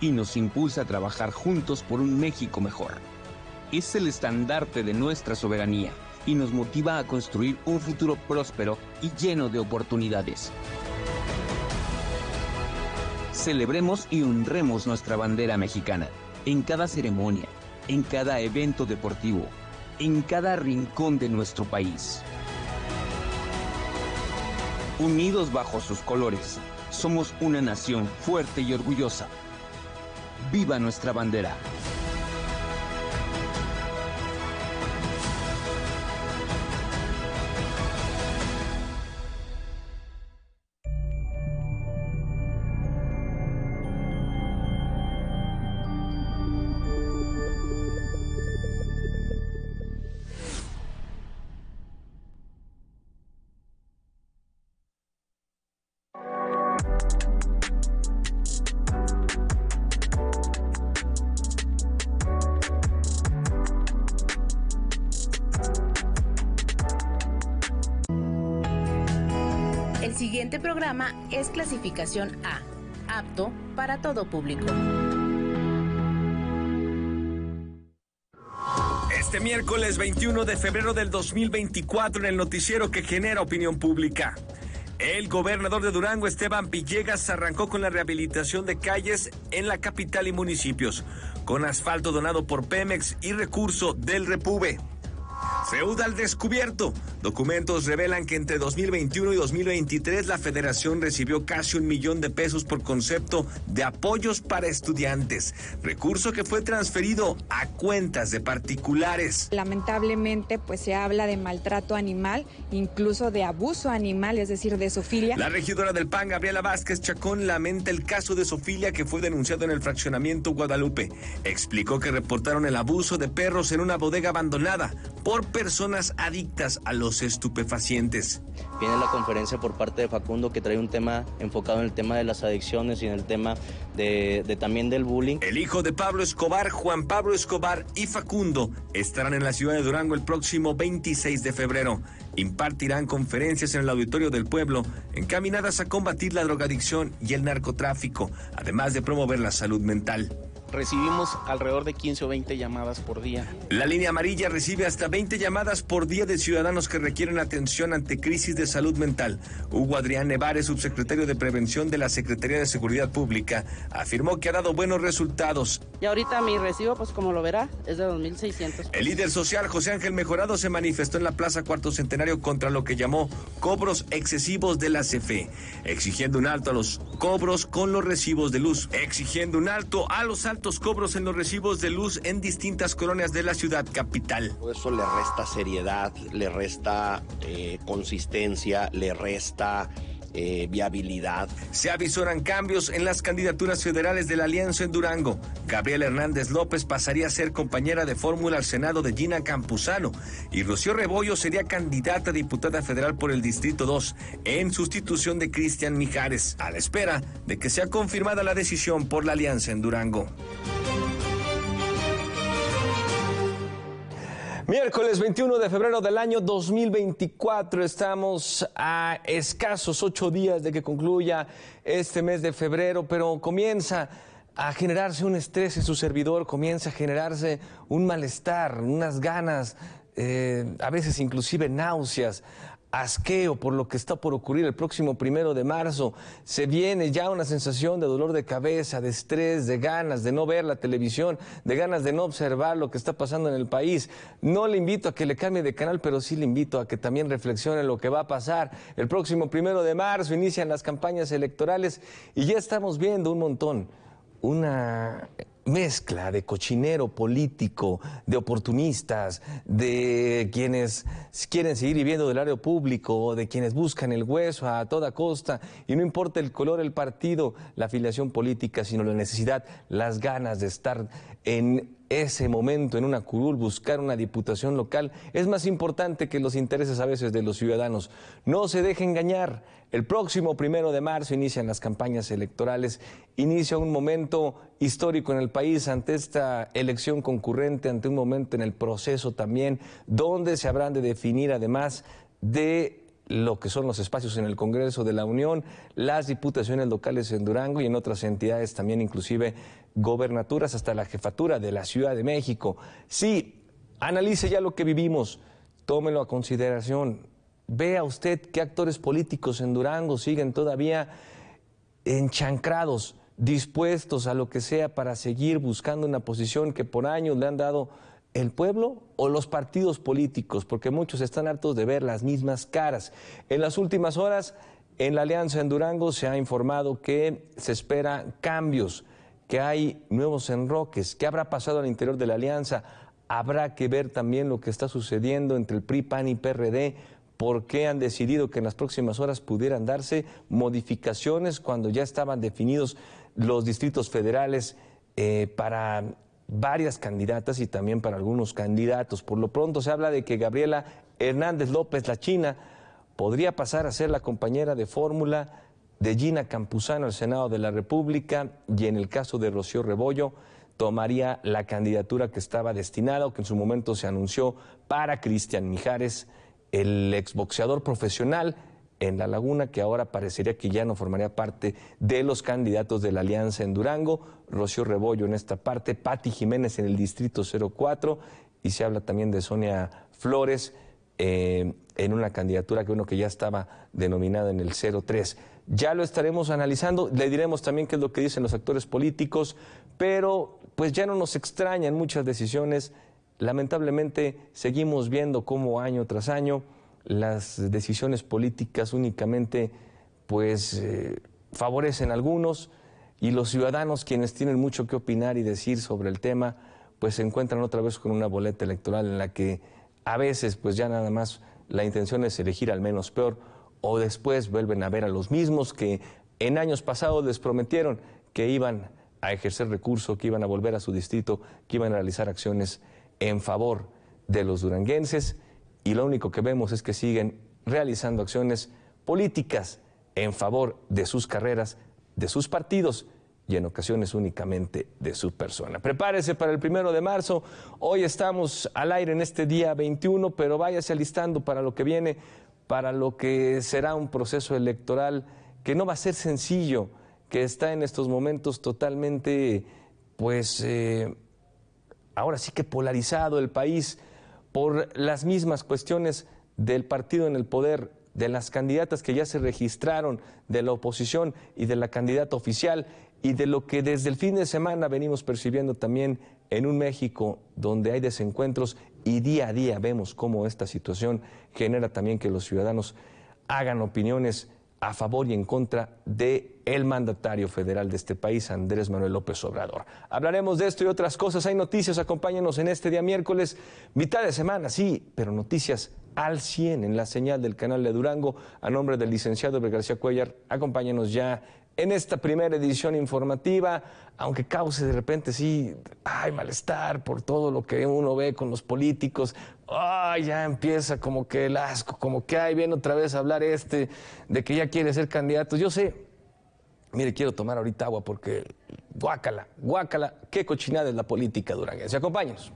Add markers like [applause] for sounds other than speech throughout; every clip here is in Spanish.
y nos impulsa a trabajar juntos por un México mejor. Es el estandarte de nuestra soberanía y nos motiva a construir un futuro próspero y lleno de oportunidades. Celebremos y honremos nuestra bandera mexicana en cada ceremonia, en cada evento deportivo, en cada rincón de nuestro país. Unidos bajo sus colores, somos una nación fuerte y orgullosa. ¡Viva nuestra bandera! A, apto para todo público. Este miércoles 21 de febrero del 2024 en el noticiero que genera opinión pública. El gobernador de Durango, Esteban Villegas, arrancó con la rehabilitación de calles en la capital y municipios, con asfalto donado por Pemex y recurso del Repube. al descubierto. Documentos revelan que entre 2021 y 2023 la federación recibió casi un millón de pesos por concepto de apoyos para estudiantes, recurso que fue transferido a cuentas de particulares. Lamentablemente, pues se habla de maltrato animal, incluso de abuso animal, es decir, de Sofía. La regidora del PAN, Gabriela Vázquez Chacón, lamenta el caso de Sofilia que fue denunciado en el fraccionamiento Guadalupe. Explicó que reportaron el abuso de perros en una bodega abandonada por personas adictas a los estupefacientes. Viene la conferencia por parte de Facundo que trae un tema enfocado en el tema de las adicciones y en el tema de, también del bullying. El hijo de Pablo Escobar, Juan Pablo Escobar y Facundo estarán en la ciudad de Durango el próximo 26 de febrero. Impartirán conferencias en el auditorio del pueblo encaminadas a combatir la drogadicción y el narcotráfico, además de promover la salud mental recibimos alrededor de 15 o 20 llamadas por día. La línea amarilla recibe hasta 20 llamadas por día de ciudadanos que requieren atención ante crisis de salud mental. Hugo Adrián Nevares, subsecretario de Prevención de la Secretaría de Seguridad Pública, afirmó que ha dado buenos resultados. Y ahorita mi recibo, pues como lo verá, es de 2.600. El líder social José Ángel Mejorado se manifestó en la Plaza Cuarto Centenario contra lo que llamó cobros excesivos de la CFE, exigiendo un alto a los cobros con los recibos de luz, exigiendo un alto a los altos cobros en los recibos de luz en distintas colonias de la ciudad capital. Eso le resta seriedad, le resta eh, consistencia, le resta eh, viabilidad. Se avisoran cambios en las candidaturas federales de la alianza en Durango. Gabriel Hernández López pasaría a ser compañera de fórmula al Senado de Gina Campuzano y Rocío Rebollo sería candidata a diputada federal por el Distrito 2 en sustitución de Cristian Mijares, a la espera de que sea confirmada la decisión por la alianza en Durango. Miércoles 21 de febrero del año 2024. Estamos a escasos ocho días de que concluya este mes de febrero, pero comienza a generarse un estrés en su servidor, comienza a generarse un malestar, unas ganas, eh, a veces inclusive náuseas asqueo por lo que está por ocurrir el próximo primero de marzo. Se viene ya una sensación de dolor de cabeza, de estrés, de ganas de no ver la televisión, de ganas de no observar lo que está pasando en el país. No le invito a que le cambie de canal, pero sí le invito a que también reflexione lo que va a pasar. El próximo primero de marzo inician las campañas electorales y ya estamos viendo un montón, una mezcla de cochinero político, de oportunistas, de quienes quieren seguir viviendo del área público, de quienes buscan el hueso a toda costa, y no importa el color, el partido, la afiliación política, sino la necesidad, las ganas de estar en ese momento en una curul, buscar una diputación local, es más importante que los intereses a veces de los ciudadanos. No se deje engañar. El próximo primero de marzo inician las campañas electorales, inicia un momento histórico en el país ante esta elección concurrente, ante un momento en el proceso también, donde se habrán de definir además de lo que son los espacios en el Congreso de la Unión, las diputaciones locales en Durango y en otras entidades también, inclusive gobernaturas hasta la jefatura de la Ciudad de México. Sí, analice ya lo que vivimos, tómelo a consideración. Vea usted qué actores políticos en Durango siguen todavía enchancrados, dispuestos a lo que sea para seguir buscando una posición que por años le han dado el pueblo o los partidos políticos, porque muchos están hartos de ver las mismas caras. En las últimas horas, en la Alianza en Durango se ha informado que se esperan cambios, que hay nuevos enroques, que habrá pasado al interior de la Alianza. Habrá que ver también lo que está sucediendo entre el PRI, PAN y PRD, por qué han decidido que en las próximas horas pudieran darse modificaciones cuando ya estaban definidos los distritos federales eh, para varias candidatas y también para algunos candidatos. Por lo pronto se habla de que Gabriela Hernández López, la China, podría pasar a ser la compañera de fórmula de Gina Campuzano al Senado de la República y en el caso de Rocío Rebollo tomaría la candidatura que estaba destinada o que en su momento se anunció para Cristian Mijares, el exboxeador profesional en La Laguna, que ahora parecería que ya no formaría parte de los candidatos de la Alianza en Durango, Rocío Rebollo en esta parte, Patti Jiménez en el Distrito 04, y se habla también de Sonia Flores eh, en una candidatura que uno que ya estaba denominada en el 03. Ya lo estaremos analizando, le diremos también qué es lo que dicen los actores políticos, pero pues ya no nos extrañan muchas decisiones. Lamentablemente seguimos viendo cómo año tras año las decisiones políticas únicamente pues eh, favorecen a algunos y los ciudadanos quienes tienen mucho que opinar y decir sobre el tema pues se encuentran otra vez con una boleta electoral en la que a veces pues ya nada más la intención es elegir al menos peor o después vuelven a ver a los mismos que en años pasados les prometieron que iban a ejercer recursos, que iban a volver a su distrito, que iban a realizar acciones en favor de los duranguenses y lo único que vemos es que siguen realizando acciones políticas en favor de sus carreras, de sus partidos y en ocasiones únicamente de su persona. Prepárese para el primero de marzo. Hoy estamos al aire en este día 21, pero váyase alistando para lo que viene, para lo que será un proceso electoral que no va a ser sencillo, que está en estos momentos totalmente, pues, eh, ahora sí que polarizado el país por las mismas cuestiones del partido en el poder, de las candidatas que ya se registraron, de la oposición y de la candidata oficial, y de lo que desde el fin de semana venimos percibiendo también en un México donde hay desencuentros y día a día vemos cómo esta situación genera también que los ciudadanos hagan opiniones a favor y en contra de el mandatario federal de este país, Andrés Manuel López Obrador. Hablaremos de esto y otras cosas. Hay noticias, acompáñenos en este día miércoles, mitad de semana, sí, pero noticias al 100 en la señal del canal de Durango. A nombre del licenciado García Cuellar, acompáñenos ya en esta primera edición informativa, aunque cause de repente sí, hay malestar por todo lo que uno ve con los políticos, ay, ya empieza como que el asco, como que ay, viene otra vez a hablar este de que ya quiere ser candidato. Yo sé, mire, quiero tomar ahorita agua porque guácala, guácala, qué cochinada es la política duranguense. Acompáñenos.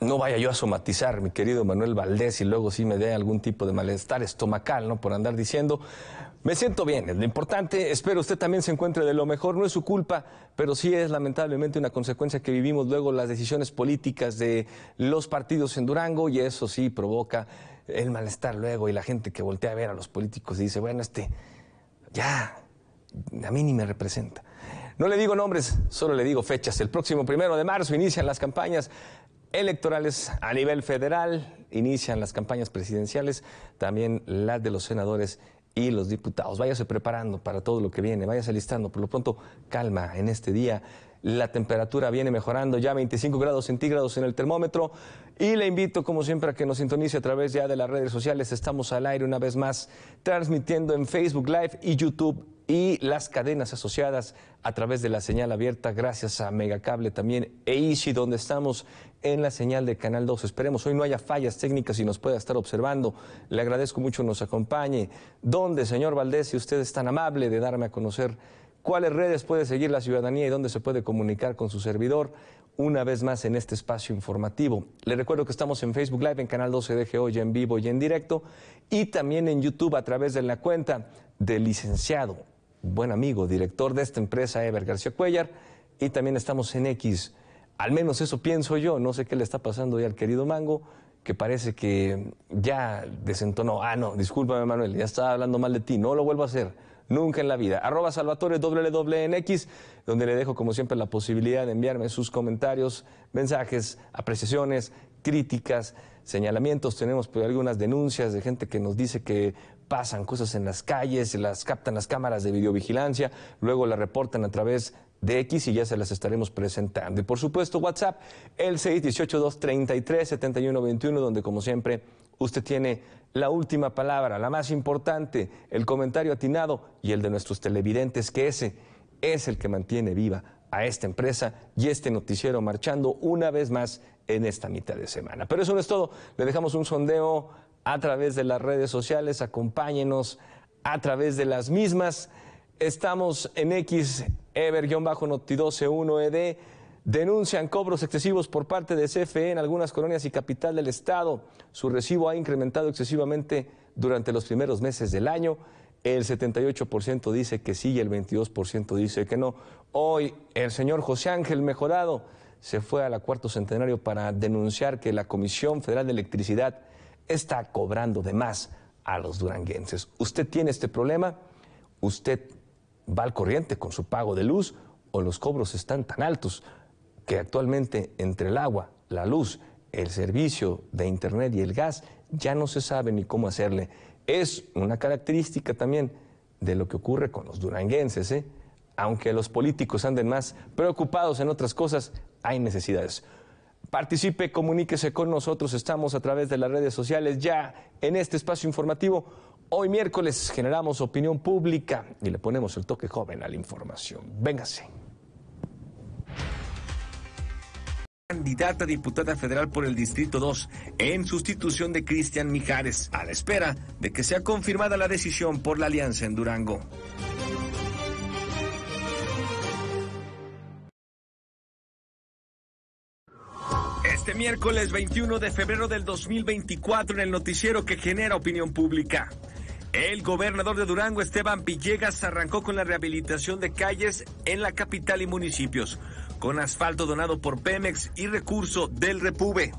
no vaya yo a somatizar, mi querido Manuel Valdés, y luego sí me dé algún tipo de malestar estomacal, ¿no? Por andar diciendo, me siento bien, lo importante, espero usted también se encuentre de lo mejor, no es su culpa, pero sí es lamentablemente una consecuencia que vivimos luego las decisiones políticas de los partidos en Durango y eso sí provoca el malestar luego y la gente que voltea a ver a los políticos y dice, bueno, este, ya, a mí ni me representa. No le digo nombres, solo le digo fechas. El próximo primero de marzo inician las campañas electorales a nivel federal. Inician las campañas presidenciales, también las de los senadores y los diputados. Váyase preparando para todo lo que viene, váyase listando. Por lo pronto, calma en este día. La temperatura viene mejorando, ya 25 grados centígrados en el termómetro. Y le invito, como siempre, a que nos sintonice a través ya de las redes sociales. Estamos al aire una vez más, transmitiendo en Facebook Live y YouTube y las cadenas asociadas a través de la señal abierta, gracias a Megacable también e Easy, donde estamos en la señal de Canal 2. Esperemos hoy no haya fallas técnicas y nos pueda estar observando. Le agradezco mucho que nos acompañe. ¿Dónde, señor Valdés, si usted es tan amable de darme a conocer cuáles redes puede seguir la ciudadanía y dónde se puede comunicar con su servidor? Una vez más en este espacio informativo. Le recuerdo que estamos en Facebook Live, en Canal 12 deje hoy en vivo y en directo, y también en YouTube a través de la cuenta de licenciado buen amigo, director de esta empresa, Ever García Cuellar, y también estamos en X. Al menos eso pienso yo, no sé qué le está pasando hoy al querido Mango, que parece que ya desentonó. Ah, no, discúlpame Manuel, ya estaba hablando mal de ti, no lo vuelvo a hacer. Nunca en la vida. Arroba Salvatore donde le dejo como siempre la posibilidad de enviarme sus comentarios, mensajes, apreciaciones, críticas, señalamientos. Tenemos pues, algunas denuncias de gente que nos dice que pasan cosas en las calles, las captan las cámaras de videovigilancia, luego las reportan a través de X y ya se las estaremos presentando. Y por supuesto WhatsApp, el 618-233-7121, donde como siempre usted tiene la última palabra, la más importante, el comentario atinado y el de nuestros televidentes, que ese es el que mantiene viva a esta empresa y este noticiero marchando una vez más en esta mitad de semana. Pero eso no es todo, le dejamos un sondeo a través de las redes sociales, acompáñenos a través de las mismas. Estamos en X, Ever-Noti121ED. E Denuncian cobros excesivos por parte de CFE en algunas colonias y capital del Estado. Su recibo ha incrementado excesivamente durante los primeros meses del año. El 78% dice que sí y el 22% dice que no. Hoy el señor José Ángel Mejorado se fue a la Cuarto Centenario para denunciar que la Comisión Federal de Electricidad está cobrando de más a los duranguenses. Usted tiene este problema, usted va al corriente con su pago de luz o los cobros están tan altos que actualmente entre el agua, la luz, el servicio de Internet y el gas ya no se sabe ni cómo hacerle. Es una característica también de lo que ocurre con los duranguenses. ¿eh? Aunque los políticos anden más preocupados en otras cosas, hay necesidades. Participe, comuníquese con nosotros. Estamos a través de las redes sociales ya en este espacio informativo. Hoy miércoles generamos opinión pública y le ponemos el toque joven a la información. Véngase. Candidata diputada federal por el Distrito 2 en sustitución de Cristian Mijares, a la espera de que sea confirmada la decisión por la alianza en Durango. este miércoles 21 de febrero del 2024 en el noticiero que genera opinión pública. El gobernador de Durango, Esteban Villegas, arrancó con la rehabilitación de calles en la capital y municipios, con asfalto donado por Pemex y recurso del Repube.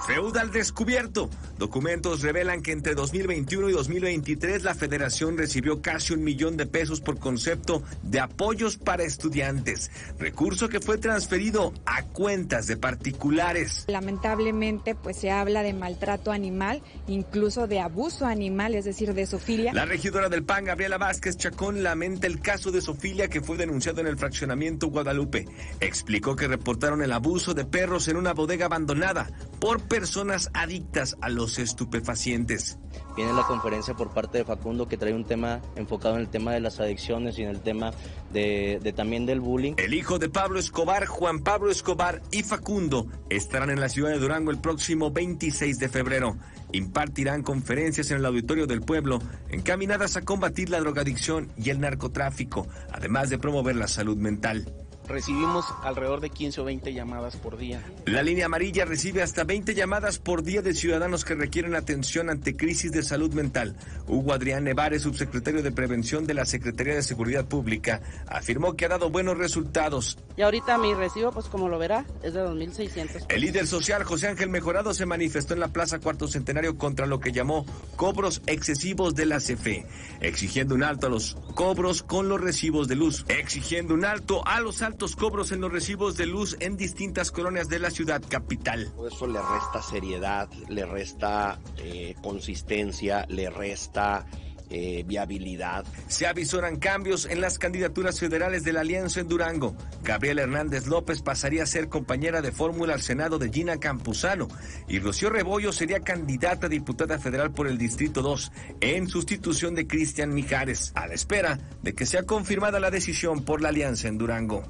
Feudal descubierto. Documentos revelan que entre 2021 y 2023 la federación recibió casi un millón de pesos por concepto de apoyos para estudiantes, recurso que fue transferido a cuentas de particulares. Lamentablemente, pues se habla de maltrato animal, incluso de abuso animal, es decir, de Sofía. La regidora del PAN, Gabriela Vázquez Chacón, lamenta el caso de Sofía que fue denunciado en el fraccionamiento Guadalupe. Explicó que reportaron el abuso de perros en una bodega abandonada por personas adictas a los estupefacientes. Viene la conferencia por parte de Facundo que trae un tema enfocado en el tema de las adicciones y en el tema de, también del bullying. El hijo de Pablo Escobar, Juan Pablo Escobar y Facundo estarán en la ciudad de Durango el próximo 26 de febrero. Impartirán conferencias en el auditorio del pueblo encaminadas a combatir la drogadicción y el narcotráfico, además de promover la salud mental recibimos alrededor de 15 o 20 llamadas por día. La línea amarilla recibe hasta 20 llamadas por día de ciudadanos que requieren atención ante crisis de salud mental. Hugo Adrián Nevares, subsecretario de Prevención de la Secretaría de Seguridad Pública, afirmó que ha dado buenos resultados y ahorita mi recibo, pues como lo verá, es de 2.600. El líder social José Ángel Mejorado se manifestó en la Plaza Cuarto Centenario contra lo que llamó cobros excesivos de la CFE, exigiendo un alto a los cobros con los recibos de luz, exigiendo un alto a los altos cobros en los recibos de luz en distintas colonias de la ciudad capital. Eso le resta seriedad, le resta eh, consistencia, le resta eh, viabilidad. Se avisoran cambios en las candidaturas federales de la Alianza en Durango. Gabriela Hernández López pasaría a ser compañera de fórmula al Senado de Gina Campuzano y Rocío Rebollo sería candidata a diputada federal por el Distrito 2 en sustitución de Cristian Mijares, a la espera de que sea confirmada la decisión por la Alianza en Durango.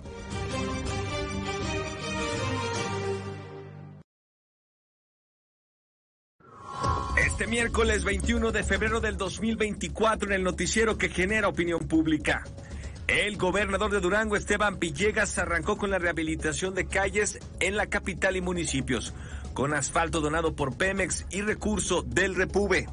este miércoles 21 de febrero del 2024 en el noticiero que genera opinión pública. El gobernador de Durango, Esteban Villegas, arrancó con la rehabilitación de calles en la capital y municipios, con asfalto donado por Pemex y recurso del Repube.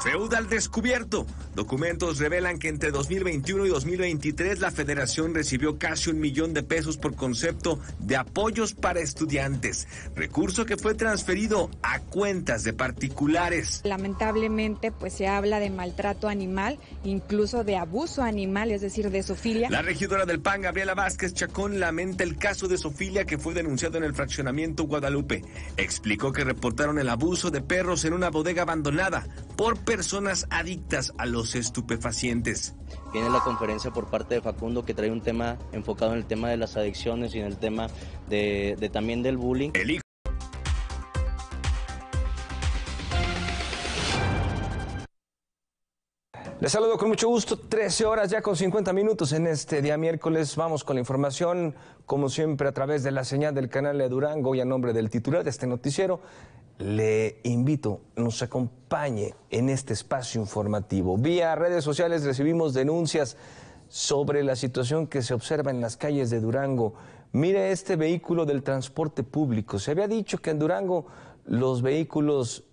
Feudal al descubierto. Documentos revelan que entre 2021 y 2023 la federación recibió casi un millón de pesos por concepto de apoyos para estudiantes, recurso que fue transferido a cuentas de particulares. Lamentablemente, pues se habla de maltrato animal, incluso de abuso animal, es decir, de sofilia. La regidora del PAN, Gabriela Vázquez Chacón, lamenta el caso de sofilia que fue denunciado en el fraccionamiento Guadalupe. Explicó que reportaron el abuso de perros en una bodega abandonada por personas adictas a los estupefacientes. Viene la conferencia por parte de Facundo que trae un tema enfocado en el tema de las adicciones y en el tema de, también del bullying. Les saludo con mucho gusto, 13 horas ya con 50 minutos en este día miércoles. Vamos con la información, como siempre, a través de la señal del canal de Durango y a nombre del titular de este noticiero. Le invito, nos acompañe en este espacio informativo. Vía redes sociales recibimos denuncias sobre la situación que se observa en las calles de Durango. Mire este vehículo del transporte público. Se había dicho que en Durango los vehículos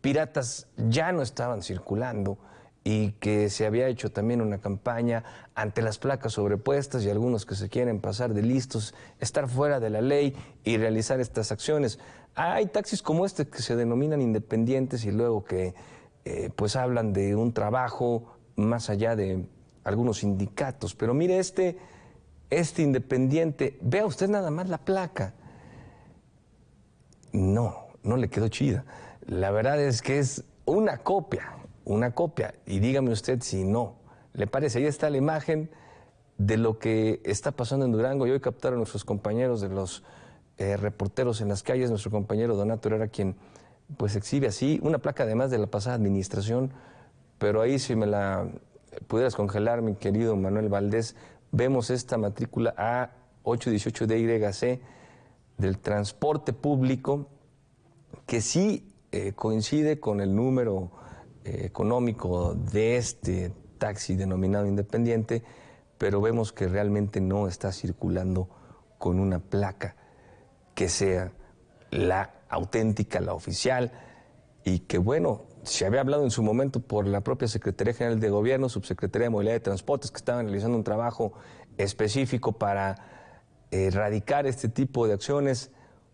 piratas ya no estaban circulando y que se había hecho también una campaña ante las placas sobrepuestas y algunos que se quieren pasar de listos, estar fuera de la ley y realizar estas acciones. Hay taxis como este que se denominan independientes y luego que eh, pues hablan de un trabajo más allá de algunos sindicatos. Pero mire este, este independiente, vea usted nada más la placa. No, no le quedó chida. La verdad es que es una copia, una copia. Y dígame usted si no. ¿Le parece? Ahí está la imagen de lo que está pasando en Durango. Y hoy a nuestros compañeros de los eh, reporteros en las calles, nuestro compañero Donato Herrera, quien pues exhibe así una placa además de la pasada administración. Pero ahí si me la pudieras congelar, mi querido Manuel Valdés, vemos esta matrícula A818DYC del transporte público que sí eh, coincide con el número eh, económico de este taxi denominado independiente, pero vemos que realmente no está circulando con una placa que sea la auténtica, la oficial, y que bueno, se había hablado en su momento por la propia Secretaría General de Gobierno, Subsecretaría de Movilidad y Transportes, que estaban realizando un trabajo específico para eh, erradicar este tipo de acciones.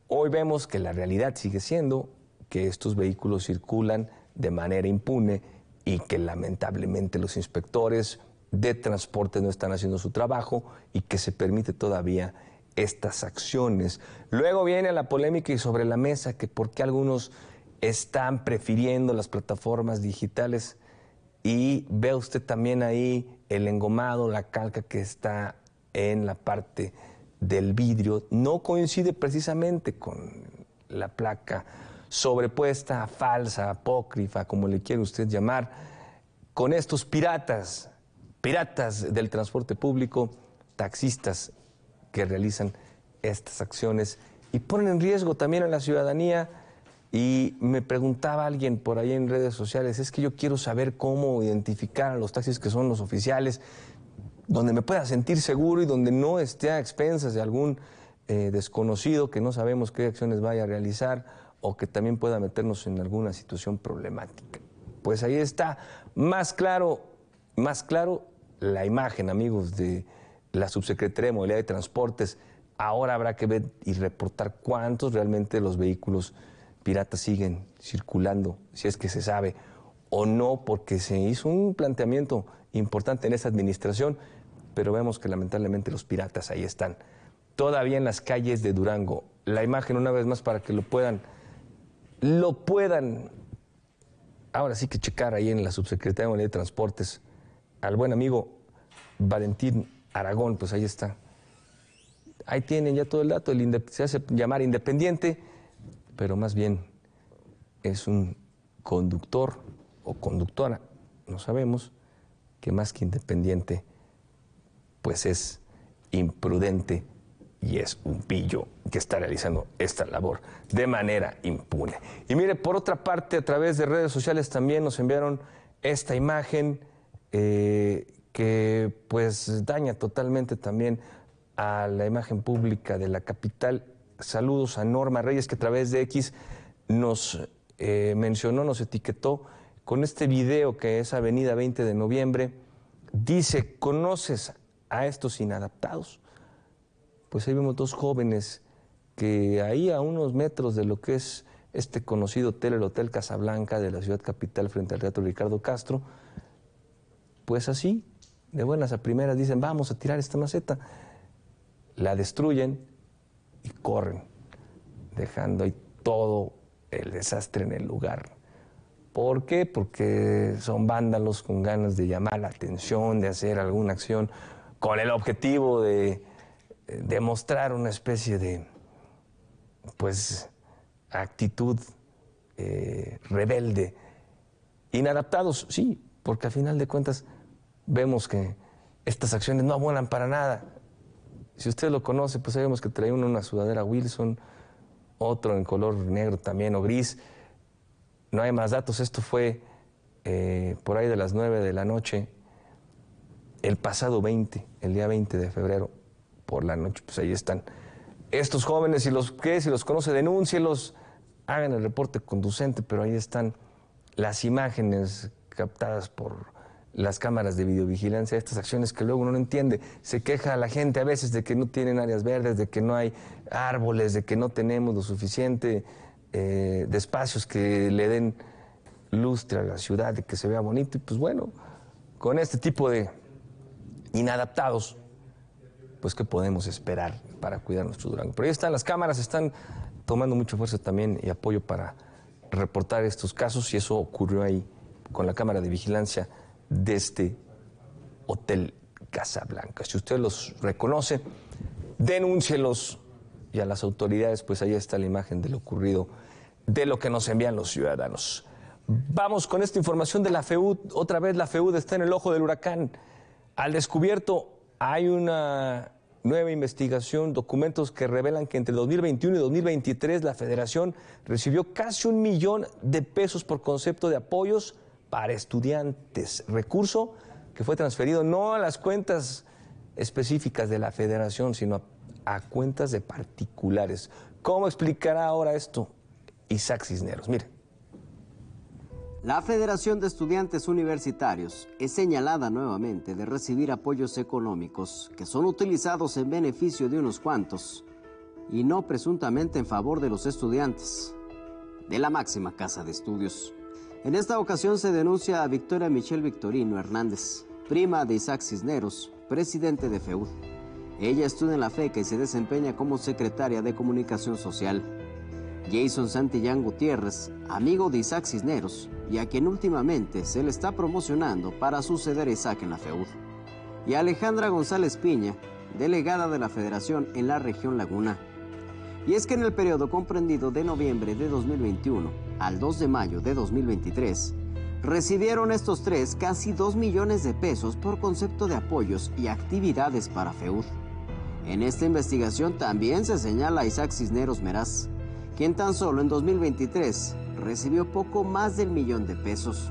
Hoy vemos que la realidad sigue siendo que estos vehículos circulan de manera impune y que lamentablemente los inspectores de transporte no están haciendo su trabajo y que se permite todavía estas acciones. Luego viene la polémica y sobre la mesa que por qué algunos están prefiriendo las plataformas digitales y ve usted también ahí el engomado, la calca que está en la parte del vidrio, no coincide precisamente con la placa sobrepuesta, falsa, apócrifa, como le quiere usted llamar, con estos piratas, piratas del transporte público, taxistas que realizan estas acciones y ponen en riesgo también a la ciudadanía. Y me preguntaba alguien por ahí en redes sociales, es que yo quiero saber cómo identificar a los taxis que son los oficiales, donde me pueda sentir seguro y donde no esté a expensas de algún eh, desconocido que no sabemos qué acciones vaya a realizar o que también pueda meternos en alguna situación problemática. Pues ahí está más claro, más claro la imagen, amigos, de la Subsecretaría de Movilidad y Transportes. Ahora habrá que ver y reportar cuántos realmente los vehículos piratas siguen circulando, si es que se sabe o no, porque se hizo un planteamiento importante en esta administración, pero vemos que lamentablemente los piratas ahí están, todavía en las calles de Durango. La imagen una vez más para que lo puedan lo puedan, ahora sí que checar ahí en la Subsecretaría de Transportes, al buen amigo Valentín Aragón, pues ahí está. Ahí tienen ya todo el dato, el se hace llamar independiente, pero más bien es un conductor o conductora, no sabemos, que más que independiente, pues es imprudente y es un pillo que está realizando esta labor de manera impune. Y mire, por otra parte, a través de redes sociales también nos enviaron esta imagen eh, que pues daña totalmente también a la imagen pública de la capital. Saludos a Norma Reyes que a través de X nos eh, mencionó, nos etiquetó con este video que es Avenida 20 de Noviembre. Dice, ¿conoces a estos inadaptados? pues ahí vemos dos jóvenes que ahí a unos metros de lo que es este conocido hotel, el Hotel Casablanca de la ciudad capital frente al Teatro Ricardo Castro, pues así, de buenas a primeras dicen, vamos a tirar esta maceta, la destruyen y corren, dejando ahí todo el desastre en el lugar. ¿Por qué? Porque son vándalos con ganas de llamar la atención, de hacer alguna acción, con el objetivo de demostrar una especie de, pues, actitud eh, rebelde. Inadaptados, sí, porque al final de cuentas vemos que estas acciones no abonan para nada. Si usted lo conoce, pues sabemos que trae uno una sudadera Wilson, otro en color negro también o gris. No hay más datos, esto fue eh, por ahí de las 9 de la noche, el pasado 20, el día 20 de febrero, por la noche, pues ahí están. Estos jóvenes, y los que, si los conoce, denúncielos, hagan el reporte conducente, pero ahí están las imágenes captadas por las cámaras de videovigilancia, estas acciones que luego uno no entiende. Se queja la gente a veces de que no tienen áreas verdes, de que no hay árboles, de que no tenemos lo suficiente eh, de espacios que le den lustre a la ciudad, de que se vea bonito. Y pues bueno, con este tipo de inadaptados pues qué podemos esperar para cuidar nuestro Durango. Pero ahí están las cámaras, están tomando mucha fuerza también y apoyo para reportar estos casos y eso ocurrió ahí con la cámara de vigilancia de este hotel Casablanca. Si usted los reconoce, denúncielos y a las autoridades, pues ahí está la imagen de lo ocurrido, de lo que nos envían los ciudadanos. Vamos con esta información de la FEUD. Otra vez la FEUD está en el ojo del huracán. Al descubierto hay una nueva investigación, documentos que revelan que entre 2021 y 2023 la federación recibió casi un millón de pesos por concepto de apoyos para estudiantes, recurso que fue transferido no a las cuentas específicas de la federación, sino a, cuentas de particulares. ¿Cómo explicará ahora esto Isaac Cisneros? Mire. La Federación de Estudiantes Universitarios es señalada nuevamente de recibir apoyos económicos que son utilizados en beneficio de unos cuantos y no presuntamente en favor de los estudiantes de la máxima casa de estudios. En esta ocasión se denuncia a Victoria Michelle Victorino Hernández, prima de Isaac Cisneros, presidente de FEUD. Ella estudia en la FECA y se desempeña como secretaria de Comunicación Social. Jason Santillán Gutiérrez, amigo de Isaac Cisneros, y a quien últimamente se le está promocionando para suceder a Isaac en la FEUD, y Alejandra González Piña, delegada de la Federación en la región Laguna. Y es que en el periodo comprendido de noviembre de 2021 al 2 de mayo de 2023, recibieron estos tres casi 2 millones de pesos por concepto de apoyos y actividades para FEUD. En esta investigación también se señala a Isaac Cisneros Meraz, quien tan solo en 2023 recibió poco más del millón de pesos.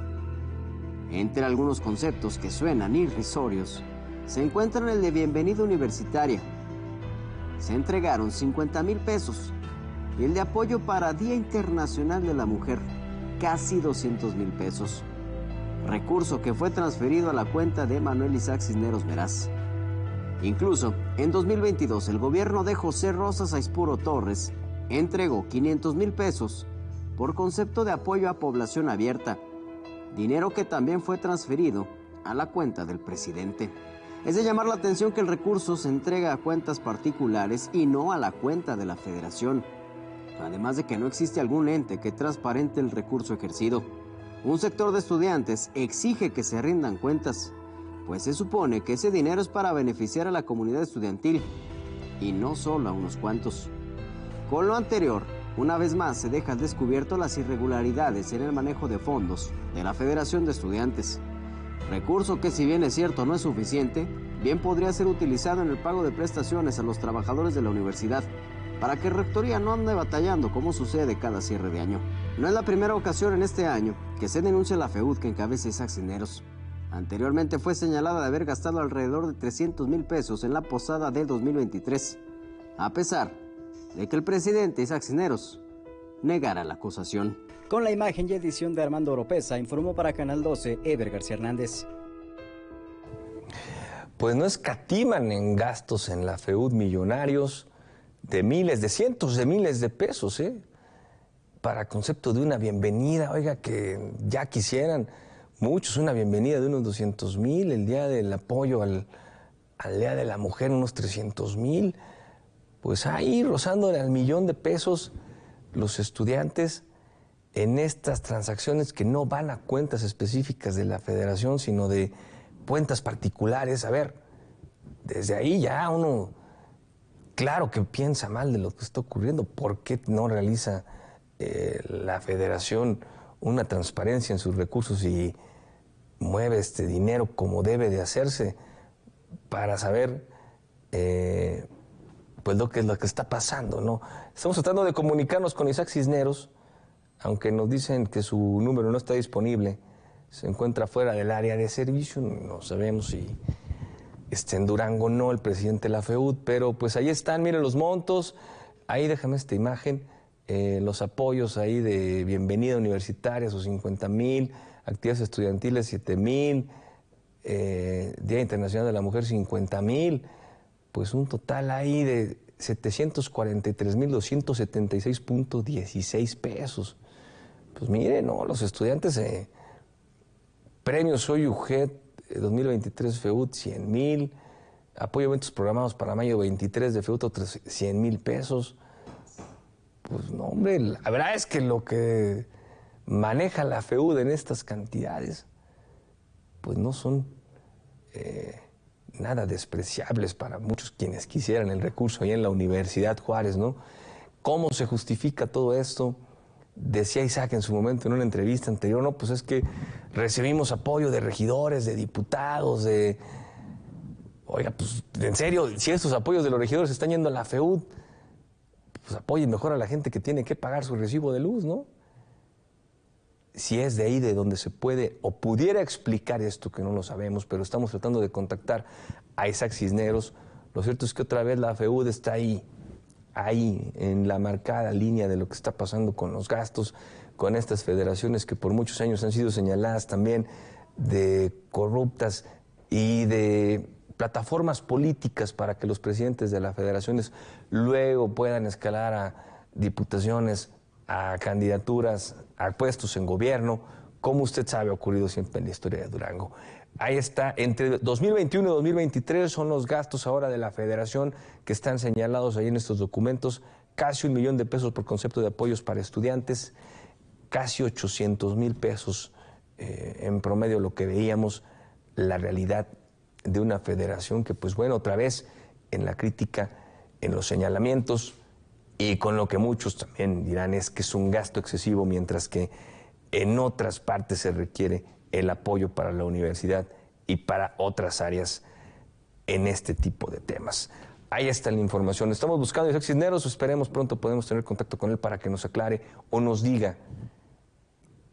Entre algunos conceptos que suenan irrisorios, se encuentran el de bienvenida universitaria. Se entregaron 50 mil pesos y el de apoyo para Día Internacional de la Mujer, casi 200 mil pesos. Recurso que fue transferido a la cuenta de Manuel Isaac Cisneros Meraz. Incluso, en 2022, el gobierno de José Rosas Aispuro Torres entregó 500 mil pesos por concepto de apoyo a población abierta, dinero que también fue transferido a la cuenta del presidente. Es de llamar la atención que el recurso se entrega a cuentas particulares y no a la cuenta de la federación, además de que no existe algún ente que transparente el recurso ejercido. Un sector de estudiantes exige que se rindan cuentas, pues se supone que ese dinero es para beneficiar a la comunidad estudiantil y no solo a unos cuantos. Con lo anterior, una vez más se dejan descubiertas las irregularidades en el manejo de fondos de la Federación de Estudiantes, recurso que si bien es cierto no es suficiente, bien podría ser utilizado en el pago de prestaciones a los trabajadores de la universidad, para que Rectoría no ande batallando como sucede cada cierre de año. No es la primera ocasión en este año que se denuncia la FEUD que encabeza Isaac Cineros. Anteriormente fue señalada de haber gastado alrededor de 300 mil pesos en la posada del 2023, a pesar de que el presidente Isaac Cineros negara la acusación. Con la imagen y edición de Armando Oropesa, informó para Canal 12 Ever García Hernández. Pues no escatiman en gastos en la FEUD millonarios de miles, de cientos de miles de pesos, ¿eh? Para concepto de una bienvenida, oiga, que ya quisieran muchos, una bienvenida de unos 200 mil, el día del apoyo al, al Día de la Mujer, unos 300 mil pues ahí rozando al millón de pesos los estudiantes en estas transacciones que no van a cuentas específicas de la federación, sino de cuentas particulares. A ver, desde ahí ya uno, claro que piensa mal de lo que está ocurriendo. ¿Por qué no realiza eh, la federación una transparencia en sus recursos y mueve este dinero como debe de hacerse para saber eh, pues lo que es lo que está pasando, ¿no? Estamos tratando de comunicarnos con Isaac Cisneros, aunque nos dicen que su número no está disponible, se encuentra fuera del área de servicio, no sabemos si esté en Durango o no el presidente de la FEUD, pero pues ahí están, miren los montos, ahí déjame esta imagen, eh, los apoyos ahí de bienvenida universitaria, sus 50 mil, actividades estudiantiles 7 mil, eh, Día Internacional de la Mujer 50 mil pues un total ahí de 743.276.16 pesos. Pues mire, ¿no? los estudiantes, eh, premio premios Soy UGET 2023 eh, FEUT 100 mil, apoyo a eventos programados para mayo 23 de FEUT 100 mil pesos. Pues no, hombre, la verdad es que lo que maneja la FEUD en estas cantidades, pues no son eh, nada despreciables para muchos quienes quisieran el recurso ahí en la Universidad Juárez, ¿no? ¿Cómo se justifica todo esto? Decía Isaac en su momento en una entrevista anterior, no, pues es que recibimos apoyo de regidores, de diputados, de... Oiga, pues en serio, si estos apoyos de los regidores están yendo a la FEUD, pues apoyen mejor a la gente que tiene que pagar su recibo de luz, ¿no? si es de ahí de donde se puede o pudiera explicar esto, que no lo sabemos, pero estamos tratando de contactar a Isaac Cisneros. Lo cierto es que otra vez la FEUD está ahí, ahí, en la marcada línea de lo que está pasando con los gastos, con estas federaciones que por muchos años han sido señaladas también de corruptas y de plataformas políticas para que los presidentes de las federaciones luego puedan escalar a diputaciones, a candidaturas, a puestos en gobierno, como usted sabe, ha ocurrido siempre en la historia de Durango. Ahí está, entre 2021 y 2023 son los gastos ahora de la federación que están señalados ahí en estos documentos, casi un millón de pesos por concepto de apoyos para estudiantes, casi 800 mil pesos eh, en promedio lo que veíamos, la realidad de una federación que, pues bueno, otra vez en la crítica, en los señalamientos, y con lo que muchos también dirán es que es un gasto excesivo, mientras que en otras partes se requiere el apoyo para la universidad y para otras áreas en este tipo de temas. Ahí está la información. Estamos buscando a Isaac Cisneros, esperemos pronto podemos tener contacto con él para que nos aclare o nos diga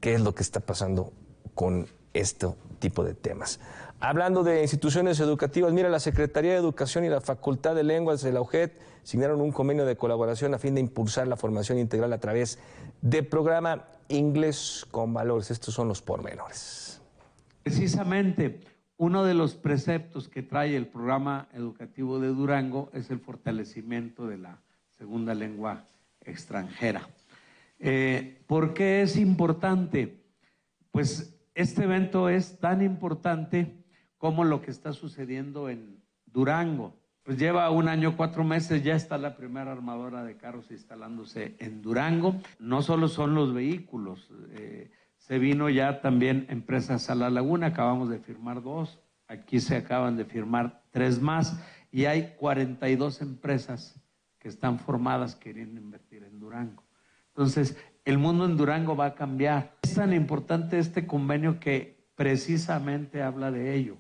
qué es lo que está pasando con este tipo de temas. Hablando de instituciones educativas, mira, la Secretaría de Educación y la Facultad de Lenguas de la UGED signaron un convenio de colaboración a fin de impulsar la formación integral a través de programa Inglés con Valores. Estos son los pormenores. Precisamente, uno de los preceptos que trae el programa educativo de Durango es el fortalecimiento de la segunda lengua extranjera. Eh, ¿Por qué es importante? Pues este evento es tan importante como lo que está sucediendo en Durango. Pues lleva un año, cuatro meses, ya está la primera armadora de carros instalándose en Durango. No solo son los vehículos, eh, se vino ya también empresas a la laguna, acabamos de firmar dos, aquí se acaban de firmar tres más y hay 42 empresas que están formadas queriendo invertir en Durango. Entonces, el mundo en Durango va a cambiar. Es tan importante este convenio que precisamente habla de ello.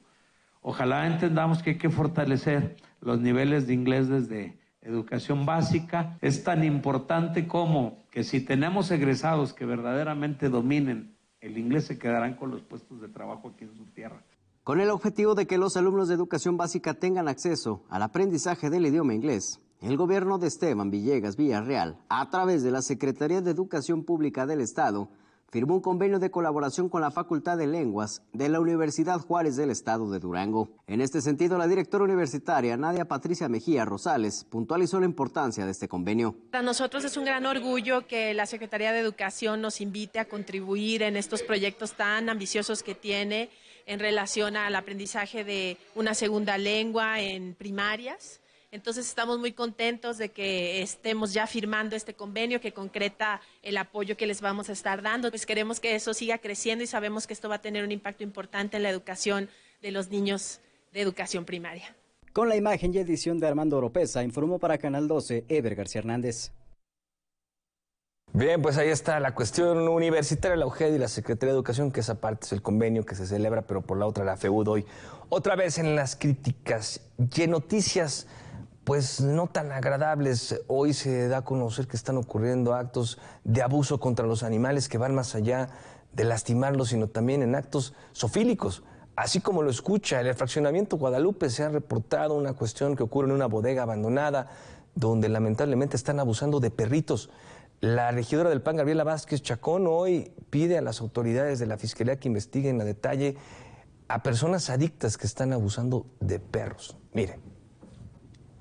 Ojalá entendamos que hay que fortalecer los niveles de inglés desde educación básica. Es tan importante como que si tenemos egresados que verdaderamente dominen el inglés, se quedarán con los puestos de trabajo aquí en su tierra. Con el objetivo de que los alumnos de educación básica tengan acceso al aprendizaje del idioma inglés, el gobierno de Esteban Villegas Villarreal, a través de la Secretaría de Educación Pública del Estado, firmó un convenio de colaboración con la Facultad de Lenguas de la Universidad Juárez del Estado de Durango. En este sentido, la directora universitaria Nadia Patricia Mejía Rosales puntualizó la importancia de este convenio. Para nosotros es un gran orgullo que la Secretaría de Educación nos invite a contribuir en estos proyectos tan ambiciosos que tiene en relación al aprendizaje de una segunda lengua en primarias entonces estamos muy contentos de que estemos ya firmando este convenio que concreta el apoyo que les vamos a estar dando. Pues queremos que eso siga creciendo y sabemos que esto va a tener un impacto importante en la educación de los niños de educación primaria. Con la imagen y edición de Armando Oropesa, informó para Canal 12 Ever García Hernández. Bien, pues ahí está la cuestión universitaria, la UGED y la Secretaría de Educación, que esa parte es el convenio que se celebra, pero por la otra la FEUD hoy. Otra vez en las críticas y noticias pues no tan agradables. Hoy se da a conocer que están ocurriendo actos de abuso contra los animales que van más allá de lastimarlos, sino también en actos sofílicos. Así como lo escucha, el fraccionamiento Guadalupe se ha reportado una cuestión que ocurre en una bodega abandonada, donde lamentablemente están abusando de perritos. La regidora del PAN, Gabriela Vázquez Chacón, hoy pide a las autoridades de la Fiscalía que investiguen a detalle a personas adictas que están abusando de perros. Miren.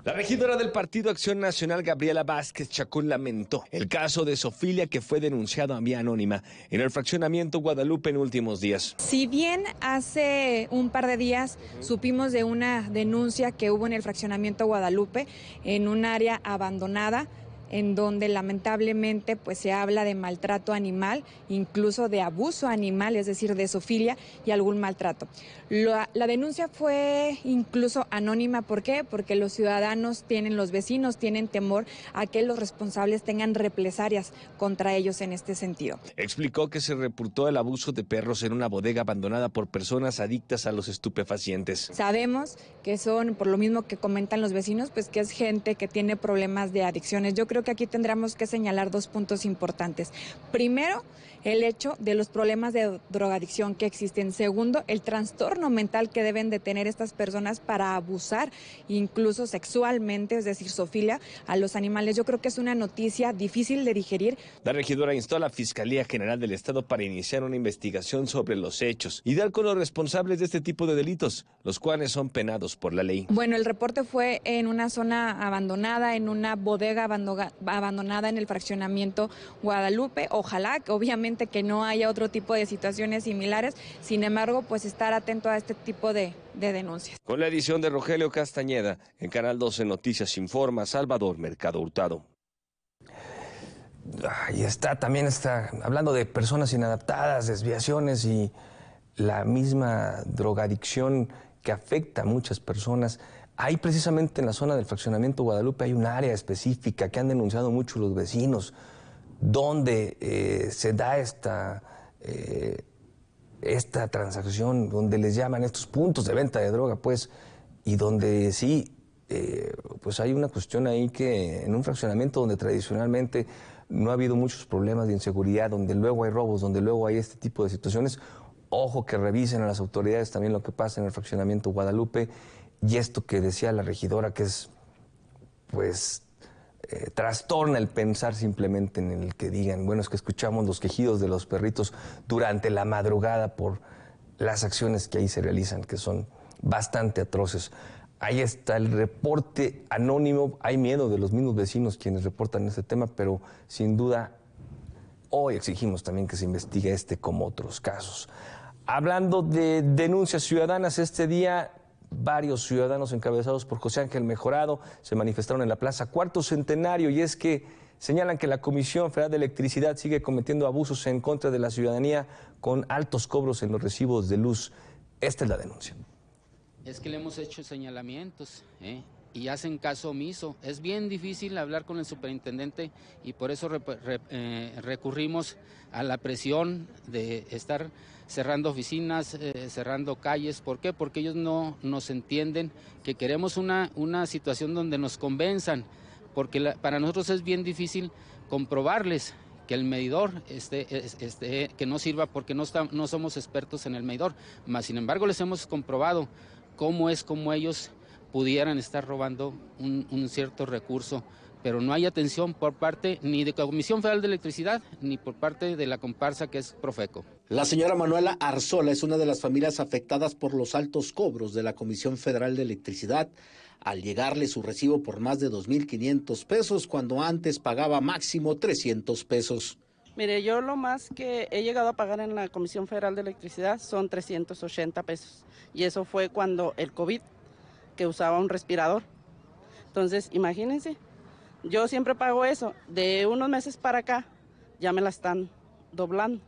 La regidora del Partido Acción Nacional, Gabriela Vázquez Chacón, lamentó el caso de Sofilia que fue denunciado a vía anónima en el fraccionamiento Guadalupe en últimos días. Si bien hace un par de días supimos de una denuncia que hubo en el fraccionamiento Guadalupe, en un área abandonada, en donde lamentablemente pues se habla de maltrato animal, incluso de abuso animal, es decir, de zoofilia y algún maltrato. La, denuncia fue incluso anónima, ¿por qué? Porque los ciudadanos tienen, los vecinos tienen temor a que los responsables tengan represalias contra ellos en este sentido. Explicó que se reportó el abuso de perros en una bodega abandonada por personas adictas a los estupefacientes. Sabemos que son, por lo mismo que comentan los vecinos, pues que es gente que tiene problemas de adicciones. Yo creo creo que aquí tendremos que señalar dos puntos importantes. Primero, el hecho de los problemas de drogadicción que existen. Segundo, el trastorno mental que deben de tener estas personas para abusar, incluso sexualmente, es decir, sofilia, a los animales. Yo creo que es una noticia difícil de digerir. La regidora instó a la Fiscalía General del Estado para iniciar una investigación sobre los hechos y dar con los responsables de este tipo de delitos, los cuales son penados por la ley. Bueno, el reporte fue en una zona abandonada, en una bodega abandonada abandonada en el fraccionamiento Guadalupe. Ojalá, obviamente, que no haya otro tipo de situaciones similares. Sin embargo, pues estar atento a este tipo de, de denuncias. Con la edición de Rogelio Castañeda, en Canal 12 Noticias Informa, Salvador Mercado Hurtado. Ahí está, también está hablando de personas inadaptadas, desviaciones y la misma drogadicción que afecta a muchas personas. Ahí precisamente en la zona del fraccionamiento Guadalupe hay un área específica que han denunciado mucho los vecinos, donde eh, se da esta, eh, esta transacción, donde les llaman estos puntos de venta de droga, pues, y donde sí, eh, pues hay una cuestión ahí que en un fraccionamiento donde tradicionalmente no ha habido muchos problemas de inseguridad, donde luego hay robos, donde luego hay este tipo de situaciones, ojo que revisen a las autoridades también lo que pasa en el fraccionamiento Guadalupe y esto que decía la regidora, que es, pues, eh, trastorna el pensar simplemente en el que digan, bueno, es que escuchamos los quejidos de los perritos durante la madrugada por las acciones que ahí se realizan, que son bastante atroces. Ahí está el reporte anónimo. Hay miedo de los mismos vecinos quienes reportan este tema, pero sin duda hoy exigimos también que se investigue este como otros casos. Hablando de denuncias ciudadanas, este día Varios ciudadanos encabezados por José Ángel Mejorado se manifestaron en la Plaza Cuarto Centenario y es que señalan que la Comisión Federal de Electricidad sigue cometiendo abusos en contra de la ciudadanía con altos cobros en los recibos de luz. Esta es la denuncia. Es que le hemos hecho señalamientos ¿eh? y hacen caso omiso. Es bien difícil hablar con el superintendente y por eso eh, recurrimos a la presión de estar cerrando oficinas, eh, cerrando calles. ¿Por qué? Porque ellos no nos entienden que queremos una, una situación donde nos convenzan, porque para nosotros es bien difícil comprobarles que el medidor que no sirva porque no, no somos expertos en el medidor. Mas, sin embargo, les hemos comprobado cómo es como ellos pudieran estar robando un, cierto recurso, pero no hay atención por parte ni de la Comisión Federal de Electricidad ni por parte de la comparsa que es Profeco. La señora Manuela Arzola es una de las familias afectadas por los altos cobros de la Comisión Federal de Electricidad al llegarle su recibo por más de 2.500 pesos cuando antes pagaba máximo 300 pesos. Mire, yo lo más que he llegado a pagar en la Comisión Federal de Electricidad son 380 pesos. Y eso fue cuando el COVID, que usaba un respirador. Entonces, imagínense, yo siempre pago eso. De unos meses para acá ya me la están doblando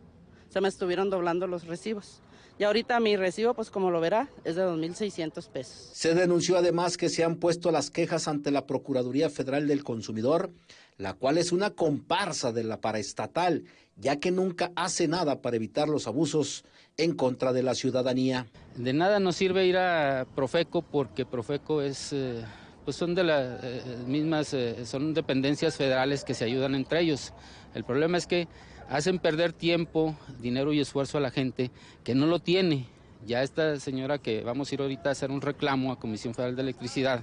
se me estuvieron doblando los recibos. Y ahorita mi recibo, pues como lo verá, es de 2.600 pesos. Se denunció además que se han puesto las quejas ante la Procuraduría Federal del Consumidor, la cual es una comparsa de la paraestatal, ya que nunca hace nada para evitar los abusos en contra de la ciudadanía. De nada nos sirve ir a Profeco porque Profeco es... Eh, pues son de las eh, mismas, eh, son dependencias federales que se ayudan entre ellos. El problema es que hacen perder tiempo, dinero y esfuerzo a la gente que no lo tiene. Ya esta señora que vamos a ir ahorita a hacer un reclamo a Comisión Federal de Electricidad,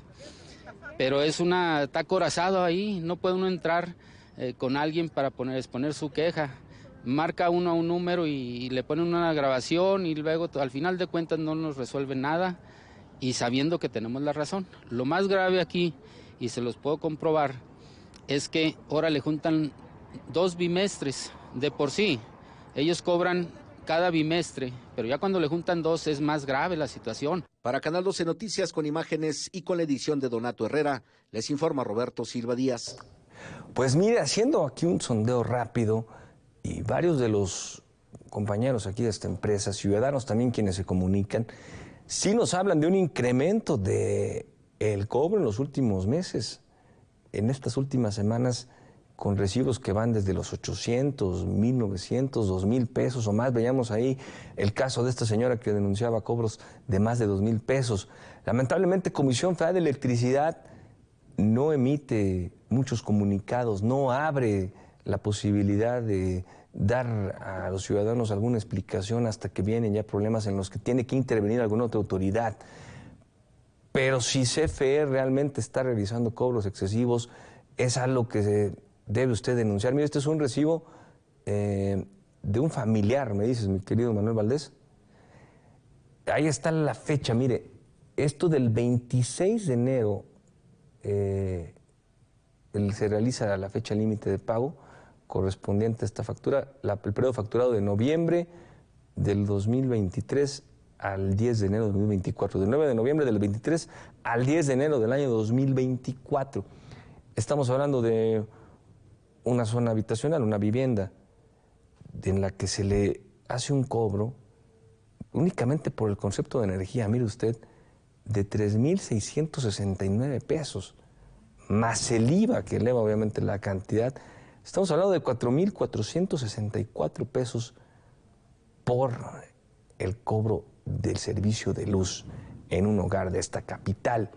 pero es una, está acorazado ahí, no puede uno entrar eh, con alguien para poner, exponer su queja. Marca uno a un número y, le ponen una grabación y luego al final de cuentas no nos resuelve nada y sabiendo que tenemos la razón. Lo más grave aquí, y se los puedo comprobar, es que ahora le juntan dos bimestres de por sí, ellos cobran cada bimestre, pero ya cuando le juntan dos es más grave la situación. Para Canal 12 Noticias con imágenes y con la edición de Donato Herrera, les informa Roberto Silva Díaz. Pues mire, haciendo aquí un sondeo rápido y varios de los compañeros aquí de esta empresa, ciudadanos también quienes se comunican, sí nos hablan de un incremento de el cobro en los últimos meses. En estas últimas semanas con recibos que van desde los 800, 1900, 2000 pesos o más. Veíamos ahí el caso de esta señora que denunciaba cobros de más de 2000 pesos. Lamentablemente, Comisión Federal de Electricidad no emite muchos comunicados, no abre la posibilidad de dar a los ciudadanos alguna explicación hasta que vienen ya problemas en los que tiene que intervenir alguna otra autoridad. Pero si CFE realmente está realizando cobros excesivos, es algo que se debe usted denunciar. Mire, este es un recibo eh, de un familiar, me dices, mi querido Manuel Valdés. Ahí está la fecha, mire, esto del 26 de enero eh, se realiza la fecha límite de pago correspondiente a esta factura, el periodo facturado de noviembre del 2023 al 10 de enero del 2024, del 9 de noviembre del 23 al 10 de enero del año 2024. Estamos hablando de una zona habitacional, una vivienda, en la que se le hace un cobro únicamente por el concepto de energía, mire usted, de 3.669 pesos, más el IVA que eleva obviamente la cantidad, estamos hablando de 4.464 pesos por el cobro del servicio de luz en un hogar de esta capital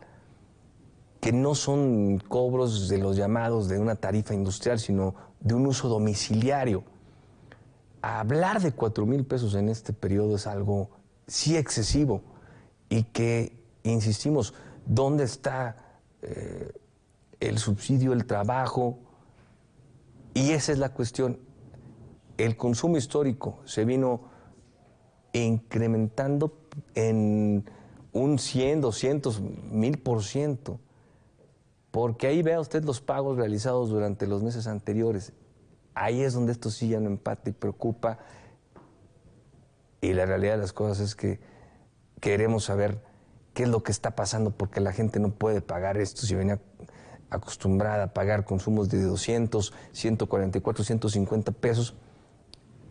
que no son cobros de los llamados de una tarifa industrial, sino de un uso domiciliario. Hablar de 4 mil pesos en este periodo es algo sí excesivo y que, insistimos, ¿dónde está eh, el subsidio, el trabajo? Y esa es la cuestión. El consumo histórico se vino incrementando en un 100, 200, 1000 por ciento porque ahí vea usted los pagos realizados durante los meses anteriores. Ahí es donde esto sí ya no empata y preocupa. Y la realidad de las cosas es que queremos saber qué es lo que está pasando porque la gente no puede pagar esto si venía acostumbrada a pagar consumos de 200, 144, 150 pesos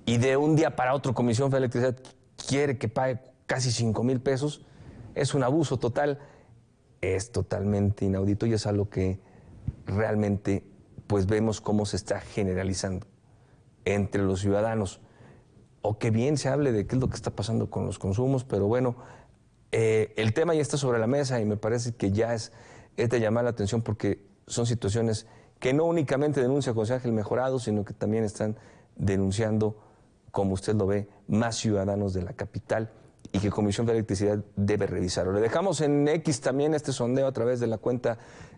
y de un día para otro Comisión Federal de Electricidad quiere que pague casi 5 mil pesos, es un abuso total es totalmente inaudito y es algo que realmente pues vemos cómo se está generalizando entre los ciudadanos. O que bien se hable de qué es lo que está pasando con los consumos, pero bueno, eh, el tema ya está sobre la mesa y me parece que ya es, es de llamar la atención porque son situaciones que no únicamente denuncia José Ángel Mejorado, sino que también están denunciando, como usted lo ve, más ciudadanos de la capital y que Comisión de Electricidad debe revisarlo. Le dejamos en X también este sondeo a través de la cuenta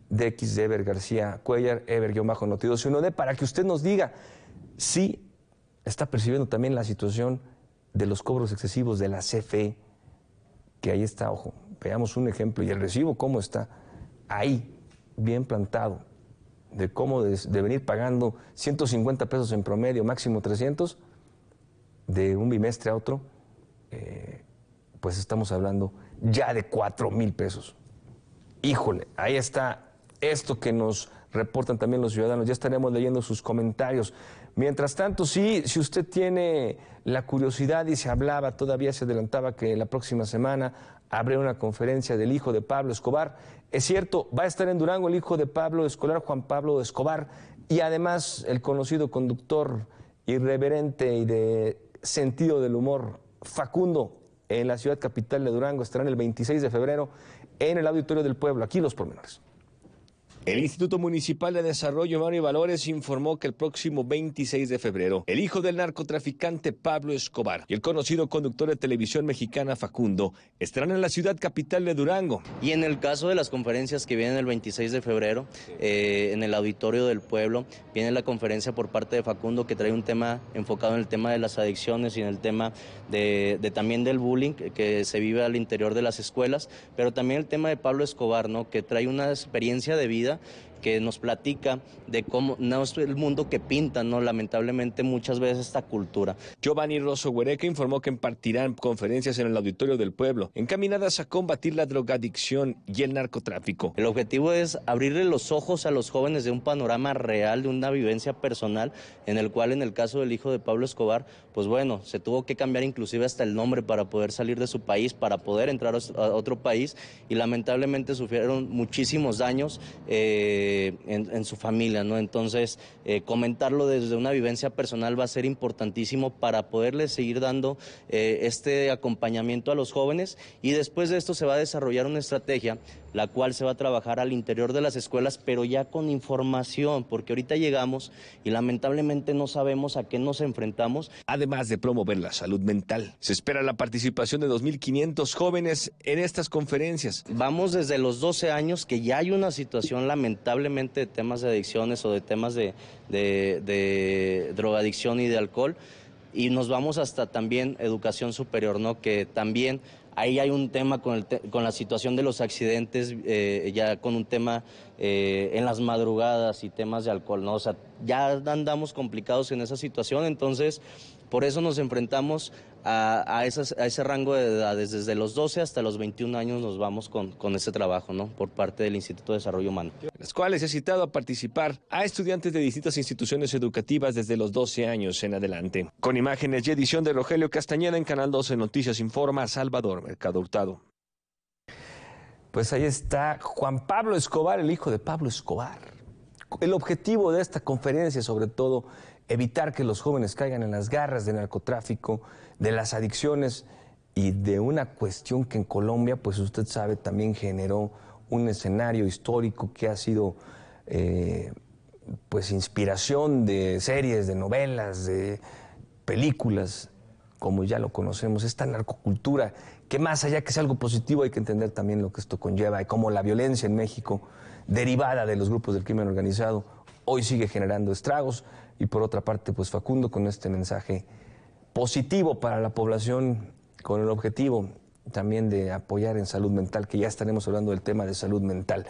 de X de Ever García Cuellar, Ever-Notidos1D, para que usted nos diga si está percibiendo también la situación de los cobros excesivos de la CFE, que ahí está, ojo, veamos un ejemplo, y el recibo cómo está ahí, bien plantado, de cómo de, de venir pagando 150 pesos en promedio, máximo 300, de un bimestre a otro. Eh, pues estamos hablando ya de 4 mil pesos. Híjole, ahí está esto que nos reportan también los ciudadanos. Ya estaremos leyendo sus comentarios. Mientras tanto, sí, si usted tiene la curiosidad y se hablaba, todavía se adelantaba que la próxima semana habrá una conferencia del hijo de Pablo Escobar. Es cierto, va a estar en Durango el hijo de Pablo Escolar, Juan Pablo Escobar, y además el conocido conductor irreverente y de sentido del humor, Facundo en la ciudad capital de Durango. Estarán el 26 de febrero en el Auditorio del Pueblo. Aquí los pormenores. El Instituto Municipal de Desarrollo Humano y Valores informó que el próximo 26 de febrero, el hijo del narcotraficante Pablo Escobar y el conocido conductor de televisión mexicana Facundo estarán en la ciudad capital de Durango. Y en el caso de las conferencias que vienen el 26 de febrero, eh, en el auditorio del pueblo, viene la conferencia por parte de Facundo que trae un tema enfocado en el tema de las adicciones y en el tema también del bullying que se vive al interior de las escuelas, pero también el tema de Pablo Escobar, ¿no? que trae una experiencia de vida vida que nos platica de cómo no es el mundo que pinta, ¿no? lamentablemente muchas veces esta cultura. Giovanni Rosso Huereca informó que impartirán conferencias en el auditorio del pueblo, encaminadas a combatir la drogadicción y el narcotráfico. El objetivo es abrirle los ojos a los jóvenes de un panorama real, de una vivencia personal, en el cual en el caso del hijo de Pablo Escobar, pues bueno, se tuvo que cambiar inclusive hasta el nombre para poder salir de su país, para poder entrar a otro país y lamentablemente sufrieron muchísimos daños. Eh, eh, en, su familia, ¿no? Entonces, eh, comentarlo desde una vivencia personal va a ser importantísimo para poderles seguir dando eh, este acompañamiento a los jóvenes y después de esto se va a desarrollar una estrategia la cual se va a trabajar al interior de las escuelas, pero ya con información, porque ahorita llegamos y lamentablemente no sabemos a qué nos enfrentamos. Además de promover la salud mental, se espera la participación de 2.500 jóvenes en estas conferencias. Vamos desde los 12 años que ya hay una situación lamentablemente de temas de adicciones o de temas de, drogadicción y de alcohol, y nos vamos hasta también educación superior, ¿no? Que también Ahí hay un tema con, la situación de los accidentes, eh, ya con un tema eh, en las madrugadas y temas de alcohol, ¿no? O sea, ya andamos complicados en esa situación, entonces por eso nos enfrentamos a, ese rango de edad. Desde los 12 hasta los 21 años nos vamos con, ese trabajo, ¿no? Por parte del Instituto de Desarrollo Humano. Las cuales he citado a participar a estudiantes de distintas instituciones educativas desde los 12 años en adelante. Con imágenes y edición de Rogelio Castañeda en Canal 12 Noticias Informa, Salvador Mercado Hurtado. Pues ahí está Juan Pablo Escobar, el hijo de Pablo Escobar. El objetivo de esta conferencia, sobre todo, evitar que los jóvenes caigan en las garras del narcotráfico, de las adicciones y de una cuestión que en Colombia, pues usted sabe, también generó un escenario histórico que ha sido eh, pues inspiración de series, de novelas, de películas, como ya lo conocemos, esta narcocultura, que más allá que sea algo positivo hay que entender también lo que esto conlleva y cómo la violencia en México, derivada de los grupos del crimen organizado, hoy sigue generando estragos y por otra parte, pues Facundo con este mensaje positivo para la población, con el objetivo también de apoyar en salud mental, que ya estaremos hablando del tema de salud mental.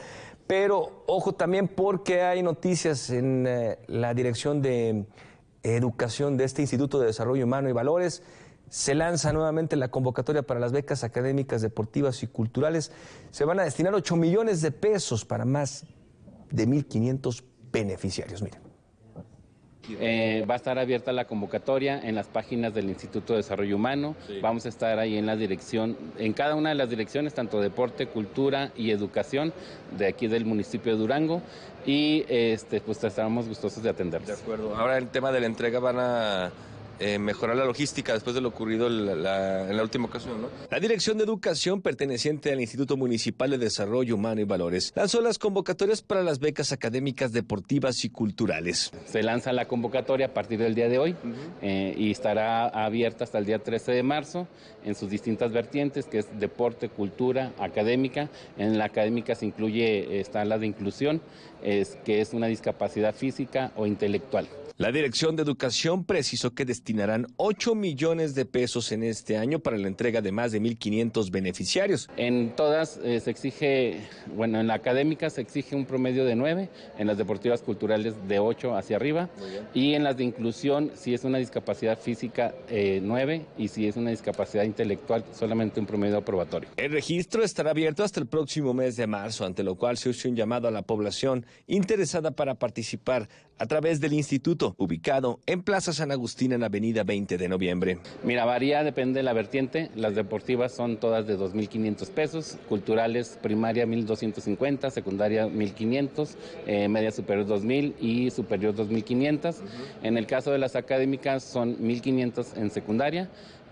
Pero ojo también porque hay noticias en eh, la dirección de educación de este Instituto de Desarrollo Humano y Valores. Se lanza nuevamente la convocatoria para las becas académicas, deportivas y culturales. Se van a destinar 8 millones de pesos para más de 1.500 beneficiarios. Miren. Eh, va a estar abierta la convocatoria en las páginas del Instituto de Desarrollo Humano. Vamos a estar ahí en la dirección, en cada una de las direcciones, tanto deporte, cultura y educación, de aquí del municipio de Durango. Y este, pues estaremos gustosos de atenderlos. De acuerdo. Ahora el tema de la entrega van a eh, mejorar la logística después de lo ocurrido en la última ocasión. La Dirección de Educación, perteneciente al Instituto Municipal de Desarrollo Humano y Valores, lanzó las convocatorias para las becas académicas, deportivas y culturales. Se lanza la convocatoria a partir del día de hoy eh, y estará abierta hasta el día 13 de marzo en sus distintas vertientes, que es deporte, cultura, académica. En la académica se incluye, eh, está la de inclusión es que es una discapacidad física o intelectual. La Dirección de Educación precisó que destinarán 8 millones de pesos en este año para la entrega de más de 1.500 beneficiarios. En todas eh, se exige, bueno, en la académica se exige un promedio de 9, en las deportivas culturales de 8 hacia arriba y en las de inclusión, si es una discapacidad física, 9 eh, y si es una discapacidad intelectual, solamente un promedio aprobatorio. El registro estará abierto hasta el próximo mes de marzo, ante lo cual se hizo un llamado a la población interesada para participar a través del instituto ubicado en Plaza San Agustín en Avenida 20 de Noviembre. Mira, varía, depende de la vertiente. Las deportivas son todas de 2.500 pesos, culturales primaria 1.250, secundaria 1.500, eh, media superior 2.000 y superior 2.500. En el caso de las académicas son 1.500 en secundaria 2.000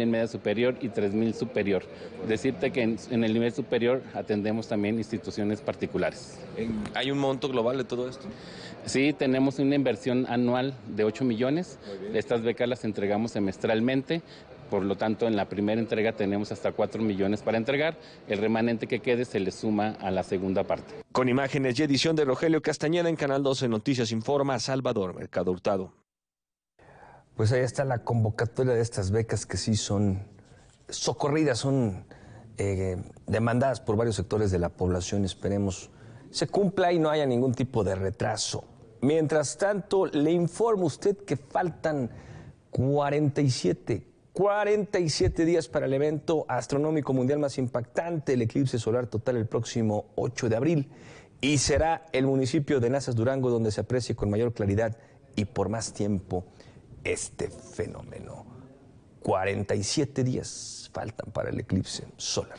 eh, en media superior y 3.000 superior. Decirte que en, en, el nivel superior atendemos también instituciones particulares. ¿Hay un monto global de todo esto? Sí, tenemos una inversión anual de 8 millones. Estas becas las entregamos semestralmente. Por lo tanto, en la primera entrega tenemos hasta 4 millones para entregar. El remanente que quede se le suma a la segunda parte. Con imágenes y edición de Rogelio Castañeda en Canal 12 Noticias Informa, Salvador Mercado Hurtado. Pues ahí está la convocatoria de estas becas que sí son socorridas, son eh, demandadas por varios sectores de la población. Esperemos se cumpla y no haya ningún tipo de retraso. Mientras tanto, le informo a usted que faltan 47, 47 días para el evento astronómico mundial más impactante, el eclipse solar total el próximo 8 de abril. Y será el municipio de Nazas Durango donde se aprecie con mayor claridad y por más tiempo este fenómeno. 47 días faltan para el eclipse solar.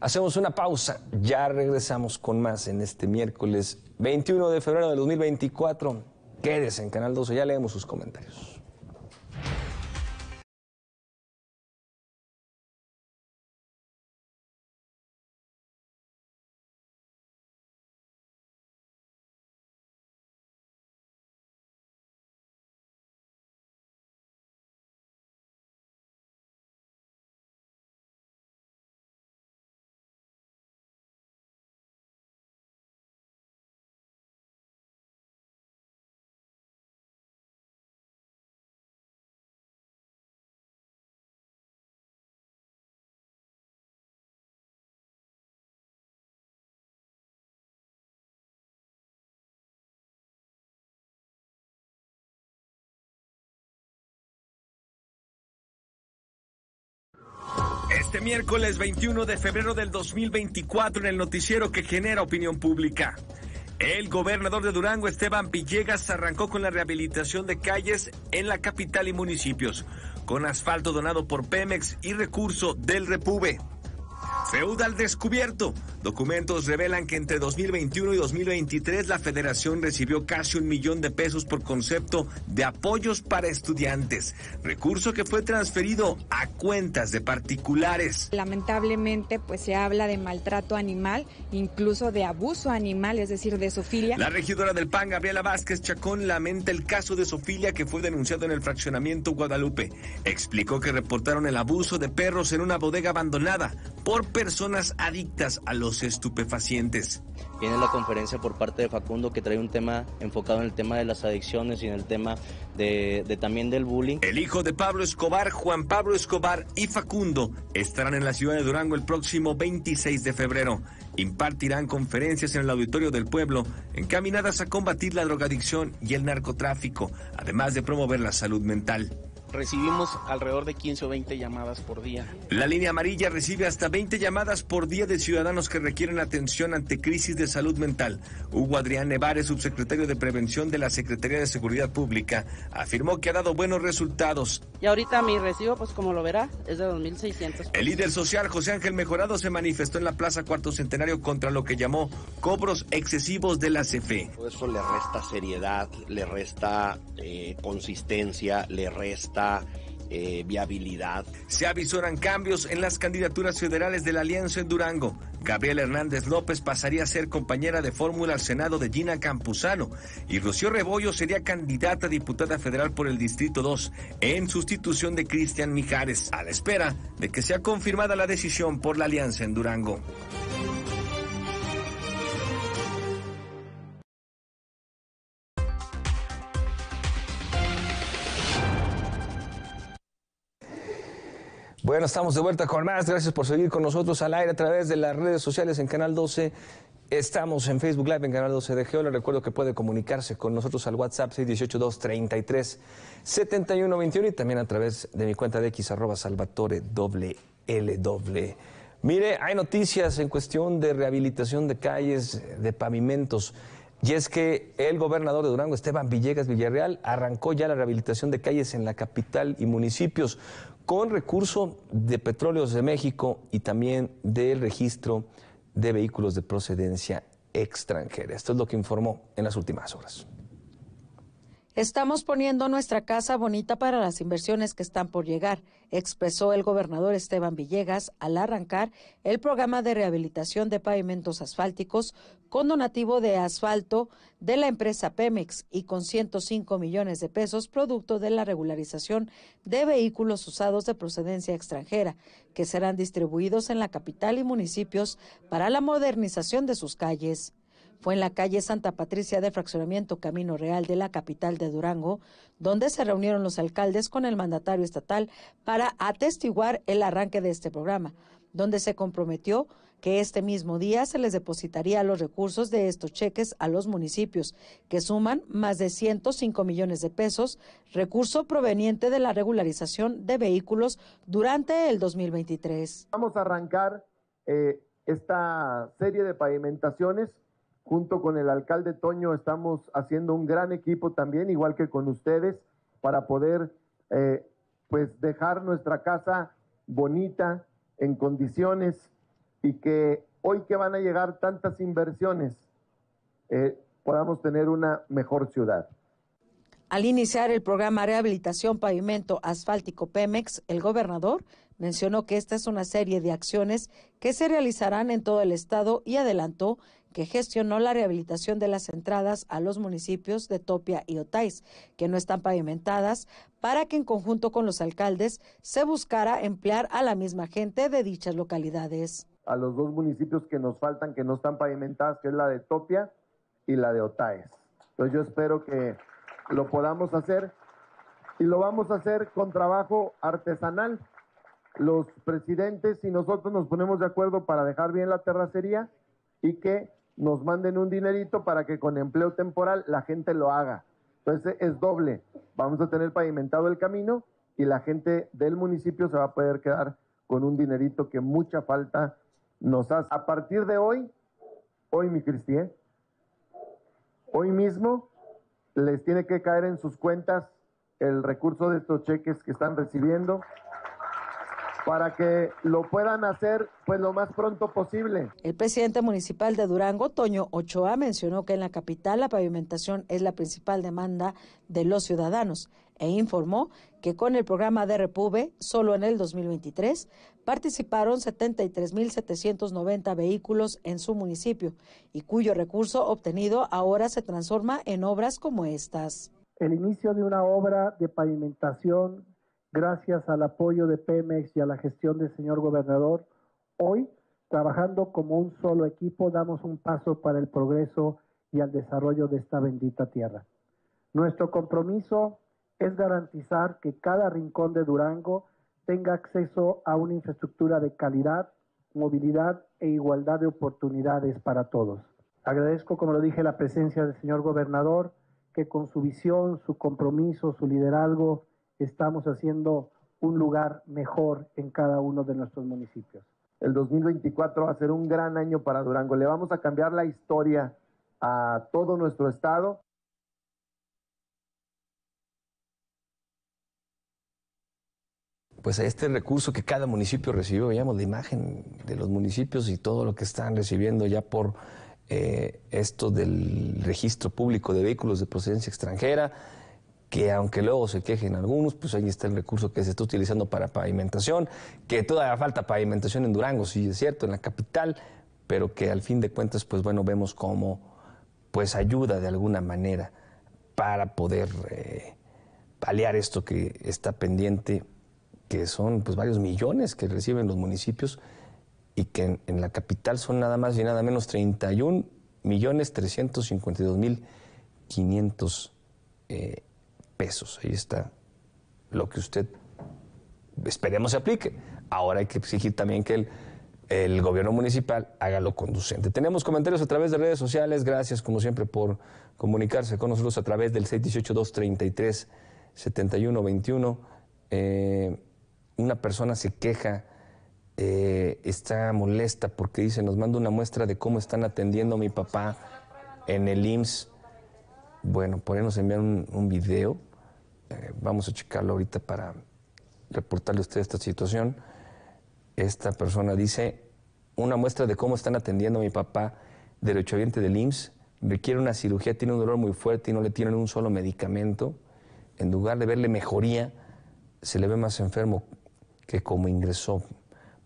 Hacemos una pausa, ya regresamos con más en este miércoles 21 de febrero de 2024. Quédese en Canal 12, ya leemos sus comentarios. este miércoles 21 de febrero del 2024 en el noticiero que genera opinión pública. El gobernador de Durango, Esteban Villegas, arrancó con la rehabilitación de calles en la capital y municipios, con asfalto donado por Pemex y recurso del Repube. Feuda al descubierto. Documentos revelan que entre 2021 y 2023 la federación recibió casi un millón de pesos por concepto de apoyos para estudiantes, recurso que fue transferido a cuentas de particulares. Lamentablemente, pues se habla de maltrato animal, incluso de abuso animal, es decir, de sofilia. La regidora del PAN, Gabriela Vázquez Chacón, lamenta el caso de sofilia que fue denunciado en el fraccionamiento Guadalupe. Explicó que reportaron el abuso de perros en una bodega abandonada por personas adictas a los estupefacientes. Viene la conferencia por parte de Facundo que trae un tema enfocado en el tema de las adicciones y en el tema de, también del bullying. El hijo de Pablo Escobar, Juan Pablo Escobar y Facundo estarán en la ciudad de Durango el próximo 26 de febrero. Impartirán conferencias en el auditorio del pueblo encaminadas a combatir la drogadicción y el narcotráfico, además de promover la salud mental recibimos alrededor de 15 o 20 llamadas por día. La línea amarilla recibe hasta 20 llamadas por día de ciudadanos que requieren atención ante crisis de salud mental. Hugo Adrián Nevares, subsecretario de Prevención de la Secretaría de Seguridad Pública, afirmó que ha dado buenos resultados. Y ahorita mi recibo, pues como lo verá, es de 2.600. El líder social José Ángel Mejorado se manifestó en la Plaza Cuarto Centenario contra lo que llamó cobros excesivos de la CFE. Eso le resta seriedad, le resta eh, consistencia, le resta eh, viabilidad. Se avisoran cambios en las candidaturas federales de la Alianza en Durango. Gabriel Hernández López pasaría a ser compañera de fórmula al Senado de Gina Campuzano y Rocío Rebollo sería candidata a diputada federal por el Distrito 2 en sustitución de Cristian Mijares, a la espera de que sea confirmada la decisión por la Alianza en Durango. Bueno, estamos de vuelta con más. Gracias por seguir con nosotros al aire a través de las redes sociales en Canal 12. Estamos en Facebook Live en Canal 12 de Geo. Le recuerdo que puede comunicarse con nosotros al WhatsApp 618-233-7121 y también a través de mi cuenta de X arroba salvatore doble Mire, hay noticias en cuestión de rehabilitación de calles, de pavimentos. Y es que el gobernador de Durango, Esteban Villegas Villarreal, arrancó ya la rehabilitación de calles en la capital y municipios con recurso de Petróleos de México y también del registro de vehículos de procedencia extranjera. Esto es lo que informó en las últimas horas. Estamos poniendo nuestra casa bonita para las inversiones que están por llegar, expresó el gobernador Esteban Villegas al arrancar el programa de rehabilitación de pavimentos asfálticos con donativo de asfalto de la empresa Pemex y con 105 millones de pesos producto de la regularización de vehículos usados de procedencia extranjera, que serán distribuidos en la capital y municipios para la modernización de sus calles. Fue en la calle Santa Patricia de Fraccionamiento Camino Real de la capital de Durango, donde se reunieron los alcaldes con el mandatario estatal para atestiguar el arranque de este programa, donde se comprometió que este mismo día se les depositaría los recursos de estos cheques a los municipios, que suman más de 105 millones de pesos, recurso proveniente de la regularización de vehículos durante el 2023. Vamos a arrancar eh, esta serie de pavimentaciones junto con el alcalde Toño estamos haciendo un gran equipo también, igual que con ustedes, para poder eh, pues dejar nuestra casa bonita, en condiciones, y que hoy que van a llegar tantas inversiones, eh, podamos tener una mejor ciudad. Al iniciar el programa Rehabilitación Pavimento Asfáltico Pemex, el gobernador mencionó que esta es una serie de acciones que se realizarán en todo el estado y adelantó que gestionó la rehabilitación de las entradas a los municipios de Topia y Otais, que no están pavimentadas, para que en conjunto con los alcaldes se buscara emplear a la misma gente de dichas localidades. A los dos municipios que nos faltan, que no están pavimentadas, que es la de Topia y la de Otais. Entonces yo espero que lo podamos hacer y lo vamos a hacer con trabajo artesanal. Los presidentes y nosotros nos ponemos de acuerdo para dejar bien la terracería y que nos manden un dinerito para que con empleo temporal la gente lo haga. Entonces es doble. Vamos a tener pavimentado el camino y la gente del municipio se va a poder quedar con un dinerito que mucha falta nos hace. A partir de hoy, hoy mi Cristian, ¿eh? hoy mismo les tiene que caer en sus cuentas el recurso de estos cheques que están recibiendo para que lo puedan hacer pues lo más pronto posible. El presidente municipal de Durango, Toño Ochoa, mencionó que en la capital la pavimentación es la principal demanda de los ciudadanos e informó que con el programa de Repube, solo en el 2023, participaron 73.790 vehículos en su municipio y cuyo recurso obtenido ahora se transforma en obras como estas. El inicio de una obra de pavimentación gracias al apoyo de Pemex y a la gestión del señor gobernador, hoy, trabajando como un solo equipo, damos un paso para el progreso y al desarrollo de esta bendita tierra. Nuestro compromiso es garantizar que cada rincón de Durango tenga acceso a una infraestructura de calidad, movilidad e igualdad de oportunidades para todos. Agradezco, como lo dije, la presencia del señor gobernador, que con su visión, su compromiso, su liderazgo, estamos haciendo un lugar mejor en cada uno de nuestros municipios. El 2024 va a ser un gran año para Durango. Le vamos a cambiar la historia a todo nuestro estado. pues a este recurso que cada municipio recibió, veíamos la imagen de los municipios y todo lo que están recibiendo ya por eh, esto del registro público de vehículos de procedencia extranjera, que aunque luego se quejen algunos, pues ahí está el recurso que se está utilizando para pavimentación, que todavía falta pavimentación en Durango, sí es cierto, en la capital, pero que al fin de cuentas, pues bueno, vemos cómo pues ayuda de alguna manera para poder eh, paliar esto que está pendiente, que son pues varios millones que reciben los municipios y que en, la capital son nada más y nada menos 31.352.500 millones eh, pesos. Ahí está lo que usted esperemos se aplique. Ahora hay que exigir también que el, gobierno municipal haga lo conducente. Tenemos comentarios a través de redes sociales. Gracias, como siempre, por comunicarse con nosotros a través del 618-233-7121. Eh, una persona se queja, eh, está molesta porque dice, nos manda una muestra de cómo están atendiendo a mi papá en el IMSS bueno, por ahí enviaron un, video. Eh, vamos a checarlo ahorita para reportarle a usted esta situación. Esta persona dice, una muestra de cómo están atendiendo a mi papá derechohabiente del IMSS. Requiere una cirugía, tiene un dolor muy fuerte y no le tienen un solo medicamento. En lugar de verle mejoría, se le ve más enfermo que como ingresó.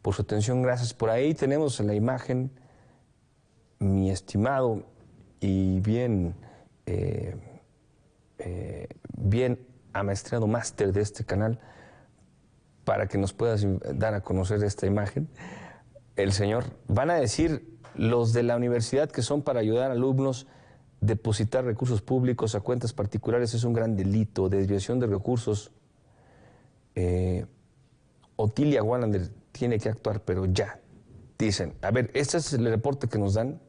Por su atención, gracias. Por ahí tenemos la imagen, mi estimado y bien eh, eh, bien amaestrado máster de este canal para que nos puedas dar a conocer esta imagen. El señor, van a decir los de la universidad que son para ayudar a alumnos depositar recursos públicos a cuentas particulares es un gran delito, desviación de recursos. Eh, Otilia Wallander tiene que actuar, pero ya. Dicen, a ver, este es el reporte que nos dan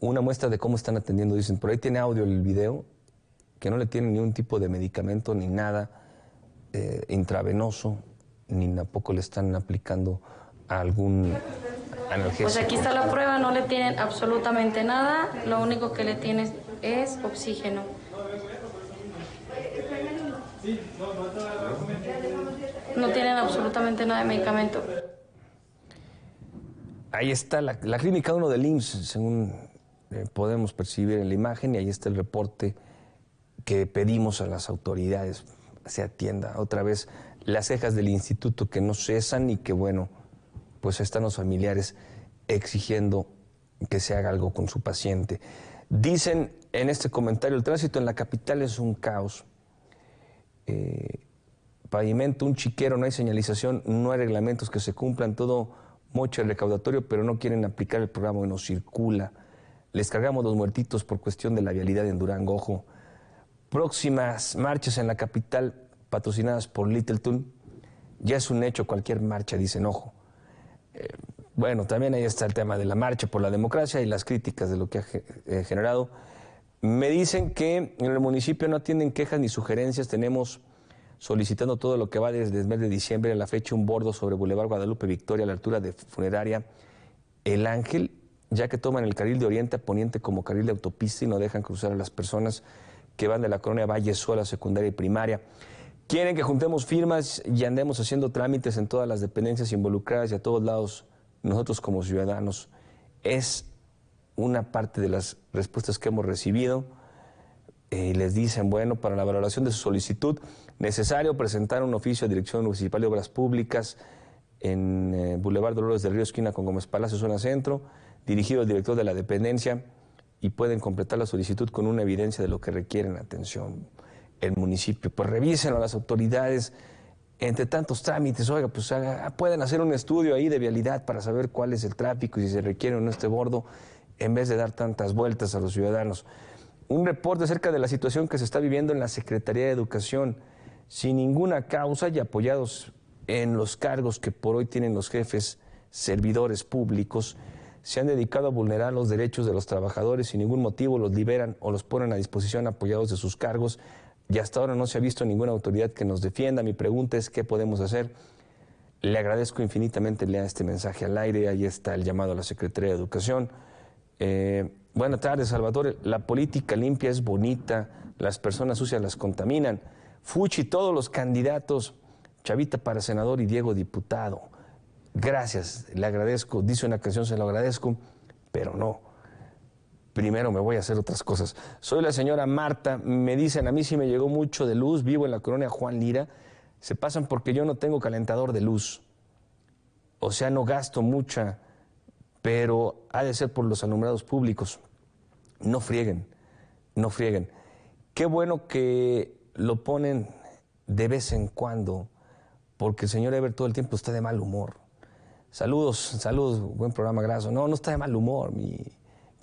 una muestra de cómo están atendiendo. Dicen, por ahí tiene audio el video, que no le tienen ningún tipo de medicamento ni nada eh, intravenoso, ni tampoco le están aplicando algún analgésico. Pues aquí está la prueba, no le tienen absolutamente nada, lo único que le tienen es oxígeno. No tienen absolutamente nada de medicamento. Ahí está la, clínica uno del IMSS, según eh, podemos percibir en la imagen y ahí está el reporte que pedimos a las autoridades se atienda. Otra vez, las cejas del instituto que no cesan y que, bueno, pues están los familiares exigiendo que se haga algo con su paciente. Dicen en este comentario, el tránsito en la capital es un caos. Eh, pavimento, un chiquero, no hay señalización, no hay reglamentos que se cumplan, todo moche recaudatorio, pero no quieren aplicar el programa que nos circula. Les cargamos los muertitos por cuestión de la vialidad en Durango. Ojo, próximas marchas en la capital patrocinadas por Littleton. Ya es un hecho cualquier marcha, dicen, ojo. Eh, bueno, también ahí está el tema de la marcha por la democracia y las críticas de lo que ha eh, generado. Me dicen que en el municipio no atienden quejas ni sugerencias. Tenemos solicitando todo lo que va desde el mes de diciembre a la fecha un bordo sobre Boulevard Guadalupe Victoria a la altura de funeraria El Ángel ya que toman el carril de oriente a poniente como carril de autopista y no dejan cruzar a las personas que van de la colonia Valle Suela, secundaria y primaria. Quieren que juntemos firmas y andemos haciendo trámites en todas las dependencias involucradas y a todos lados, nosotros como ciudadanos. Es una parte de las respuestas que hemos recibido. Eh, les dicen, bueno, para la valoración de su solicitud, necesario presentar un oficio a Dirección Municipal de Obras Públicas en eh, Boulevard Dolores del Río, esquina con Gómez Palacio, zona centro dirigido al director de la dependencia y pueden completar la solicitud con una evidencia de lo que requieren atención el municipio. Pues revísenlo a las autoridades entre tantos trámites, oiga, pues pueden hacer un estudio ahí de vialidad para saber cuál es el tráfico y si se requiere o no este bordo, en vez de dar tantas vueltas a los ciudadanos. Un reporte acerca de la situación que se está viviendo en la Secretaría de Educación, sin ninguna causa y apoyados en los cargos que por hoy tienen los jefes servidores públicos se han dedicado a vulnerar los derechos de los trabajadores sin ningún motivo, los liberan o los ponen a disposición apoyados de sus cargos y hasta ahora no se ha visto ninguna autoridad que nos defienda. Mi pregunta es, ¿qué podemos hacer? Le agradezco infinitamente, lea este mensaje al aire, ahí está el llamado a la Secretaría de Educación. Eh, buenas tardes, Salvador. La política limpia es bonita, las personas sucias las contaminan. Fuchi, todos los candidatos, Chavita para senador y Diego diputado gracias, le agradezco, dice una canción, se lo agradezco, pero no. Primero me voy a hacer otras cosas. Soy la señora Marta, me dicen, a mí sí me llegó mucho de luz, vivo en la colonia Juan Lira, se pasan porque yo no tengo calentador de luz. O sea, no gasto mucha, pero ha de ser por los alumbrados públicos. No frieguen, no frieguen. Qué bueno que lo ponen de vez en cuando, porque el señor Ever todo el tiempo está de mal humor Saludos, saludos, buen programa, Graso. No, no está de mal humor, mi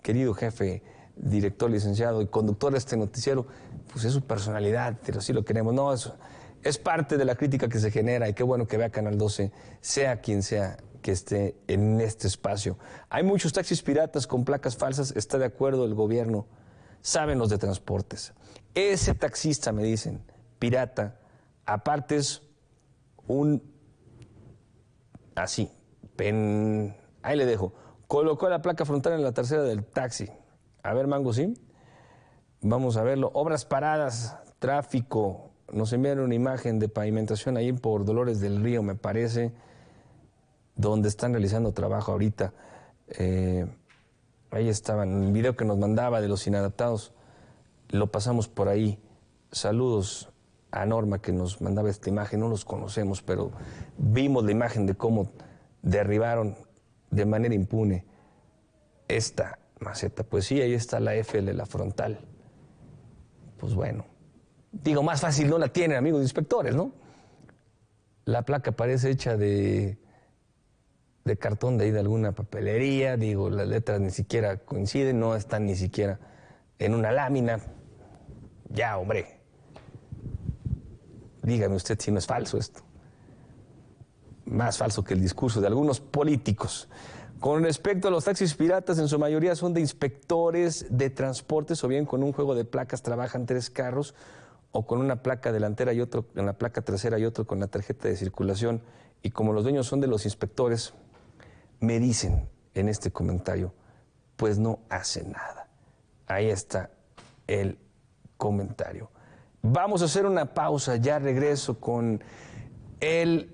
querido jefe, director, licenciado y conductor de este noticiero. Pues es su personalidad, pero sí lo queremos. No, es, es parte de la crítica que se genera y qué bueno que vea Canal 12, sea quien sea que esté en este espacio. Hay muchos taxis piratas con placas falsas, está de acuerdo el gobierno, saben los de transportes. Ese taxista, me dicen, pirata, aparte es un así, Ahí le dejo. Colocó la placa frontal en la tercera del taxi. A ver, Mango, ¿sí? Vamos a verlo. Obras paradas, tráfico. Nos enviaron una imagen de pavimentación ahí por Dolores del Río, me parece, donde están realizando trabajo ahorita. Eh, ahí estaban, el video que nos mandaba de los inadaptados. Lo pasamos por ahí. Saludos a Norma que nos mandaba esta imagen. No los conocemos, pero vimos la imagen de cómo derribaron de manera impune esta maceta. Pues sí, ahí está la FL, la frontal. Pues bueno, digo, más fácil no la tienen, amigos inspectores, ¿no? La placa parece hecha de, de cartón de ahí de alguna papelería, digo, las letras ni siquiera coinciden, no están ni siquiera en una lámina. Ya, hombre, dígame usted si no es falso esto más falso que el discurso de algunos políticos. Con respecto a los taxis piratas, en su mayoría son de inspectores de transportes o bien con un juego de placas trabajan tres carros o con una placa delantera y otro en la placa trasera y otro con la tarjeta de circulación. Y como los dueños son de los inspectores, me dicen en este comentario, pues no hace nada. Ahí está el comentario. Vamos a hacer una pausa, ya regreso con el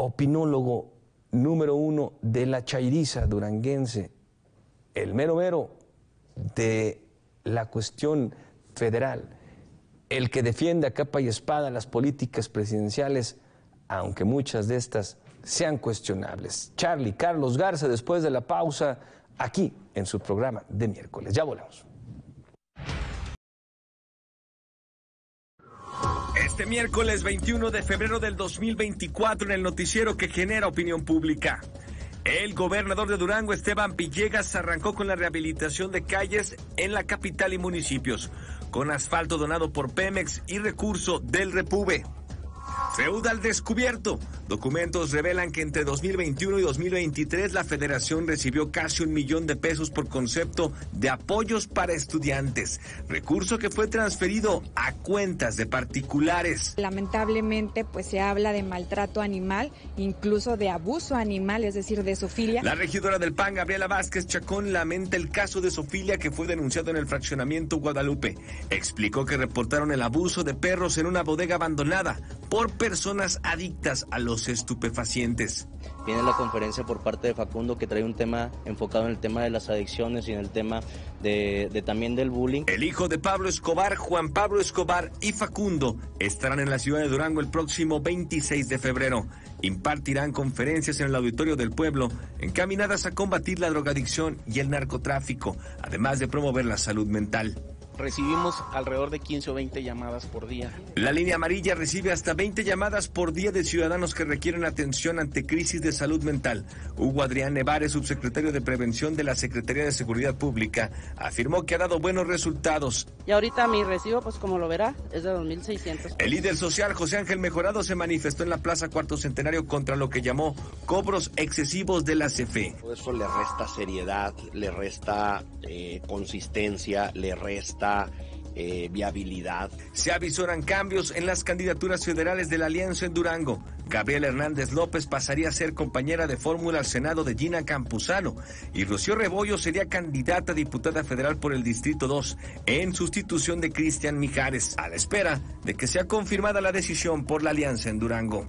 opinólogo número uno de la chairiza duranguense, el mero mero de la cuestión federal, el que defiende a capa y espada las políticas presidenciales, aunque muchas de estas sean cuestionables. Charlie Carlos Garza, después de la pausa, aquí en su programa de miércoles. Ya volamos. este miércoles 21 de febrero del 2024 en el noticiero que genera opinión pública. El gobernador de Durango, Esteban Villegas, arrancó con la rehabilitación de calles en la capital y municipios, con asfalto donado por Pemex y recurso del Repube. Feudal al descubierto. Documentos revelan que entre 2021 y 2023 la federación recibió casi un millón de pesos por concepto de apoyos para estudiantes, recurso que fue transferido a cuentas de particulares. Lamentablemente, pues se habla de maltrato animal, incluso de abuso animal, es decir, de sofilia. La regidora del PAN, Gabriela Vázquez Chacón, lamenta el caso de sofilia que fue denunciado en el fraccionamiento Guadalupe. Explicó que reportaron el abuso de perros en una bodega abandonada por personas adictas a los estupefacientes. Viene la conferencia por parte de Facundo que trae un tema enfocado en el tema de las adicciones y en el tema de, también del bullying. El hijo de Pablo Escobar, Juan Pablo Escobar y Facundo estarán en la ciudad de Durango el próximo 26 de febrero. Impartirán conferencias en el auditorio del pueblo encaminadas a combatir la drogadicción y el narcotráfico, además de promover la salud mental recibimos alrededor de 15 o 20 llamadas por día. La línea amarilla recibe hasta 20 llamadas por día de ciudadanos que requieren atención ante crisis de salud mental. Hugo Adrián Nevares, subsecretario de Prevención de la Secretaría de Seguridad Pública, afirmó que ha dado buenos resultados. Y ahorita mi recibo, pues como lo verá, es de 2.600. El líder social José Ángel Mejorado se manifestó en la Plaza Cuarto Centenario contra lo que llamó cobros excesivos de la CFE. Eso le resta seriedad, le resta eh, consistencia, le resta eh, viabilidad. Se avisoran cambios en las candidaturas federales de la Alianza en Durango. Gabriela Hernández López pasaría a ser compañera de fórmula al Senado de Gina Campuzano y Rocío Rebollo sería candidata a diputada federal por el Distrito 2 en sustitución de Cristian Mijares, a la espera de que sea confirmada la decisión por la Alianza en Durango.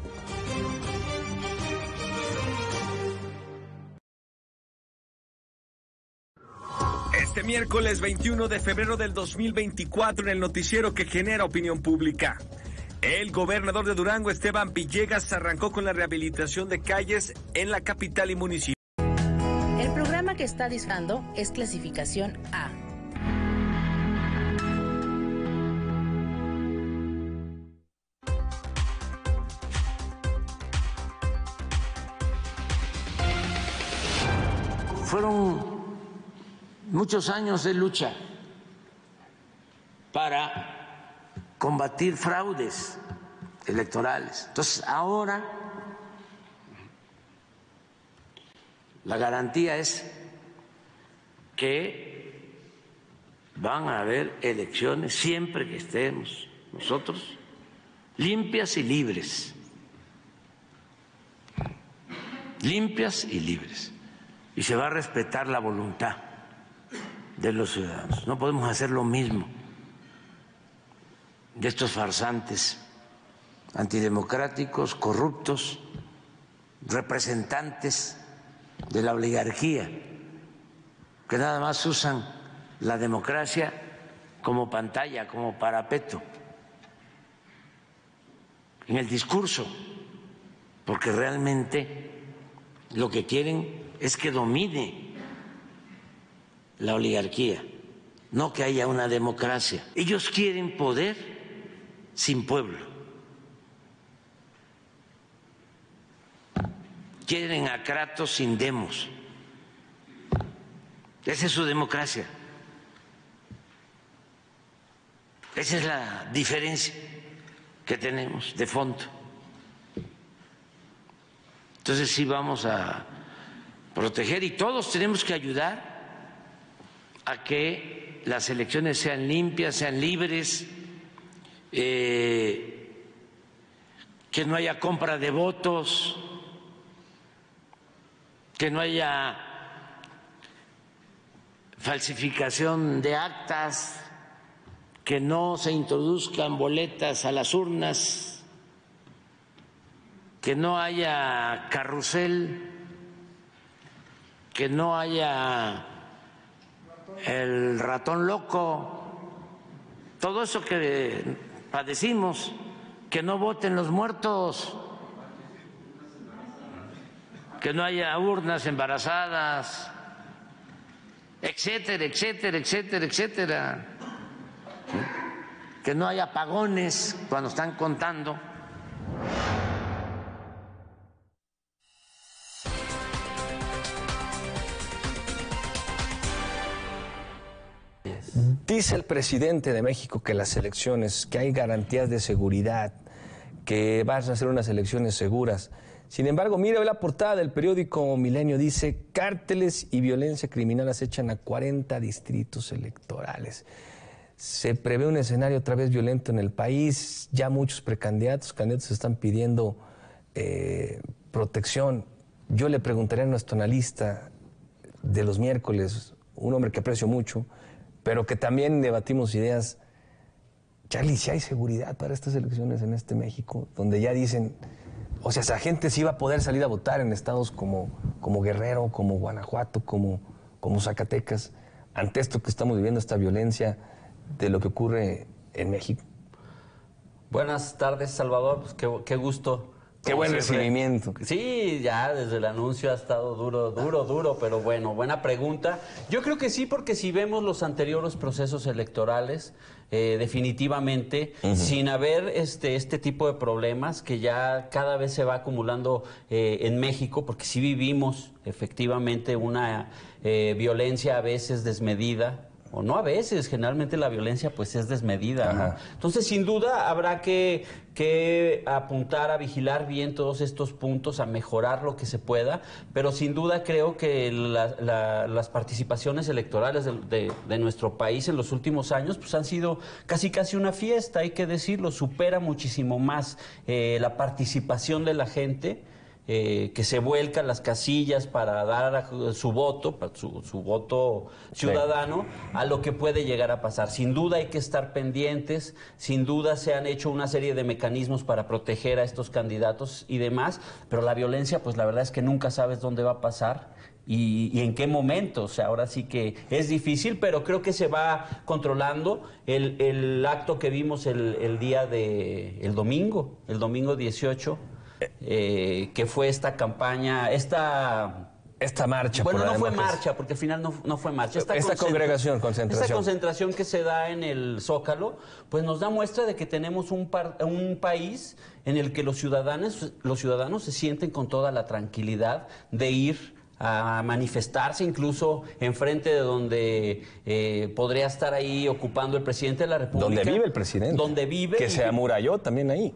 este miércoles 21 de febrero del 2024 en el noticiero que genera opinión pública. El gobernador de Durango, Esteban Villegas, arrancó con la rehabilitación de calles en la capital y municipio. El programa que está disfando es clasificación A. Fueron muchos años de lucha para combatir fraudes electorales. Entonces, ahora la garantía es que van a haber elecciones siempre que estemos nosotros limpias y libres. Limpias y libres. Y se va a respetar la voluntad de los ciudadanos. No podemos hacer lo mismo de estos farsantes antidemocráticos, corruptos, representantes de la oligarquía, que nada más usan la democracia como pantalla, como parapeto, en el discurso, porque realmente lo que quieren es que domine la oligarquía, no que haya una democracia. Ellos quieren poder sin pueblo. Quieren acratos sin demos. Esa es su democracia. Esa es la diferencia que tenemos de fondo. Entonces sí vamos a proteger y todos tenemos que ayudar a que las elecciones sean limpias, sean libres, eh, que no haya compra de votos, que no haya falsificación de actas, que no se introduzcan boletas a las urnas, que no haya carrusel, que no haya el ratón loco, todo eso que padecimos, que no voten los muertos, que no haya urnas embarazadas, etcétera, etcétera, etcétera, etcétera, que no haya apagones cuando están contando. Dice el presidente de México que las elecciones, que hay garantías de seguridad, que van a ser unas elecciones seguras. Sin embargo, mire la portada del periódico Milenio, dice, cárteles y violencia criminal acechan a 40 distritos electorales. Se prevé un escenario otra vez violento en el país, ya muchos precandidatos, candidatos están pidiendo eh, protección. Yo le preguntaría a nuestro analista de los miércoles, un hombre que aprecio mucho, pero que también debatimos ideas. Charlie, si hay seguridad para estas elecciones en este México, donde ya dicen, o sea, esa gente sí va a poder salir a votar en estados como, como Guerrero, como Guanajuato, como, como Zacatecas, ante esto que estamos viviendo, esta violencia de lo que ocurre en México. Buenas tardes, Salvador. Pues qué, qué gusto Qué buen recibimiento. Sí, ya desde el anuncio ha estado duro, duro, duro, pero bueno, buena pregunta. Yo creo que sí, porque si vemos los anteriores procesos electorales, eh, definitivamente, sin haber este, este tipo de problemas que ya cada vez se va acumulando eh, en México, porque sí vivimos efectivamente una eh, violencia a veces desmedida, o no a veces, generalmente la violencia pues es desmedida. Entonces, sin duda, habrá que, apuntar a vigilar bien todos estos puntos, a mejorar lo que se pueda, pero sin duda creo que las participaciones electorales de, nuestro país en los últimos años pues han sido casi casi una fiesta, hay que decirlo, supera muchísimo más eh, la participación de la gente eh, que se vuelcan las casillas para dar su voto, su, voto ciudadano, a lo que puede llegar a pasar. Sin duda hay que estar pendientes, sin duda se han hecho una serie de mecanismos para proteger a estos candidatos y demás, pero la violencia, pues la verdad es que nunca sabes dónde va a pasar. Y, en qué momento. O sea, ahora sí que es difícil, pero creo que se va controlando el, acto que vimos el, el día de el domingo, el domingo 18 eh, que fue esta campaña, esta... Esta marcha. Bueno, no fue marcha, porque al final no, fue marcha. Esta, congregación, concentración. Esta concentración que se da en el Zócalo, pues nos da muestra de que tenemos un, un país en el que los ciudadanos, los ciudadanos se sienten con toda la tranquilidad de ir a manifestarse incluso en frente de donde eh, podría estar ahí ocupando el presidente de la República. Donde vive el presidente. Donde vive. Que sea se amuralló también ahí.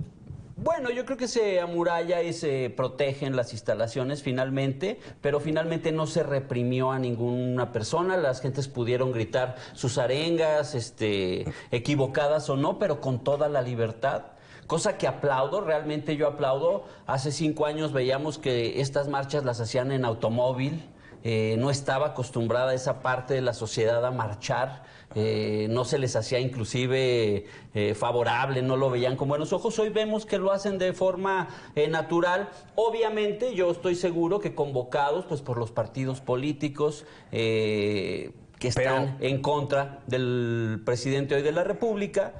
Bueno, yo creo que se amuralla y se protegen las instalaciones finalmente, pero finalmente no se reprimió a ninguna persona. Las gentes pudieron gritar sus arengas, este, equivocadas o no, pero con toda la libertad cosa que aplaudo, realmente yo aplaudo. Hace cinco años veíamos que estas marchas las hacían en automóvil, eh, no estaba acostumbrada esa parte de la sociedad a marchar. Eh, no se les hacía inclusive eh, favorable, no lo veían con buenos ojos. Hoy vemos que lo hacen de forma eh, natural. Obviamente yo estoy seguro que convocados pues, por los partidos políticos que están en contra del presidente hoy de la República.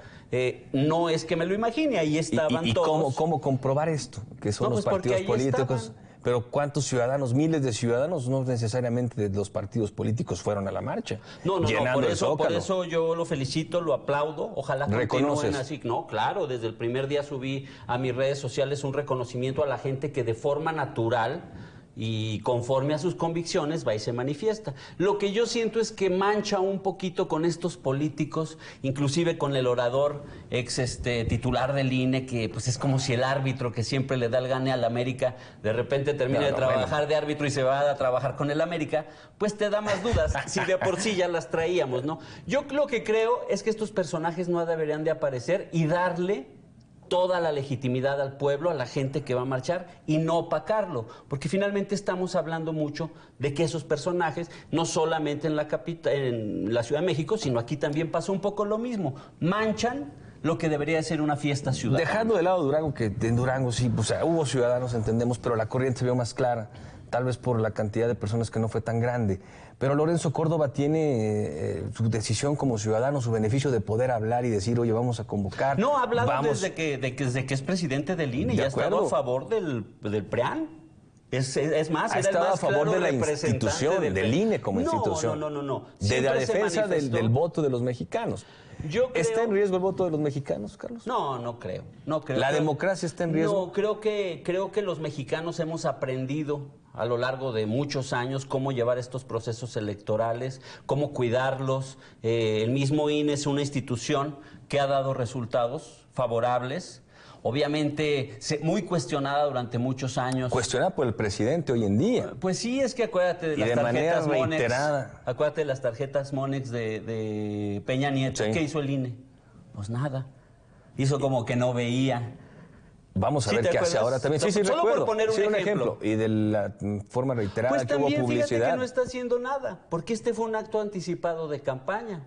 no es que me lo imagine, ahí estaban ¿Y, y, todos. Cómo, comprobar esto? Que son los pues, partidos políticos pero ¿cuántos ciudadanos, miles de ciudadanos, no necesariamente de los partidos políticos, fueron a la marcha? No, no, no por, eso, por eso yo lo felicito, lo aplaudo, ojalá continúen así. No, claro, desde el primer día subí a mis redes sociales un reconocimiento a la gente que de forma natural y conforme a sus convicciones va y se manifiesta. Lo que yo siento es que mancha un poquito con estos políticos, inclusive con el orador ex este, titular del INE, que pues es como si el árbitro que siempre le da el gane al América, de repente termina de trabajar de árbitro y se va a trabajar con el América, pues te da más dudas, [laughs] si de por sí ya las traíamos, ¿no? Yo lo que creo es que estos personajes no deberían de aparecer y darle toda la legitimidad al pueblo, a la gente que va a marchar y no opacarlo, porque finalmente estamos hablando mucho de que esos personajes, no solamente en la, en la Ciudad de México, sino aquí también pasó un poco lo mismo, manchan lo que debería ser una fiesta ciudadana. Dejando de lado Durango, que en Durango sí, pues, hubo ciudadanos, entendemos, pero la corriente se vio más clara tal vez por la cantidad de personas que no fue tan grande. Pero Lorenzo Córdoba tiene eh, su decisión como ciudadano, su beneficio de poder hablar y decir, oye, vamos a convocar. No, ha hablado desde, que, de, desde que es presidente del INE y ha estado a favor del, del PREAN. Es, más, ha ah, a favor de la institución, del, INE como institución. No, no, no, no. De la defensa del, voto de los mexicanos. Yo ¿Está en riesgo el voto de los mexicanos, Carlos? No, no creo. No creo. ¿La democracia está en riesgo? No, creo que, creo que los mexicanos hemos aprendido a lo largo de muchos años cómo llevar estos procesos electorales, cómo cuidarlos. Eh, el mismo INE es una institución que ha dado resultados favorables obviamente muy cuestionada durante muchos años. Cuestionada por el presidente hoy en día. Pues sí, es que acuérdate de las tarjetas manera Monex. Acuérdate de las tarjetas Monex de, Peña Nieto. ¿Qué hizo el INE? Pues nada. Hizo como que no veía. Vamos a ver qué hace ahora también. Sí, sí, Solo por poner un, ejemplo. Y de la forma reiterada pues que también, hubo publicidad. Fíjate que no está haciendo nada, porque este fue un acto anticipado de campaña.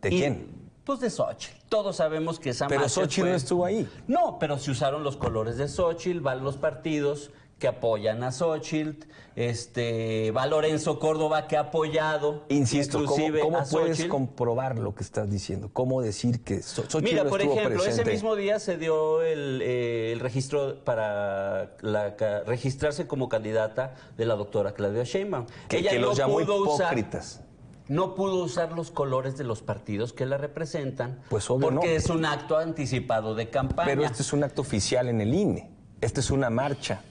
¿De quién? Pues de Xochitl. Todos sabemos que esa Pero Xochitl no pues. estuvo ahí. No, pero se usaron los colores de Xochitl, van los partidos que apoyan a Xochitl, este, va Lorenzo Córdoba que ha apoyado. Insisto, ¿cómo, puedes comprobar lo que estás diciendo? ¿Cómo decir que Xochitl Mira, por ejemplo, ese mismo día se dio el, eh, registro para la, registrarse como candidata de la doctora Claudia Sheinbaum. Que, Ella los llamó hipócritas no pudo usar los colores de los partidos que la representan, pues porque es un acto anticipado de campaña. Pero este es un acto oficial en el INE. Esta es una marcha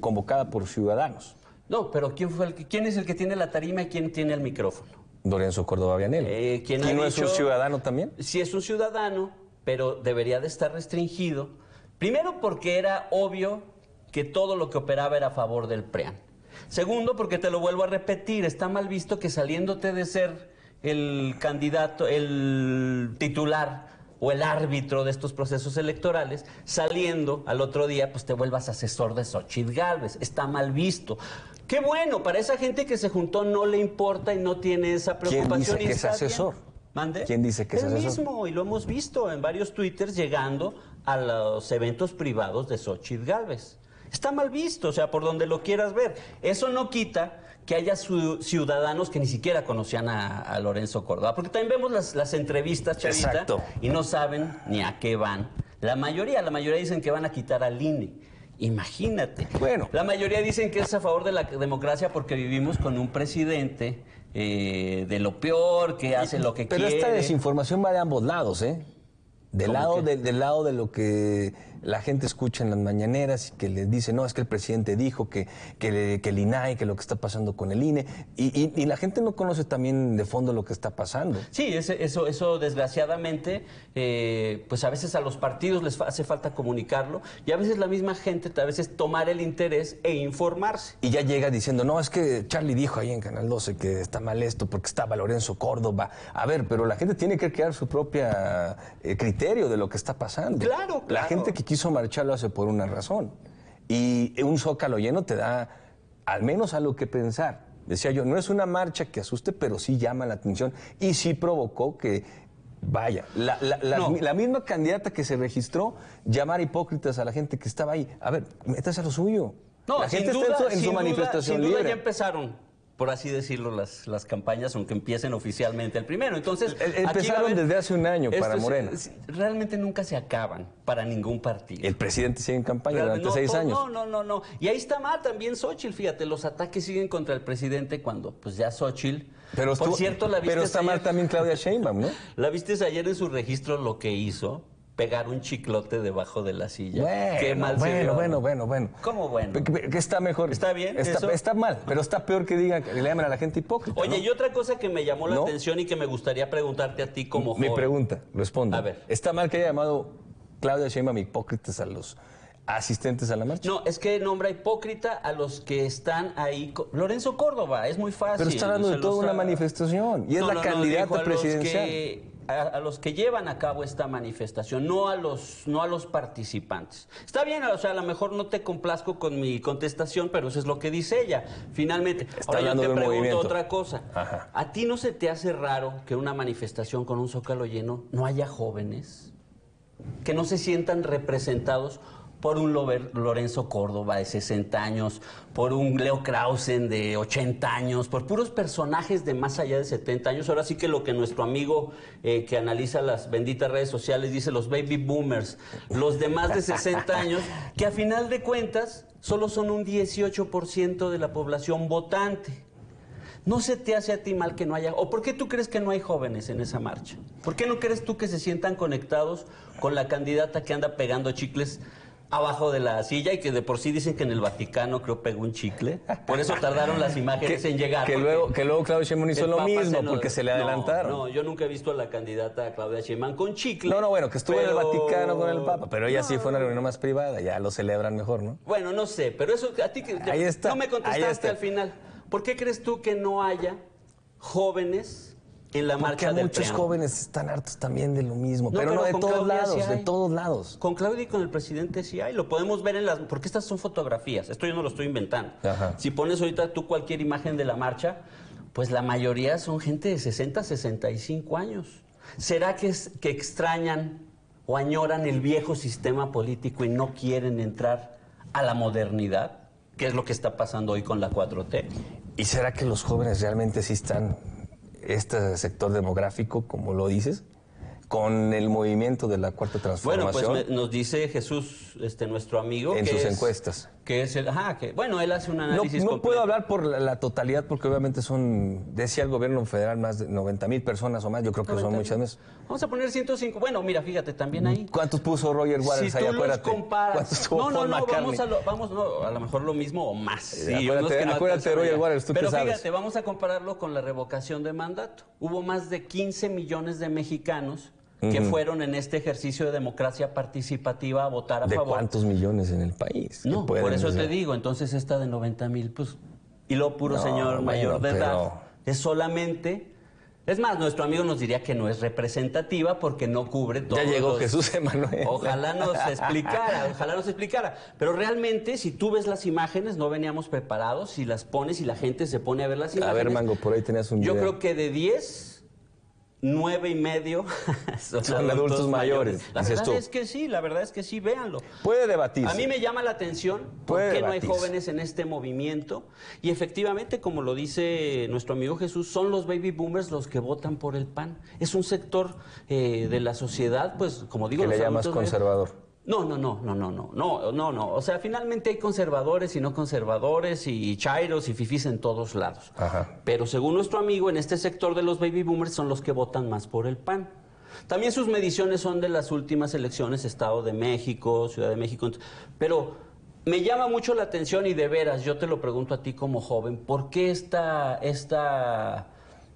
convocada por ciudadanos. No, pero ¿quién, es el que tiene la tarima y quién tiene el micrófono? Dorenzo Córdoba Vianel. Eh, ¿Quién, no es un ciudadano también? Sí es un ciudadano, pero debería de estar restringido. Primero porque era obvio que todo lo que operaba era a favor del PREAN. Segundo, porque te lo vuelvo a repetir, está mal visto que saliéndote de ser el candidato, el titular o el árbitro de estos procesos electorales, saliendo al otro día, pues te vuelvas asesor de Xochitl Galvez. Está mal visto. Qué bueno, para esa gente que se juntó no le importa y no tiene esa preocupación. ¿Quién dice que es asesor? ¿Mande? ¿Quién dice que es asesor? El mismo, y lo hemos visto en varios twitters llegando a los eventos privados de Xochitl Galvez. Está mal visto, o sea, por donde lo quieras ver. Eso no quita que haya ciudadanos que ni siquiera conocían a, Lorenzo Córdoba, porque también vemos las, entrevistas, Chavita, y no saben ni a qué van. La mayoría, la mayoría dicen que van a quitar al INE. Imagínate. Bueno. La mayoría dicen que es a favor de la democracia porque vivimos con un presidente eh, de lo peor, que hace lo que quiere. Pero esta desinformación va de ambos lados, ¿eh? Del lado, del lado de lo que la gente escucha en las mañaneras y que les dice, no, es que el presidente dijo que, que, el INAI, que lo que está pasando con el INE, y, la gente no conoce también de fondo lo que está pasando. Sí, eso, eso desgraciadamente, eh, pues a veces a los partidos les hace falta comunicarlo, y a veces la misma gente, a veces tomar el interés e informarse. Y ya llega diciendo, no, es que Charlie dijo ahí en Canal 12 que está mal esto porque estaba Lorenzo Córdoba. A ver, pero la gente tiene que crear su propia eh, criterio de lo que está pasando. Claro, claro. La gente quiso marchar hace por una razón. Y un zócalo lleno te da al menos algo que pensar. Decía yo, no es una marcha que asuste, pero sí llama la atención y sí provocó que, vaya, la, misma candidata que se registró llamar hipócritas a la gente que estaba ahí. A ver, métase a lo suyo. No, la gente está en su, manifestación libre. ya empezaron por así decirlo, las, las campañas, aunque empiecen oficialmente el primero. Entonces, e-, empezaron desde hace un año para Morena. realmente nunca se acaban para ningún partido. El presidente sigue en campaña durante seis años. No, no, no, no. Y ahí está mal también Xochitl, fíjate, los ataques siguen contra el presidente cuando pues ya Xochitl... Pero por cierto, la está mal también Claudia Sheinbaum, ¿no? [laughs] La viste ayer en su registro lo que hizo pegar un chiclote debajo de la silla. Bueno, bueno, bueno, bueno, ¿Cómo bueno? ¿Qué está mejor. ¿Está bien? Está, mal, pero está peor que digan que le llamen a la gente hipócrita. Oye, y otra cosa que me llamó la atención y que me gustaría preguntarte a ti como joven. Mi pregunta, responde. A ver. ¿Está mal que haya llamado Claudia Sheinbaum hipócritas a los asistentes a la marcha. No, es que nombra hipócrita a los que están ahí. Lorenzo Córdoba, es muy fácil. Pero está hablando de toda una manifestación y es la candidata presidencial. Que a, los que llevan a cabo esta manifestación, no a los, no a los participantes. Está bien, o sea, a lo mejor no te complazco con mi contestación, pero eso es lo que dice ella. Finalmente, ahora yo te pregunto otra cosa. ¿A ti no se te hace raro que una manifestación con un zócalo lleno no haya jóvenes? Que no se sientan representados por un Lorenzo Córdoba de 60 años, por un Leo Krausen de 80 años, por puros personajes de más allá de 70 años. Ahora sí que lo que nuestro amigo eh, que analiza las benditas redes sociales dice, los baby boomers, los de más de 60 años, que a final de cuentas solo son un 18% de la población votante. ¿No se te hace a ti mal que no haya... ¿O por qué tú crees que no hay jóvenes en esa marcha? ¿Por qué no crees tú que se sientan conectados con la candidata que anda pegando chicles abajo de la silla y que de por sí dicen que en el Vaticano creo pegó un chicle. Por eso [laughs] tardaron las imágenes en llegar. Que luego, que luego Claudia Sheinbaum hizo lo mismo porque se le adelantaron. No, yo nunca he visto a la candidata Claudia Sheinbaum con chicle. No, no, bueno, que estuvo en el Vaticano con el Papa, pero ella sí fue una reunión más privada, ya lo celebran mejor, ¿no? Bueno, no sé, pero eso a ti que ahí está, no me contestaste al final. ¿Por qué crees tú que no haya jóvenes en la marcha del muchos jóvenes están hartos también de lo mismo, pero, no de todos lados, de todos lados. Con Claudia y con el presidente sí hay, lo podemos ver en las porque estas son fotografías, esto yo no lo estoy inventando. Si pones ahorita tú cualquier imagen de la marcha, pues la mayoría son gente de 60, 65 años. ¿Será que es, que extrañan o añoran el viejo sistema político y no quieren entrar a la modernidad? ¿Qué es lo que está pasando hoy con la 4T? ¿Y será que los jóvenes realmente sí están este sector demográfico, como lo dices, con el movimiento de la cuarta transformación. Bueno, pues nos dice Jesús, este nuestro amigo, en sus encuestas, que es el, ajá, que, bueno, él hace un análisis. No, puedo hablar por la, totalidad porque obviamente son, decía el gobierno federal, más de 90 mil personas o más, yo creo que son muchas más. Vamos a poner 105, bueno, mira, fíjate, también ahí. ¿Cuántos puso Roger Waters si tú no, no, no, vamos, a lo, vamos no, a lo mejor lo mismo o más. Sí, acuérdate, Roger Waters, tú Pero fíjate, vamos a compararlo con la revocación de mandato. Hubo más de 15 millones de mexicanos que fueron en este ejercicio de democracia participativa a votar a favor. ¿De cuántos millones en el país? No, por eso te digo, entonces esta de 90 mil, pues, y lo puro señor mayor de edad, es solamente... Es más, nuestro amigo nos diría que no es representativa porque no cubre todo. Ya llegó Jesús Emanuel. Ojalá nos [laughs] explicara, ojalá nos explicara. Pero realmente, si tú ves las imágenes, no veníamos preparados. Si las pones y la gente se pone a ver las imágenes. A ver, Mango, por ahí tenías un Yo creo que de 10, nueve y medio [laughs] son, adultos, mayores. La verdad es que sí, la verdad es que sí, véanlo. Puede debatirse. A mí me llama la atención por no hay jóvenes en este movimiento. Y efectivamente, como lo dice nuestro amigo Jesús, son los baby boomers los que votan por el PAN. Es un sector eh, de la sociedad, pues, como digo... Que le conservador. No, no, no, no, no, no, no, no, no. O sea, finalmente hay conservadores y no conservadores y chairos y fifis en todos lados. Pero según nuestro amigo, en este sector de los baby boomers son los que votan más por el PAN. También sus mediciones son de las últimas elecciones, Estado de México, Ciudad de México. Pero me llama mucho la atención y de veras, yo te lo pregunto a ti como joven, ¿por qué esta,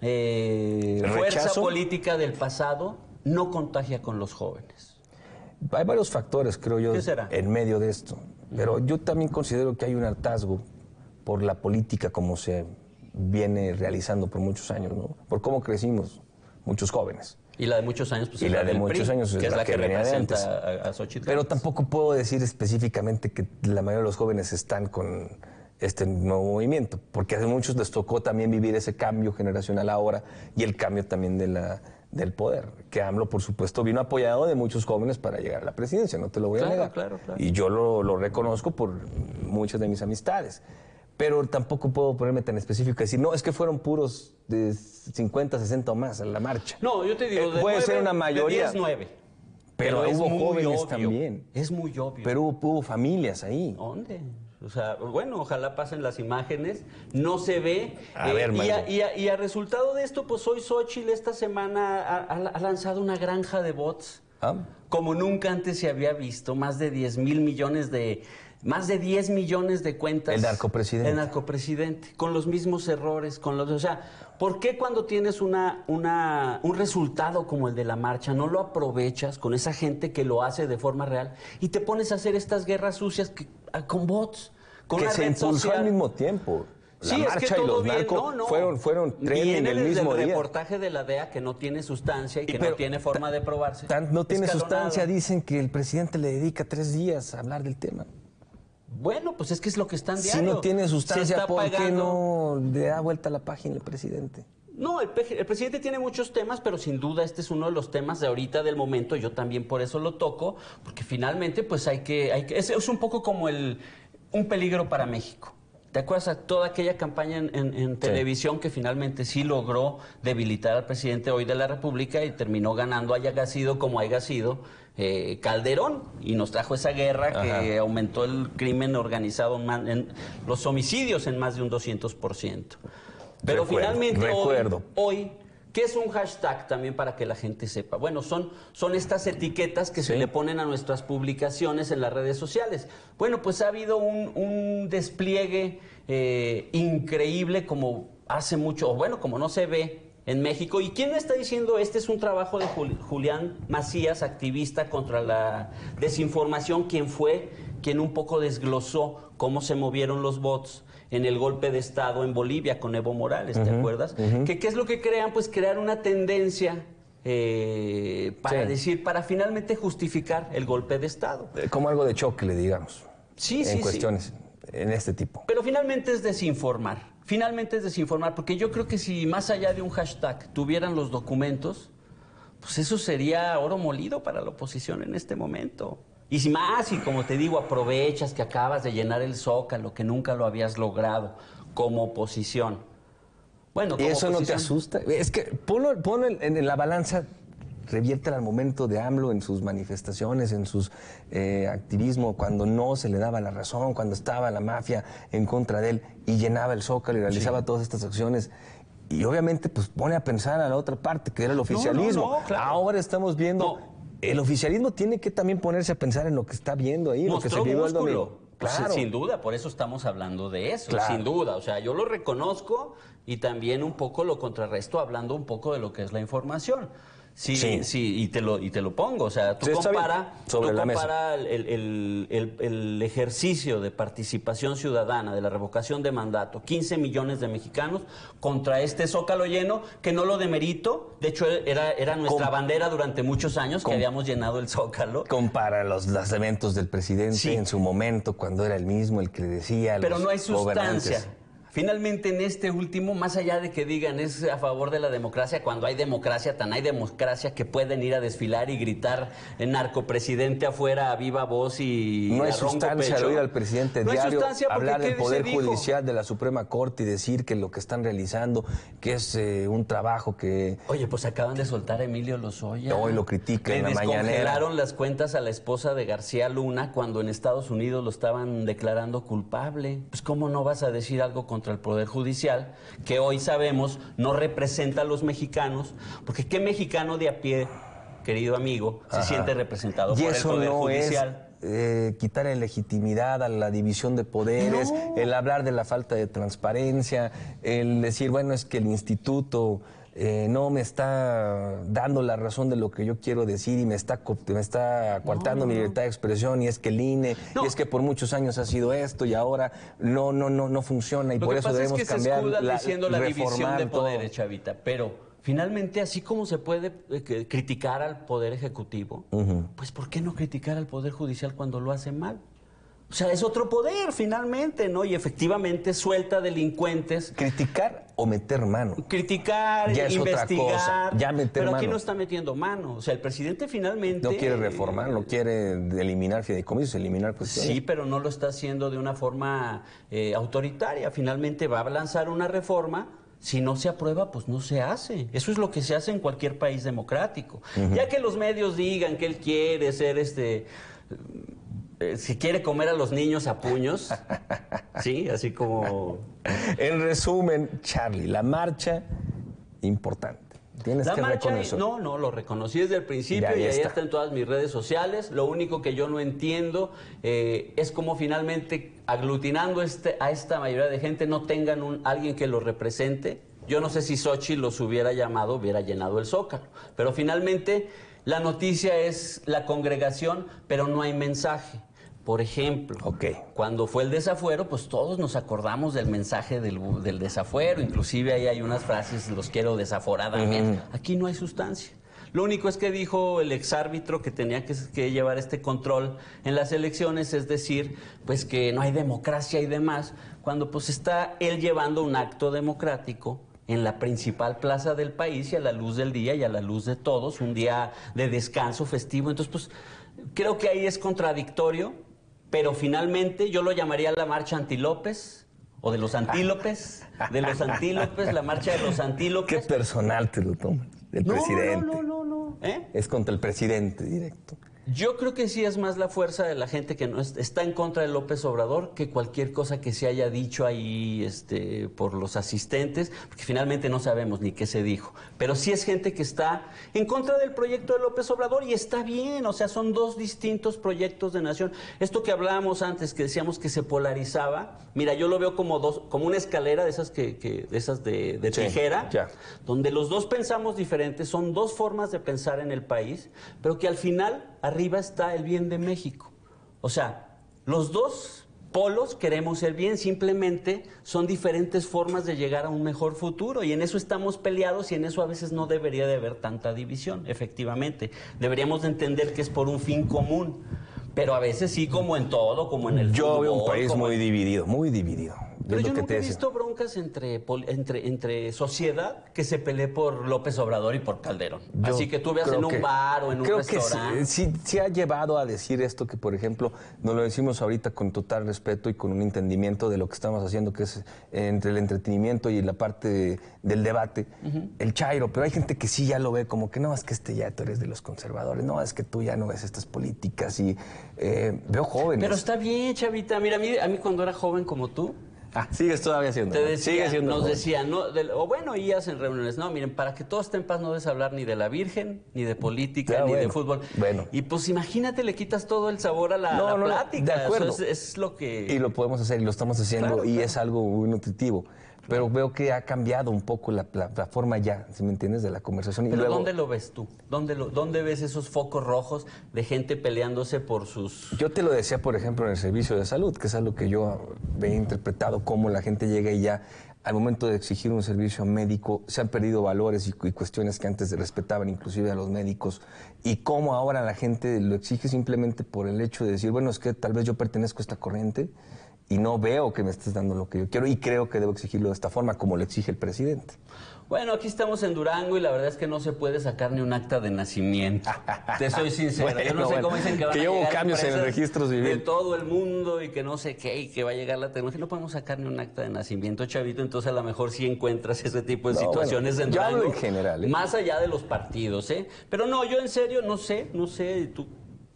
eh, fuerza política del pasado no contagia con los jóvenes? hay varios factores, creo yo, en medio de esto. Pero yo también considero que hay un hartazgo por la política como se viene realizando por muchos años, ¿no? Por cómo crecimos muchos jóvenes. Y la de muchos años, pues y es la, de muchos años es, que la, que, representa a, Pero tampoco puedo decir específicamente que la mayoría de los jóvenes están con este nuevo movimiento, porque a muchos les tocó también vivir ese cambio generacional ahora y el cambio también de la del poder, que AMLO, por supuesto, vino apoyado de muchos jóvenes para llegar a la presidencia, no te lo voy a negar. Claro, claro. Y yo lo, reconozco por muchas de mis amistades. Pero tampoco puedo ponerme tan específico y decir, no, es que fueron puros de 50, 60 o más en la marcha. No, yo te digo, eh, de puede ser una mayoría. De Pero, hubo jóvenes también. Es muy obvio. Pero hubo, hubo familias ahí. ¿Dónde? O sea, bueno, ojalá pasen las imágenes, no se ve. Eh, y, a, resultado de esto, pues hoy Xochitl esta semana ha, lanzado una granja de bots. Ah. Como nunca antes se había visto, más de 10 mil millones de, más de 10 millones de cuentas. El presidente. El presidente. con los mismos errores, con los... O sea, ¿por qué cuando tienes una, una, un resultado como el de la marcha no lo aprovechas con esa gente que lo hace de forma real y te pones a hacer estas guerras sucias que con bots, con que se al mismo tiempo. La sí, marcha y los Narcos fueron, fueron en el mismo día. el reportaje de la DEA que no tiene sustancia y que no tiene forma de probarse. no tiene sustancia, dicen que el presidente le dedica tres días a hablar del tema. Bueno, pues es que es lo que están diciendo. Si no tiene sustancia, ¿por qué no le da vuelta la página el presidente? No, el, presidente tiene muchos temas, pero sin duda este es uno de los temas de ahorita del momento. Yo también por eso lo toco, porque finalmente pues hay que... Hay es, un poco como el, un peligro para México. ¿Te acuerdas a toda aquella campaña en, televisión que finalmente sí logró debilitar al presidente hoy de la República y terminó ganando, haya sido como haya sido, eh, Calderón? Y nos trajo esa guerra que aumentó el crimen organizado, en, los homicidios en más de un 200%. Pero finalmente hoy, hoy ¿Qué es un hashtag también para que la gente sepa? Bueno, son, son estas etiquetas que se le ponen a nuestras publicaciones en las redes sociales. Bueno, pues ha habido un, despliegue eh, increíble como hace mucho, o bueno, como no se ve en México. ¿Y quién está diciendo? Este es un trabajo de Julián Macías, activista contra la desinformación, quien fue quien un poco desglosó cómo se movieron los bots en el golpe de Estado en Bolivia con Evo Morales, ¿te acuerdas? que, ¿Qué es lo que crean? Pues crear una tendencia eh, para decir, para finalmente justificar el golpe de Estado. Eh, como algo de choque, le digamos. Sí, sí. En cuestiones, en este tipo. Pero finalmente es desinformar. Finalmente es desinformar, porque yo creo que si más allá de un hashtag tuvieran los documentos, pues eso sería oro molido para la oposición en este momento. Y si más, y como te digo, aprovechas que acabas de llenar el zócalo, que nunca lo habías logrado, como oposición. Bueno, eso no te asusta? Es que ponlo, ponlo en, la balanza, revierte al momento de AMLO en sus manifestaciones, en sus eh, activismo, cuando no se le daba la razón, cuando estaba la mafia en contra de él y llenaba el zócalo y realizaba todas estas acciones y obviamente pues pone a pensar a la otra parte, que era el oficialismo. Ahora estamos viendo el oficialismo tiene que también ponerse a pensar en lo que está viendo ahí, lo que se vivió Claro. sin duda, por eso estamos hablando de eso, sin duda. O sea, yo lo reconozco y también un poco lo contrarresto hablando un poco de lo que es la información. Sí, sí, y, te lo, y te lo pongo. O sea, tú compara, El, el, ejercicio de participación ciudadana de la revocación de mandato, 15 millones de mexicanos, contra este zócalo lleno, que no lo demerito. De hecho, era, era nuestra bandera durante muchos años que habíamos llenado el zócalo. Compara los, los eventos del presidente en su momento, cuando era el mismo el que decía. Pero no hay sustancia. Finalmente, en este último, más allá de que digan es a favor de la democracia, cuando hay democracia, tan hay democracia que pueden ir a desfilar y gritar narcopresidente afuera a viva voz y. No es sustancia al oír al presidente diario hablar del Poder Judicial, de la Suprema Corte y decir que lo que están realizando, que es eh, un trabajo que. Oye, pues acaban de soltar a Emilio Lozoya. Hoy lo critican en la mañanera. descongelaron las cuentas a la esposa de García Luna cuando en Estados Unidos lo estaban declarando culpable. Pues, ¿cómo no vas a decir algo contra contra el Poder Judicial, que hoy sabemos no representa a los mexicanos, porque ¿qué mexicano de a pie, querido amigo, se siente representado y por el Poder no Judicial? Es... Eh, quitarle legitimidad a la división de poderes, el hablar de la falta de transparencia, el decir, bueno, es que el instituto eh, no me está dando la razón de lo que yo quiero decir y me está, me está coartando mi libertad de expresión y es que el INE, y es que por muchos años ha sido esto y ahora no, no, no, no funciona y por eso debemos cambiar. Se la, diciendo la división de poderes, Chavita, pero finalmente, así como se puede eh, criticar al Poder Ejecutivo, pues ¿por qué no criticar al Poder Judicial cuando lo hace mal? O sea, es otro poder finalmente, ¿no? Y efectivamente suelta delincuentes. Criticar o meter mano. Criticar, ya investigar. Ya meter mano. pero aquí no está metiendo mano. O sea, el presidente finalmente. No quiere reformar, no quiere eliminar fideicomisos, eliminar cuestiones. Sí, pero no lo está haciendo de una forma eh, autoritaria. Finalmente va a lanzar una reforma si no se aprueba, pues no se hace. Eso es lo que se hace en cualquier país democrático. Ya que los medios digan que él quiere ser este eh, si quiere comer a los niños a puños, [laughs] sí, así como... En resumen, Charlie, la marcha importante. Tienes la que No, no, lo reconocí desde el principio y ahí, está. en todas mis redes sociales. Lo único que yo no entiendo eh, es cómo finalmente aglutinando este, a esta mayoría de gente no tengan un, alguien que los represente. Yo no sé si Sochi los hubiera llamado, hubiera llenado el zócalo. Pero finalmente la noticia es la congregación, pero no hay mensaje. Por ejemplo, cuando fue el desafuero, pues todos nos acordamos del mensaje del, desafuero, inclusive ahí hay unas frases, los quiero desaforadamente. Aquí no hay sustancia. Lo único es que dijo el exárbitro que tenía que, que, llevar este control en las elecciones, es decir, pues que no hay democracia y demás, cuando pues está él llevando un acto democrático en la principal plaza del país y a la luz del día y a la luz de todos, un día de descanso festivo. Entonces, pues creo que ahí es contradictorio pero finalmente yo lo llamaría la marcha antilópez o de los antílopes, de los antílopes, la marcha de los antílopes. Qué personal te lo toman, el presidente. No, no, no, no. ¿Eh? Es contra el presidente directo. Yo creo que sí es más la fuerza de la gente que no está en contra de López Obrador que cualquier cosa que se haya dicho ahí este, por los asistentes, porque finalmente no sabemos ni qué se dijo. Pero sí es gente que está en contra del proyecto de López Obrador y está bien, o sea, son dos distintos proyectos de nación. Esto que hablábamos antes, que decíamos que se polarizaba, mira, yo lo veo como dos, como una escalera de esas que, de esas de, de tijera, donde los dos pensamos diferentes, son dos formas de pensar en el país, pero que al final arriba está el bien de México. O sea, los dos polos queremos el bien, simplemente son diferentes formas de llegar a un mejor futuro y en eso estamos peleados y en eso a veces no debería de haber tanta división, efectivamente. Deberíamos entender que es por un fin común, pero a veces sí como en todo, como en el Yo veo un país muy dividido, muy dividido. Pero yo nunca he visto broncas entre, entre, entre sociedad que se pelee por López Obrador y por Calderón. Así que tú veas en un bar o en un restaurante. Que sí, sí, ha llevado a decir esto que, por ejemplo, nos lo decimos ahorita con total respeto y con un entendimiento de lo que estamos haciendo, que es entre el entretenimiento y la parte del debate, el chairo. Pero hay gente que sí ya lo ve como que no, es que este ya tú eres de los conservadores, no, es que tú ya no ves estas políticas y eh, veo jóvenes. Pero está bien, chavita. Mira, a mí, a mí cuando era joven como tú, Ah, sigues todavía haciendo. Te decía, nos decían, o bueno, y hacen reuniones. No, miren, para que todo esté en paz no debes hablar ni de la Virgen, ni de política, ah, ni de fútbol. Bueno. Y pues imagínate, le quitas todo el sabor a la, plática. De acuerdo. es, lo que... Y lo podemos hacer y lo estamos haciendo y es algo muy nutritivo. Pero veo que ha cambiado un poco la, forma ya, si me entiendes, de la conversación. Pero ¿dónde lo ves tú? ¿Dónde, ves esos focos rojos de gente peleándose por sus...? Yo te lo decía, por ejemplo, en el servicio de salud, que es algo que yo he interpretado, cómo la gente llega y ya al momento de exigir un servicio médico se han perdido valores y, cuestiones que antes respetaban inclusive a los médicos y cómo ahora la gente lo exige simplemente por el hecho de decir, bueno, es que tal vez yo pertenezco a esta corriente y no veo que me estés dando lo que yo quiero y creo que debo exigirlo de esta forma, como lo exige el presidente. Bueno, aquí estamos en Durango y la verdad es que no se puede sacar ni un acta de nacimiento. Te soy [laughs] sincero. yo no sé cómo dicen que van que a llegar cambios en registros, De todo el mundo y que no sé qué y que va a llegar la tecnología. No podemos sacar ni un acta de nacimiento, chavito. Entonces, a lo mejor sí encuentras ese tipo de situaciones en Durango. en general. ¿eh? Más allá de los partidos, ¿eh? Pero no, yo en serio no sé, no sé. Tú.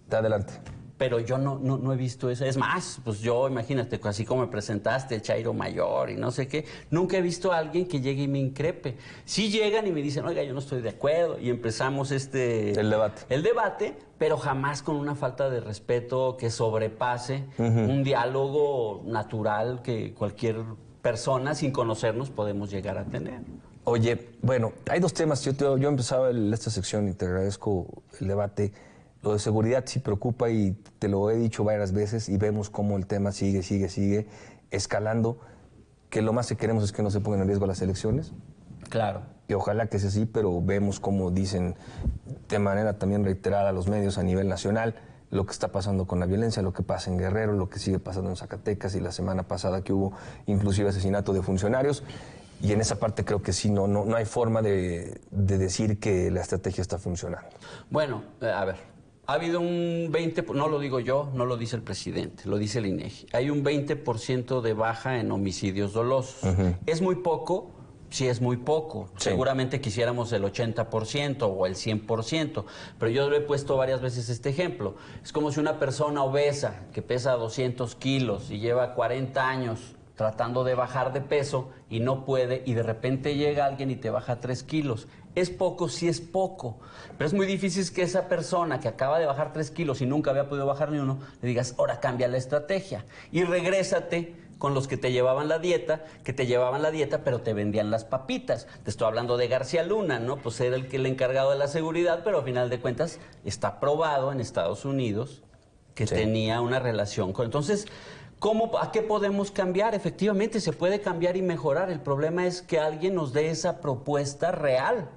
Te adelante pero yo no, no, he visto eso. Es más, pues yo, imagínate, así como me presentaste, el Chairo Mayor y no sé qué, nunca he visto a alguien que llegue y me increpe. Sí llegan y me dicen, oiga, yo no estoy de acuerdo, y empezamos este... El debate. El debate, pero jamás con una falta de respeto que sobrepase un diálogo natural que cualquier persona sin conocernos podemos llegar a tener. Oye, bueno, hay dos temas. Yo, yo empezaba el, esta sección y te agradezco el debate de seguridad sí preocupa y te lo he dicho varias veces y vemos cómo el tema sigue, sigue, sigue escalando, que lo más que queremos es que no se pongan en riesgo las elecciones. Claro. Y ojalá que sea así, pero vemos como dicen de manera también reiterada los medios a nivel nacional lo que está pasando con la violencia, lo que pasa en Guerrero, lo que sigue pasando en Zacatecas y la semana pasada que hubo inclusive asesinato de funcionarios. Y en esa parte creo que sí, no, no, no hay forma de decir que la estrategia está funcionando. Bueno, eh, a ver, ha habido un 20%, no lo digo yo, no lo dice el presidente, lo dice el INEGI. E Hay un 20% de baja en homicidios dolosos. Es muy poco, sí es muy poco. Seguramente quisiéramos el 80% o el 100%, pero yo le he puesto varias veces este ejemplo. Es como si una persona obesa que pesa 200 kilos y lleva 40 años tratando de bajar de peso y no puede y de repente llega alguien y te baja tres kilos. Es poco, si es poco, pero es muy difícil que esa persona que acaba de bajar tres kilos y nunca había podido bajar ni uno, le digas, ahora cambia la estrategia y regrésate con los que te llevaban la dieta, que te llevaban la dieta, pero te vendían las papitas. Te estoy hablando de García Luna, ¿no? Pues era el, que, el encargado de la seguridad, pero a final de cuentas está probado en Estados Unidos que tenía una relación con... Entonces, ¿Cómo, ¿A qué podemos cambiar? Efectivamente, se puede cambiar y mejorar. El problema es que alguien nos dé esa propuesta real.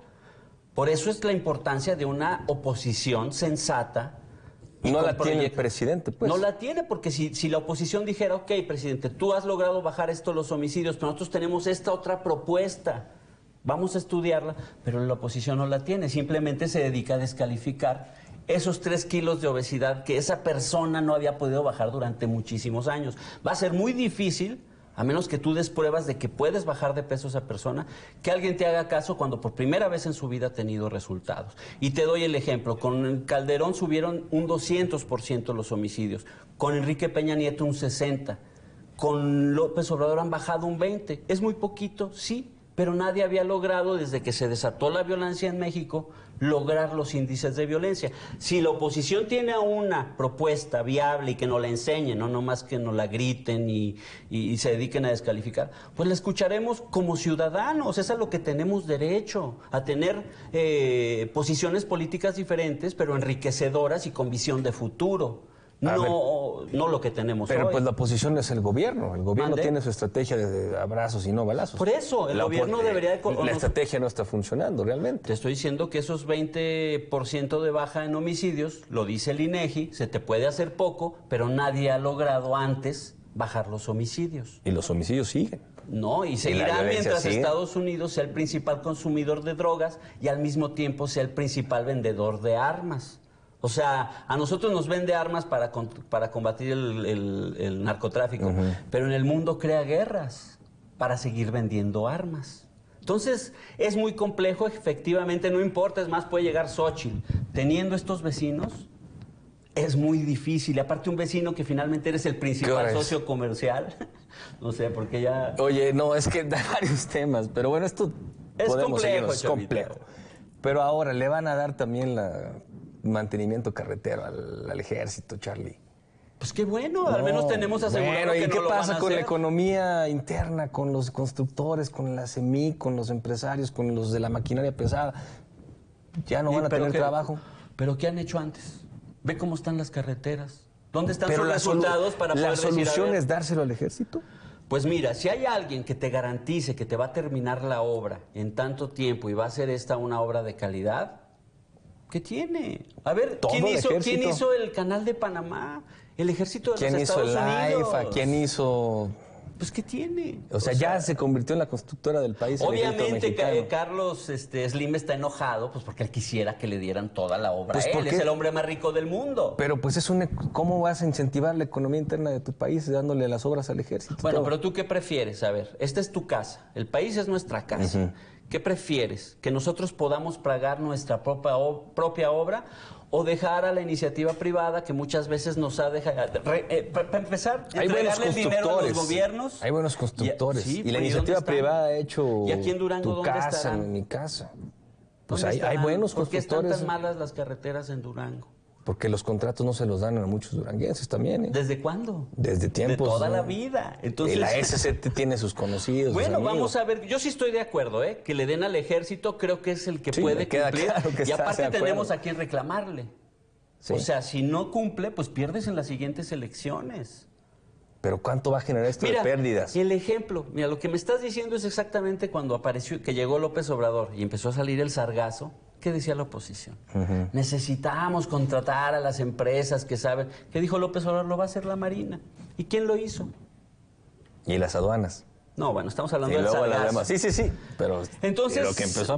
Por eso es la importancia de una oposición sensata. No la tiene el presidente, pues. No la tiene, porque si, la oposición dijera, ok, presidente, tú has logrado bajar esto los homicidios, pero nosotros tenemos esta otra propuesta, vamos a estudiarla, pero la oposición no la tiene, simplemente se dedica a descalificar esos tres kilos de obesidad que esa persona no había podido bajar durante muchísimos años. Va a ser muy difícil a menos que tú des pruebas de que puedes bajar de peso esa persona, que alguien te haga caso cuando por primera vez en su vida ha tenido resultados. Y te doy el ejemplo, con Calderón subieron un 200% los homicidios, con Enrique Peña Nieto un 60%, con López Obrador han bajado un 20%. Es muy poquito, sí, pero nadie había logrado desde que se desató la violencia en México lograr los índices de violencia. Si la oposición tiene una propuesta viable y que nos la enseñen, no nomás que nos la griten y, se dediquen a descalificar, pues la escucharemos como ciudadanos, Es a lo que tenemos derecho, a tener eh, posiciones políticas diferentes, pero enriquecedoras y con visión de futuro. No, no lo que tenemos Pero pues la posición es el gobierno. El gobierno tiene su estrategia de abrazos y no balazos. Por eso, el gobierno debería... De la estrategia no está funcionando realmente. Te estoy diciendo que esos 20% de baja en homicidios, lo dice el INEGI, e se te puede hacer poco, pero nadie ha logrado antes bajar los homicidios. Y los homicidios siguen. No, y seguirán mientras Estados Unidos sea el principal consumidor de drogas y al mismo tiempo sea el principal vendedor de armas. O sea, a nosotros nos vende armas para, combatir el, narcotráfico, pero en el mundo crea guerras para seguir vendiendo armas. Entonces, es muy complejo, efectivamente, no importa, es más, puede llegar Xochitl. Teniendo estos vecinos, es muy difícil. Y Aparte, un vecino que finalmente eres el principal socio comercial. [laughs] no sé, porque ya. Oye, no, es que da [laughs] varios temas, pero bueno, esto. Es complejo, es complejo. Pero ahora le van a dar también la mantenimiento carretero al, ejército, Charlie. Pues qué bueno, al menos tenemos asegurado bueno, qué pasa con la economía interna, con los constructores, con la SEMI, con los empresarios, con los de la maquinaria pesada? Ya no van a tener trabajo. Pero ¿qué han hecho antes? Ve cómo están las carreteras. ¿Dónde están los sus resultados para poder La solución es dárselo al ejército. Pues mira, si hay alguien que te garantice que te va a terminar la obra en tanto tiempo y va a ser esta una obra de calidad, ¿Qué tiene? A ver, ¿quién hizo, el canal de Panamá? El ejército de los Estados hizo el Unidos? ¿Quién hizo pues ¿qué tiene? O sea, ya se convirtió en la constructora del país. Obviamente que eh, Carlos este, Slim está enojado, pues porque él quisiera que le dieran toda la obra. Pues él es el hombre más rico del mundo. Pero pues es un... E, ¿Cómo vas a incentivar la economía interna de tu país dándole las obras al ejército? Bueno, pero tú qué prefieres, a ver, esta es tu casa, el país es nuestra casa. ¿Qué prefieres? ¿Que nosotros podamos pagar nuestra propia, propia obra o dejar a la iniciativa privada que muchas veces nos ha dejado. Eh, para empezar, hay buenos constructores. a los gobiernos. Hay buenos constructores. Y, la iniciativa privada ha hecho. ¿Y aquí en tu casa, mi casa. Pues hay, hay, buenos constructores. ¿Por qué están tan malas las carreteras en Durango? porque los contratos no se los dan a muchos duranguenses también. ¿eh? ¿Desde cuándo? Desde tiempos. De toda la vida. Entonces... La SCT tiene sus conocidos. Bueno, vamos a ver. Yo sí estoy de acuerdo, ¿eh? Que le den al ejército, creo que es el que puede cumplir. y aparte tenemos a quién reclamarle. O sea, si no cumple, pues pierdes en las siguientes elecciones. Pero ¿cuánto va a generar esto de pérdidas? El ejemplo, mira, lo que me estás diciendo es exactamente cuando apareció, que llegó López Obrador y empezó a salir el sargazo ¿Qué decía la oposición? Necesitamos contratar a las empresas que saben. ¿Qué dijo López Obrador? Lo va a hacer la Marina. ¿Y quién lo hizo? Y las aduanas. No, bueno, estamos hablando de aduanas. Sí, sí, sí. Pero Entonces,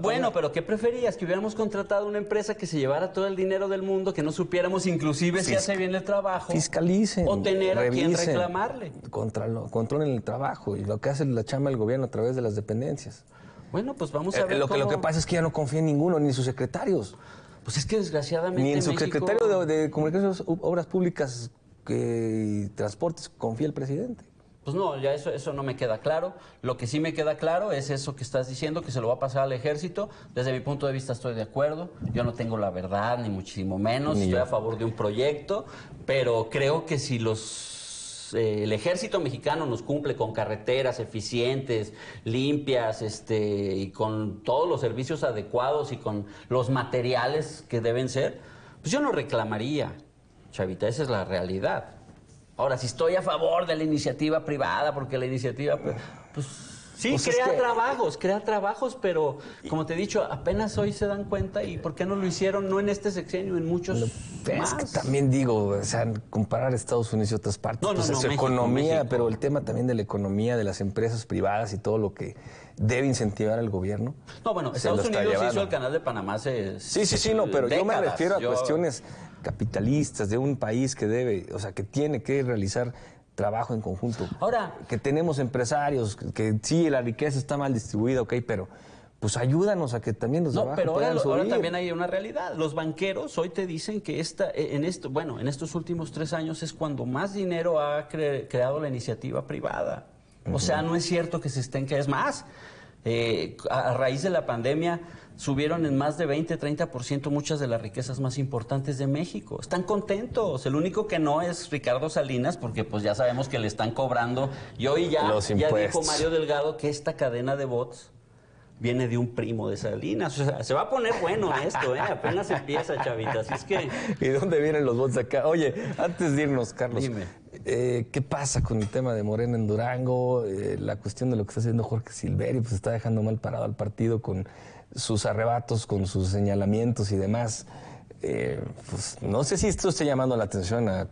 bueno, pero ¿qué preferías? Que hubiéramos contratado una empresa que se llevara todo el dinero del mundo, que no supiéramos inclusive si hace bien el trabajo. Fiscalicen. O tener a quien reclamarle. controlen el trabajo y lo que hace la chama el gobierno a través de las dependencias. Bueno, pues vamos eh, a ver. lo, que, lo que pasa es que ya no confía en ninguno, ni en sus secretarios. Pues es que desgraciadamente. Ni en su secretario de, de Comunicaciones, Obras Públicas y Transportes confía el presidente. Pues no, ya eso, eso no me queda claro. Lo que sí me queda claro es eso que estás diciendo, que se lo va a pasar al ejército. Desde mi punto de vista estoy de acuerdo. Yo no tengo la verdad, ni muchísimo menos. estoy a favor de un proyecto, pero creo que si los eh, el ejército mexicano nos cumple con carreteras eficientes, limpias, este, y con todos los servicios adecuados y con los materiales que deben ser, pues yo no reclamaría, Chavita, esa es la realidad. Ahora, si estoy a favor de la iniciativa privada, porque la iniciativa, pues Sí, pues crea trabajos, crea trabajos, pero como te he dicho, apenas hoy se dan cuenta y ¿por qué no lo hicieron? No en este sexenio, en muchos que también digo, o sea, comparar Estados Unidos y otras partes, pues economía, pero el tema también de la economía, de las empresas privadas y todo lo que debe incentivar al gobierno. No, bueno, Estados Unidos hizo el canal de Panamá hace Sí, sí, sí, no, pero yo me refiero a cuestiones capitalistas de un país que debe, o sea, que tiene que realizar trabajo en conjunto. Ahora. Que tenemos empresarios, que, sí, la riqueza está mal distribuida, ok, pero pues ayúdanos a que también los no, pero ahora, también hay una realidad. Los banqueros hoy te dicen que esta, e, en esto, bueno, en estos últimos tres años es cuando más dinero ha creado la iniciativa privada. O sea, no es cierto que se estén que es más. Eh, a raíz de la pandemia subieron en más de 20, 30% muchas de las riquezas más importantes de México. Están contentos. El único que no es Ricardo Salinas, porque pues ya sabemos que le están cobrando. Y hoy ya, ya dijo Mario Delgado que esta cadena de bots viene de un primo de Salinas. O sea, se va a poner bueno esto, ¿eh? Apenas empieza, chavita... Es que... ¿Y dónde vienen los bots acá? Oye, antes de irnos, Carlos, eh, ¿qué pasa con el tema de Morena en Durango? Eh, la cuestión de lo que está haciendo Jorge Silverio, pues está dejando mal parado al partido con sus arrebatos, con sus señalamientos y demás. Eh, pues, no sé si esto está llamando la atención a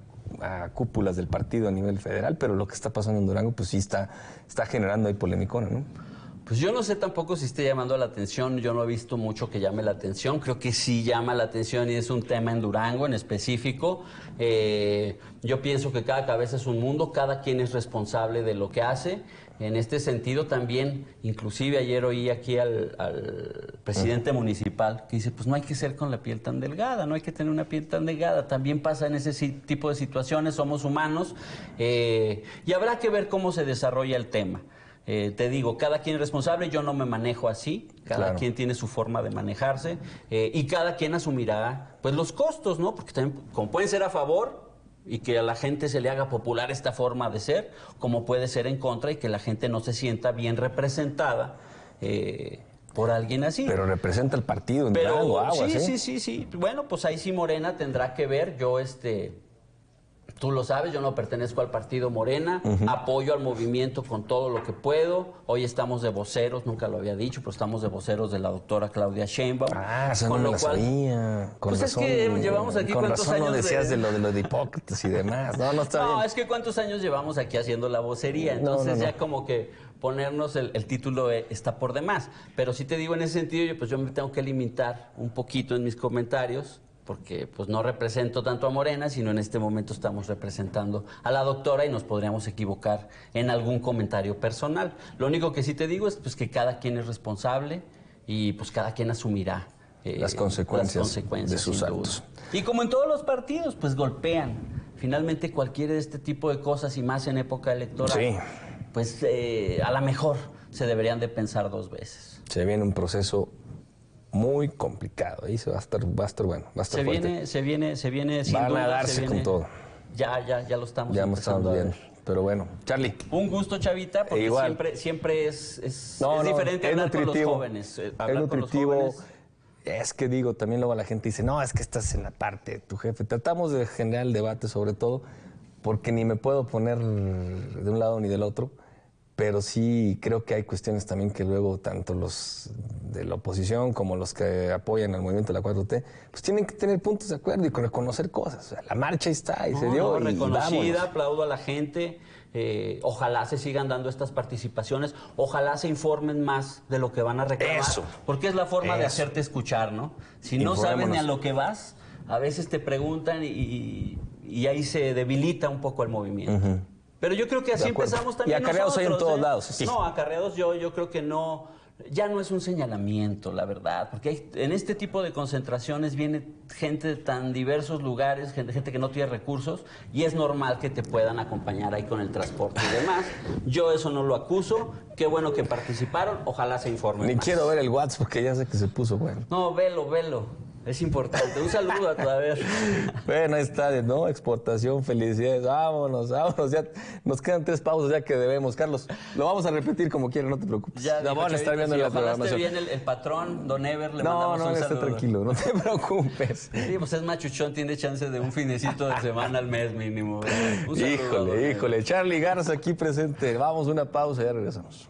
cúpulas del partido a nivel federal, pero lo que está pasando en Durango, pues sí está, está generando ahí polémicona, ¿no? Pues yo no sé tampoco si esté llamando la atención, yo no he visto mucho que llame la atención, creo que sí llama la atención y es un tema en Durango en específico. Eh, yo pienso que cada cabeza es un mundo, cada quien es responsable de lo que hace. En este sentido también, inclusive ayer oí aquí al, presidente municipal que dice, pues no hay que ser con la piel tan delgada, no hay que tener una piel tan delgada, también pasa en ese tipo de situaciones, somos humanos eh, y habrá que ver cómo se desarrolla el tema. Eh, te digo, cada quien es responsable, yo no me manejo así, cada quien tiene su forma de manejarse eh, y cada quien asumirá pues los costos, ¿no? Porque también, como pueden ser a favor y que a la gente se le haga popular esta forma de ser, como puede ser en contra y que la gente no se sienta bien representada. Eh, por alguien así. Pero representa el partido en Pero, sí, sí, sí, sí. Bueno, pues ahí sí Morena tendrá que ver. Yo, este, Tú lo sabes, yo no pertenezco al partido Morena, apoyo al movimiento con todo lo que puedo. Hoy estamos de voceros, nunca lo había dicho, pero estamos de voceros de la doctora Claudia Sheinbaum. Ah, eso con no lo pues es que eh, llevamos aquí con cuántos razón años decías de... lo de hipócritas y demás. No, no está No, es que cuántos años llevamos aquí haciendo la vocería, entonces ya como que ponernos el, título eh, está por demás. Pero sí te digo en ese sentido, yo, pues yo me tengo que limitar un poquito en mis comentarios porque pues no represento tanto a Morena, sino en este momento estamos representando a la doctora y nos podríamos equivocar en algún comentario personal. Lo único que sí te digo es pues que cada quien es responsable y pues cada quien asumirá eh, las, consecuencias de sus actos. Y como en todos los partidos, pues golpean. Finalmente cualquier de este tipo de cosas y más en época electoral, pues eh, a lo mejor se deberían de pensar dos veces. Se viene un proceso muy complicado. y se va a estar, va a estar bueno. Va a estar se viene, se viene, se viene sin Van con todo. Ya, ya, ya lo estamos. Ya estamos viendo. Pero bueno, Charlie. Un gusto, Chavita, porque siempre, siempre es, es, diferente hablar con los jóvenes. Eh, es nutritivo. Jóvenes. Es que digo, también luego la gente dice, no, es que estás en la parte tu jefe. Tratamos de generar el debate sobre todo, porque ni me puedo poner de un lado ni del otro pero sí creo que hay cuestiones también que luego tanto los de la oposición como los que apoyan al movimiento de la 4T, pues tienen que tener puntos de acuerdo y reconocer cosas. la marcha está y se dio. y aplaudo a la gente. Eh, ojalá se sigan dando estas participaciones, ojalá se informen más de lo que van a reclamar. porque es la forma de hacerte escuchar, ¿no? Si no sabes ni a lo que vas, a veces te preguntan y, ahí se debilita un poco el movimiento. Pero yo creo que así empezamos también. Y acarreados hay en todos ¿eh? lados. Sí. No, acarreados yo, yo creo que no. Ya no es un señalamiento, la verdad, porque en este tipo de concentraciones viene gente de tan diversos lugares, gente, gente, que no tiene recursos, y es normal que te puedan acompañar ahí con el transporte y demás. Yo eso no lo acuso, qué bueno que participaron, ojalá se informen. Ni quiero ver el WhatsApp porque ya sé que se puso bueno. No, velo, velo. Es importante. Un saludo a toda vez. [laughs] bueno, ahí está, ¿no? Exportación, felicidades. Vámonos, vámonos. Ya nos quedan tres pausas ya que debemos. Carlos, lo vamos a repetir como quieran, no te preocupes. Ya, van a estar viendo la programación. bien el, patrón, Don Ever, le mandamos un un no, no, No, tranquilo, no te [laughs] preocupes. Sí, pues es machuchón, tiene chance de un finecito de semana al mes mínimo. híjole, híjole. Charlie Garza aquí presente. Vamos, una pausa, ya regresamos.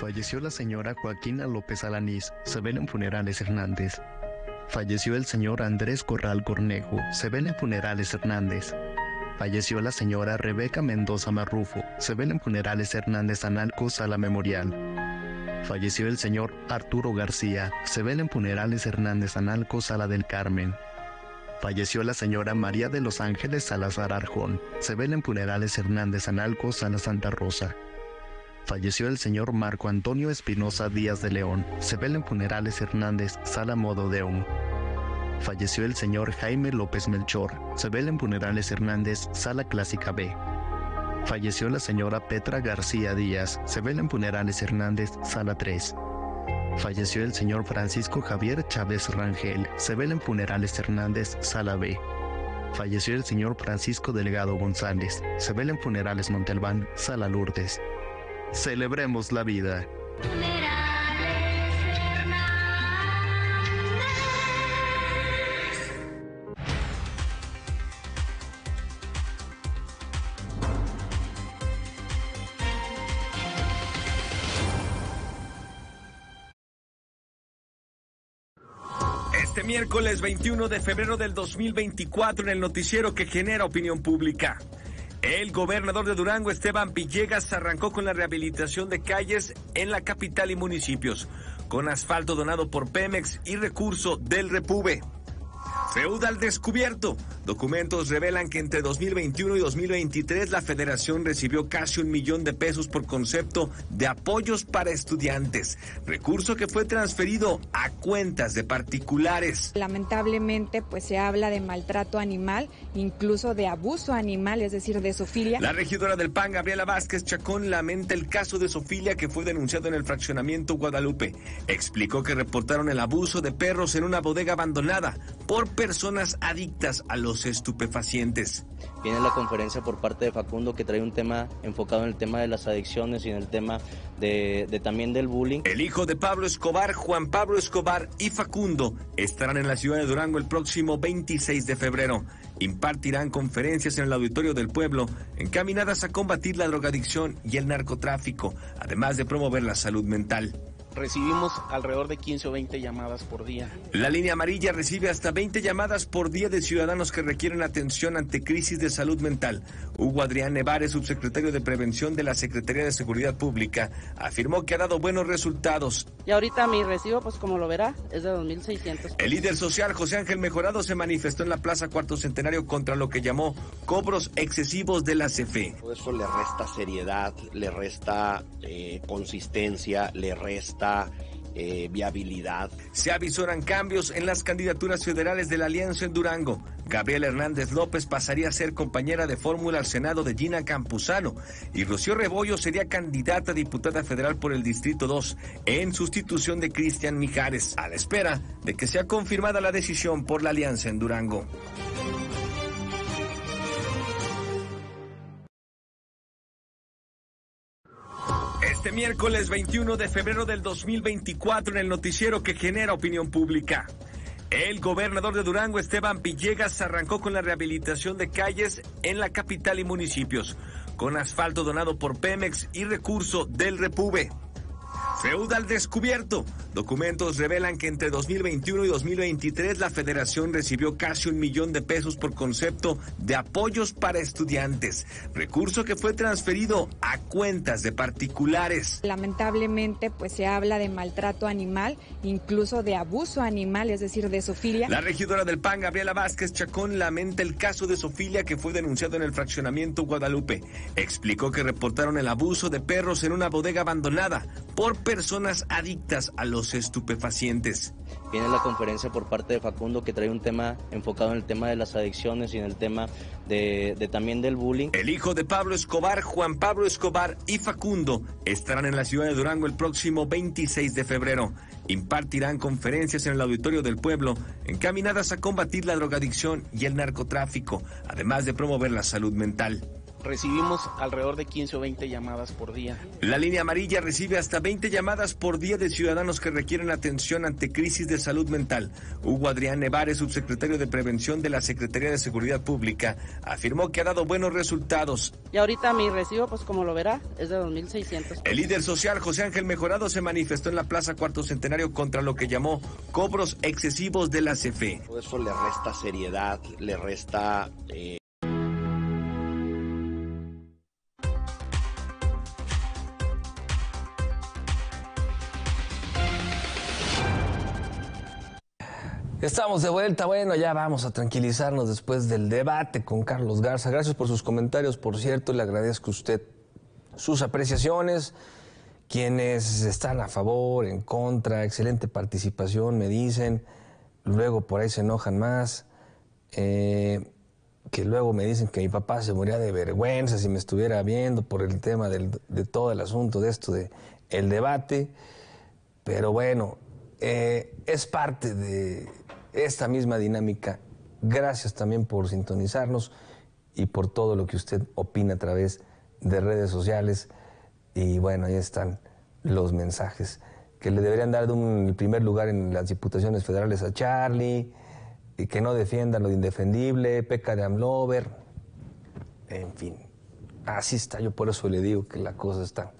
Falleció la señora Joaquina López Alanís, se ven en funerales Hernández. Falleció el señor Andrés Corral Cornejo, se ven en funerales Hernández. Falleció la señora Rebeca Mendoza Marrufo, se ven en funerales Hernández Analco Sala Memorial. Falleció el señor Arturo García, se ven en funerales Hernández Analco Sala del Carmen. Falleció la señora María de los Ángeles Salazar Arjón, se ven en funerales Hernández Analco Sala Santa Rosa falleció el señor Marco Antonio Espinosa Díaz de León, se en funerales Hernández, sala modo deum. Falleció el señor Jaime López Melchor, se en funerales Hernández, sala clásica B. Falleció la señora Petra García Díaz, se en funerales Hernández, sala 3. Falleció el señor Francisco Javier Chávez Rangel, se en funerales Hernández, sala B. Falleció el señor Francisco Delgado González, se en funerales Montelván, sala Lourdes. Celebremos la vida. Este miércoles 21 de febrero del 2024 en el noticiero que genera opinión pública. El gobernador de Durango, Esteban Villegas, arrancó con la rehabilitación de calles en la capital y municipios, con asfalto donado por Pemex y recurso del Repube. Feudal al descubierto. Documentos revelan que entre 2021 y 2023 la federación recibió casi un millón de pesos por concepto de apoyos para estudiantes, recurso que fue transferido a cuentas de particulares. Lamentablemente, pues se habla de maltrato animal, incluso de abuso animal, es decir, de sofilia. La regidora del PAN, Gabriela Vázquez Chacón, lamenta el caso de sofilia que fue denunciado en el fraccionamiento Guadalupe. Explicó que reportaron el abuso de perros en una bodega abandonada por personas adictas a los estupefacientes. Viene la conferencia por parte de Facundo que trae un tema enfocado en el tema de las adicciones y en el tema de, también del bullying. El hijo de Pablo Escobar, Juan Pablo Escobar y Facundo estarán en la ciudad de Durango el próximo 26 de febrero. Impartirán conferencias en el auditorio del pueblo encaminadas a combatir la drogadicción y el narcotráfico, además de promover la salud mental recibimos alrededor de 15 o 20 llamadas por día. La línea amarilla recibe hasta 20 llamadas por día de ciudadanos que requieren atención ante crisis de salud mental. Hugo Adrián Nevares, subsecretario de Prevención de la Secretaría de Seguridad Pública, afirmó que ha dado buenos resultados. Y ahorita mi recibo, pues como lo verá, es de 2.600. El líder social José Ángel Mejorado se manifestó en la Plaza Cuarto Centenario contra lo que llamó cobros excesivos de la CFE. Eso le resta seriedad, le resta eh, consistencia, le resta eh, viabilidad. Se avisoran cambios en las candidaturas federales de la Alianza en Durango. Gabriel Hernández López pasaría a ser compañera de fórmula al Senado de Gina Campuzano y Rocío Rebollo sería candidata a diputada federal por el Distrito 2 en sustitución de Cristian Mijares, a la espera de que sea confirmada la decisión por la Alianza en Durango. este miércoles 21 de febrero del 2024 en el noticiero que genera opinión pública. El gobernador de Durango, Esteban Villegas, arrancó con la rehabilitación de calles en la capital y municipios, con asfalto donado por Pemex y recurso del Repube. Feuda al descubierto. Documentos revelan que entre 2021 y 2023 la federación recibió casi un millón de pesos por concepto de apoyos para estudiantes, recurso que fue transferido a cuentas de particulares. Lamentablemente, pues se habla de maltrato animal, incluso de abuso animal, es decir, de sofilia. La regidora del PAN, Gabriela Vázquez Chacón, lamenta el caso de sofilia que fue denunciado en el fraccionamiento Guadalupe. Explicó que reportaron el abuso de perros en una bodega abandonada por personas adictas a los estupefacientes. Viene la conferencia por parte de Facundo que trae un tema enfocado en el tema de las adicciones y en el tema de, también del bullying. El hijo de Pablo Escobar, Juan Pablo Escobar y Facundo estarán en la ciudad de Durango el próximo 26 de febrero. Impartirán conferencias en el auditorio del pueblo encaminadas a combatir la drogadicción y el narcotráfico, además de promover la salud mental recibimos alrededor de 15 o 20 llamadas por día. La línea amarilla recibe hasta 20 llamadas por día de ciudadanos que requieren atención ante crisis de salud mental. Hugo Adrián Nevares, subsecretario de Prevención de la Secretaría de Seguridad Pública, afirmó que ha dado buenos resultados. Y ahorita mi recibo, pues como lo verá, es de 2.600. El líder social José Ángel Mejorado se manifestó en la Plaza Cuarto Centenario contra lo que llamó cobros excesivos de la CFE. Eso le resta seriedad, le resta eh, Estamos de vuelta. Bueno, ya vamos a tranquilizarnos después del debate con Carlos Garza. Gracias por sus comentarios, por cierto. Le agradezco a usted sus apreciaciones. Quienes están a favor, en contra, excelente participación, me dicen. Luego por ahí se enojan más. Eh, que luego me dicen que mi papá se moría de vergüenza si me estuviera viendo por el tema de todo el asunto de esto, de el debate. Pero bueno, eh, es parte de, esta misma dinámica. Gracias también por sintonizarnos y por todo lo que usted opina a través de redes sociales. Y bueno, ahí están los mensajes que le deberían dar un, primer lugar en las diputaciones federales a Charlie, y que no defienda lo indefendible, peca de Amlover, en fin. Así está, yo por eso le digo que la cosa está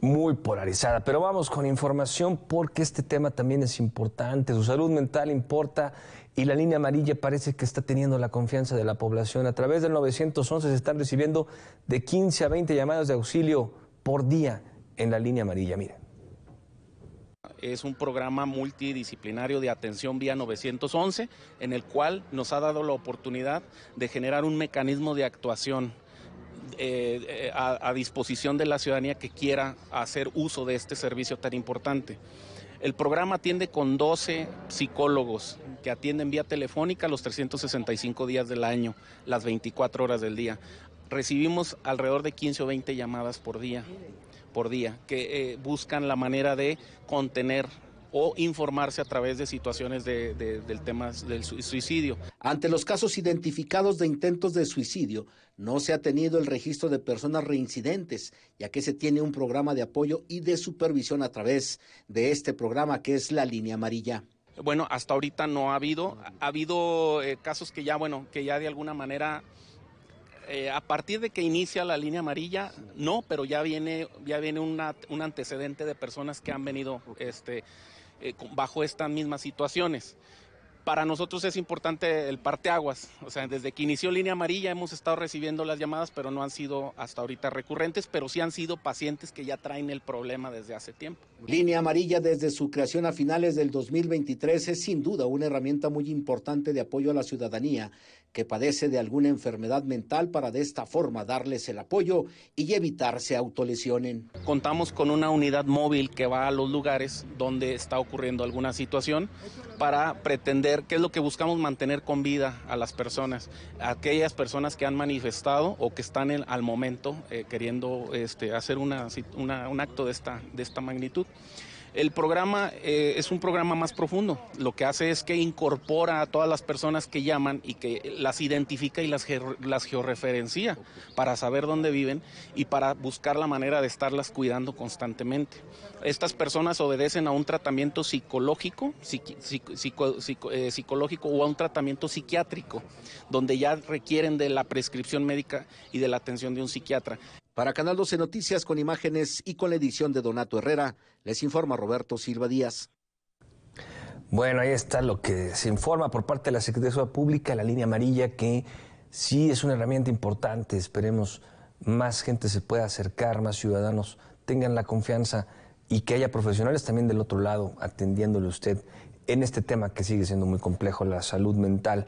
muy polarizada. Pero vamos con información porque este tema también es importante. Su salud mental importa y la línea amarilla parece que está teniendo la confianza de la población. A través del 911 se están recibiendo de 15 a 20 llamadas de auxilio por día en la línea amarilla. mira es un programa multidisciplinario de atención vía 911, en el cual nos ha dado la oportunidad de generar un mecanismo de actuación eh, eh, a, disposición de la ciudadanía que quiera hacer uso de este servicio tan importante. El programa atiende con 12 psicólogos que atienden vía telefónica los 365 días del año, las 24 horas del día. Recibimos alrededor de 15 o 20 llamadas por día, por día que eh, buscan la manera de contener o informarse a través de situaciones del tema del suicidio. Ante los casos identificados de intentos de suicidio, no se ha tenido el registro de personas reincidentes, ya que se tiene un programa de apoyo y de supervisión a través de este programa que es la línea amarilla. Bueno, hasta ahorita no ha habido. Ha habido eh, casos que ya, bueno, que ya de alguna manera, eh, a partir de que inicia la línea amarilla, no, pero ya viene, ya viene un antecedente de personas que han venido este, eh, bajo estas mismas situaciones para nosotros es importante el parteaguas. O sea, desde que inició Línea Amarilla hemos estado recibiendo las llamadas, pero no han sido hasta ahorita recurrentes, pero sí han sido pacientes que ya traen el problema desde hace tiempo. Línea Amarilla desde su creación a finales del 2023 es sin duda una herramienta muy importante de apoyo a la ciudadanía que padece de alguna enfermedad mental para de esta forma darles el apoyo y evitar se autolesionen. Contamos con una unidad móvil que va a los lugares donde está ocurriendo alguna situación para pretender qué es lo que buscamos mantener con vida a las personas, aquellas personas que han manifestado o que están al momento eh, queriendo este, hacer una, un acto de esta magnitud. El programa eh, es un programa más profundo. Lo que hace es que incorpora a todas las personas que llaman y que las identifica y las, georreferencia para saber dónde viven y para buscar la manera de estarlas cuidando constantemente. Estas personas obedecen a un tratamiento psicológico, eh, psicológico o a un tratamiento psiquiátrico, donde ya requieren de la prescripción médica y de la atención de un psiquiatra. Para Canal 12 Noticias, con imágenes y con la edición de Donato Herrera, les informa Roberto Silva Díaz. Bueno, ahí está lo que se informa por parte de la Secretaría de Salud Pública, la línea amarilla, que sí es una herramienta importante. Esperemos más gente se pueda acercar, más ciudadanos tengan la confianza y que haya profesionales también del otro lado atendiéndole usted en este tema que sigue siendo muy complejo, la salud mental.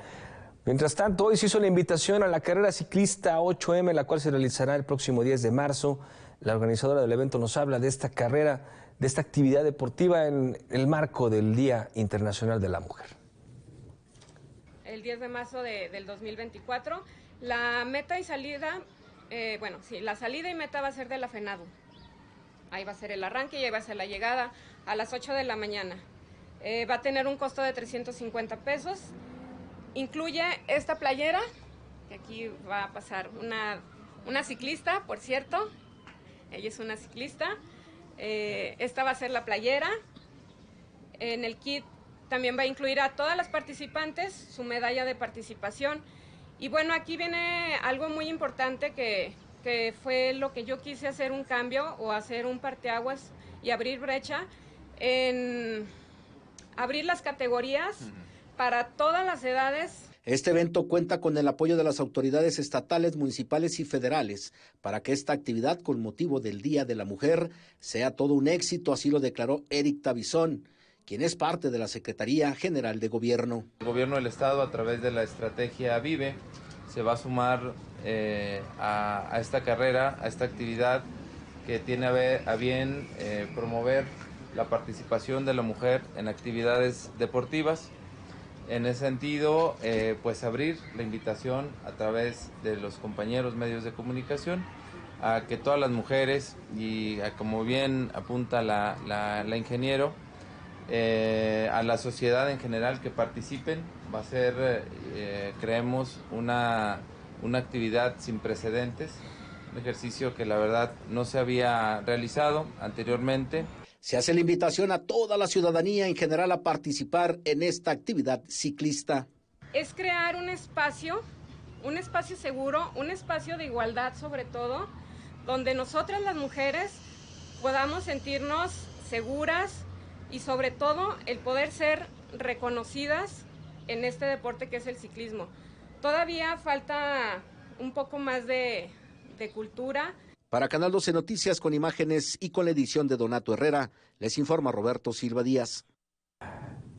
Mientras tanto, hoy se hizo la invitación a la carrera ciclista 8M, la cual se realizará el próximo 10 de marzo. La organizadora del evento nos habla de esta carrera, de esta actividad deportiva en el marco del Día Internacional de la Mujer. El 10 de marzo del 2024, la meta y salida, eh, bueno, sí, la salida y meta va a ser de la FENADU. Ahí va a ser el arranque y ahí va a ser la llegada a las 8 de la mañana. Eh, va a tener un costo de 350 pesos. Incluye esta playera, que aquí va a pasar una, una ciclista, por cierto. Ella es una ciclista. Eh, esta va a ser la playera. En el kit también va a incluir a todas las participantes su medalla de participación. Y bueno, aquí viene algo muy importante que, que fue lo que yo quise hacer un cambio o hacer un parteaguas y abrir brecha en abrir las categorías para todas las edades. Este evento cuenta con el apoyo de las autoridades estatales, municipales y federales para que esta actividad con motivo del Día de la Mujer sea todo un éxito, así lo declaró Eric Tabizón quien es parte de la Secretaría General de Gobierno. El gobierno del Estado, a través de la estrategia Vive, se va a sumar eh, a, esta carrera, a esta actividad que tiene a, ver, a bien eh, promover la participación de la mujer en actividades deportivas en ese sentido, eh, pues abrir la invitación a través de los compañeros medios de comunicación a que todas las mujeres, y como bien apunta la, ingeniero, eh, a la sociedad en general que participen, va a ser, eh, creemos, una, una actividad sin precedentes, un ejercicio que la verdad no se había realizado anteriormente se hace la invitación a toda la ciudadanía en general a participar en esta actividad ciclista. Es crear un espacio, un espacio seguro, un espacio de igualdad sobre todo, donde nosotras las mujeres podamos sentirnos seguras y sobre todo el poder ser reconocidas en este deporte que es el ciclismo. Todavía falta un poco más de, cultura, para Canal 12 Noticias con imágenes y con la edición de Donato Herrera, les informa Roberto Silva Díaz.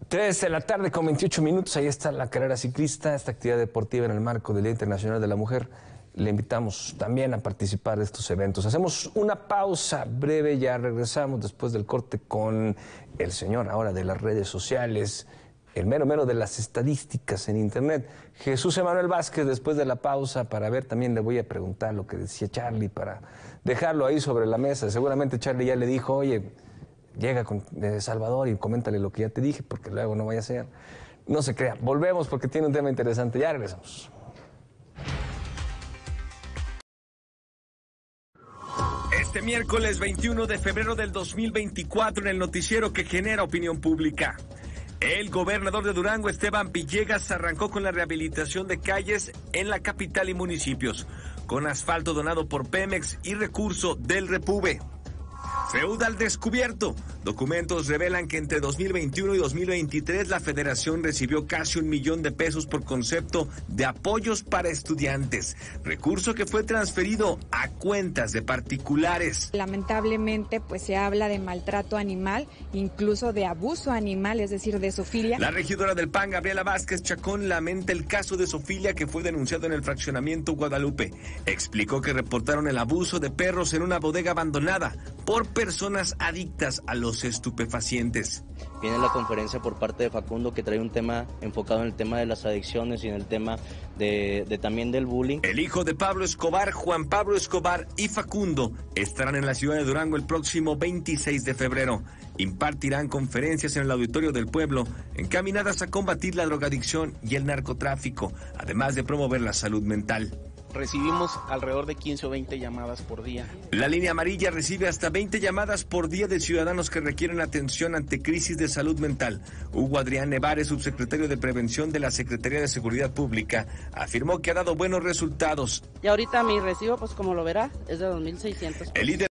3 de la tarde con 28 minutos, ahí está la carrera ciclista, esta actividad deportiva en el marco del Día Internacional de la Mujer. Le invitamos también a participar de estos eventos. Hacemos una pausa breve, ya regresamos después del corte con el señor ahora de las redes sociales el mero mero de las estadísticas en Internet. Jesús Emanuel Vázquez, después de la pausa, para ver, también le voy a preguntar lo que decía Charlie, para dejarlo ahí sobre la mesa. Seguramente Charlie ya le dijo, oye, llega con eh, Salvador y coméntale lo que ya te dije, porque luego no vaya a ser. No se crea. Volvemos porque tiene un tema interesante. Ya regresamos. Este miércoles 21 de febrero del 2024 en el noticiero que genera opinión pública. El gobernador de Durango, Esteban Villegas, arrancó con la rehabilitación de calles en la capital y municipios, con asfalto donado por Pemex y recurso del Repube. al descubierto. Documentos revelan que entre 2021 y 2023 la federación recibió casi un millón de pesos por concepto de apoyos para estudiantes, recurso que fue transferido a cuentas de particulares. Lamentablemente, pues se habla de maltrato animal, incluso de abuso animal, es decir, de sofilia. La regidora del PAN, Gabriela Vázquez Chacón, lamenta el caso de sofilia que fue denunciado en el fraccionamiento Guadalupe. Explicó que reportaron el abuso de perros en una bodega abandonada por personas adictas a los estupefacientes. Viene la conferencia por parte de Facundo que trae un tema enfocado en el tema de las adicciones y en el tema de, también del bullying. El hijo de Pablo Escobar, Juan Pablo Escobar y Facundo estarán en la ciudad de Durango el próximo 26 de febrero. Impartirán conferencias en el auditorio del pueblo encaminadas a combatir la drogadicción y el narcotráfico, además de promover la salud mental recibimos alrededor de 15 o 20 llamadas por día. La línea amarilla recibe hasta 20 llamadas por día de ciudadanos que requieren atención ante crisis de salud mental. Hugo Adrián Nevares, subsecretario de Prevención de la Secretaría de Seguridad Pública, afirmó que ha dado buenos resultados. Y ahorita mi recibo, pues como lo verá, es de 2.600. El líder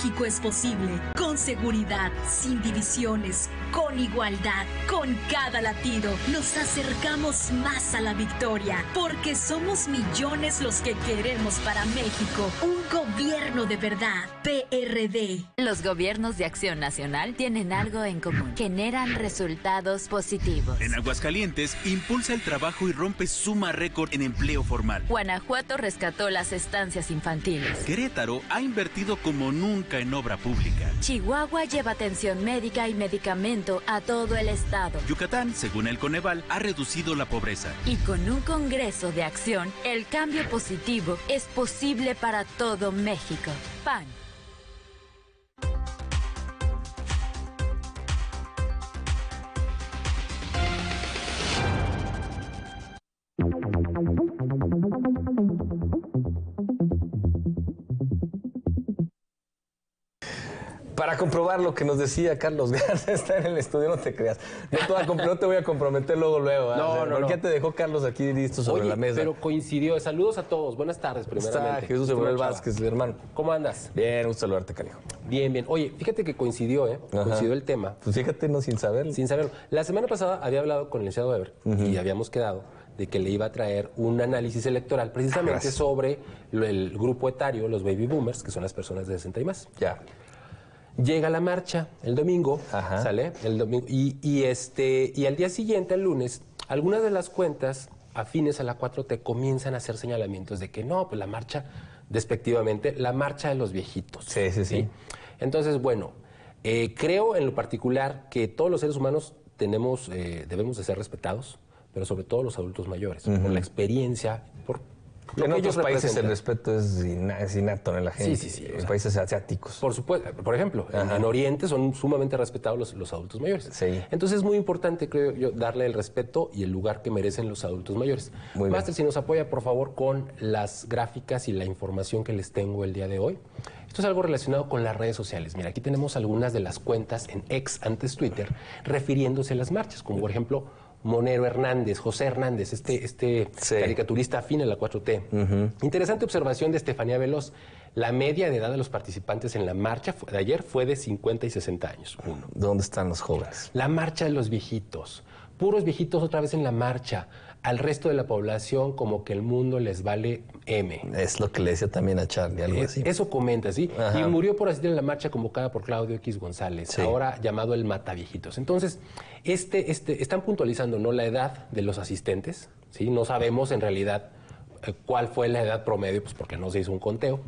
México es posible, con seguridad, sin divisiones, con igualdad, con cada latido. Nos acercamos más a la victoria, porque somos millones los que queremos para México un gobierno de verdad, PRD. Los gobiernos de acción nacional tienen algo en común, generan resultados positivos. En Aguascalientes, impulsa el trabajo y rompe suma récord en empleo formal. Guanajuato rescató las estancias infantiles. Querétaro ha invertido como nunca en obra pública. Chihuahua lleva atención médica y medicamento a todo el estado. Yucatán, según el Coneval, ha reducido la pobreza. Y con un Congreso de Acción, el cambio positivo es posible para todo México. PAN. Para comprobar lo que nos decía Carlos Garza, [laughs] está en el estudio, no te creas. No te, voy a, comprometer luego, luego. ¿ah? No, no, Porque te dejó Carlos aquí listo sobre la mesa? Pero coincidió. Saludos a todos. Buenas tardes, primeramente. Está Jesús Emanuel Vázquez, mi hermano. ¿Cómo andas? Bien, gusto saludarte, cariño. Bien, bien. Oye, fíjate que coincidió, ¿eh? Coincidió el tema. Pues fíjate, no sin saberlo. Sin saberlo. La semana pasada había hablado con el licenciado Weber y habíamos quedado de que le iba a traer un análisis electoral precisamente sobre el grupo etario, los baby boomers, que son las personas de 60 y más. Ya. Llega la marcha el domingo, ¿sale? El domingo. Y, este, y al día siguiente, el lunes, algunas de las cuentas afines a la 4 te comienzan a hacer señalamientos de que no, pues la marcha, despectivamente, la marcha de los viejitos. Sí, sí, sí. Entonces, bueno, eh, creo en lo particular que todos los seres humanos tenemos, eh, debemos de ser respetados, pero sobre todo los adultos mayores, por la experiencia, por en otros países el respeto es, innato en la gente. Sí, sí, sí. Los países asiáticos. Por supuesto. Por ejemplo, en, Oriente son sumamente respetados los, adultos mayores. Entonces es muy importante, creo yo, darle el respeto y el lugar que merecen los adultos mayores. Muy Master, si nos apoya, por favor, con las gráficas y la información que les tengo el día de hoy. Esto es algo relacionado con las redes sociales. Mira, aquí tenemos algunas de las cuentas en ex, antes Twitter, refiriéndose a las marchas, como por ejemplo Monero Hernández, José Hernández, este, este caricaturista afín a la 4T. Interesante observación de Estefanía Veloz. La media de edad de los participantes en la marcha de ayer fue de 50 y 60 años. Uno. ¿Dónde están los jóvenes? La marcha de los viejitos. Puros viejitos otra vez en la marcha al resto de la población como que el mundo les vale M. Es lo que le decía también a Charlie, algo eh, así. Eso comenta, ¿sí? Y murió por asistir a la marcha convocada por Claudio X González, ahora llamado el Mataviejitos. Entonces, este, este, están puntualizando, ¿no? La edad de los asistentes, ¿sí? No sabemos en realidad eh, cuál fue la edad promedio, pues porque no se hizo un conteo.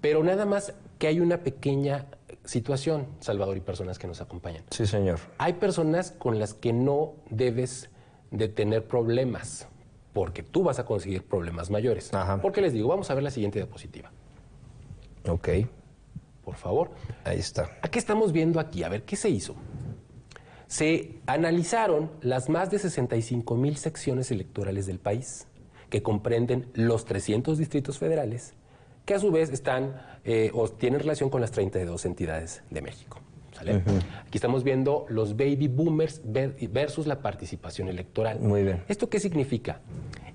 Pero nada más que hay una pequeña situación, Salvador, y personas que nos acompañan. Sí, señor. Hay personas con las que no debes de tener problemas, porque tú vas a conseguir problemas mayores. Porque les digo, vamos a ver la siguiente diapositiva. Ok. Por favor. Ahí está. aquí qué estamos viendo aquí? A ver, ¿qué se hizo? Se analizaron las más de 65 mil secciones electorales del país, que comprenden los 300 distritos federales, que a su vez están eh, o tienen relación con las 32 entidades de México. Aquí estamos viendo los baby boomers versus la participación electoral. Muy bien. ¿Esto qué significa?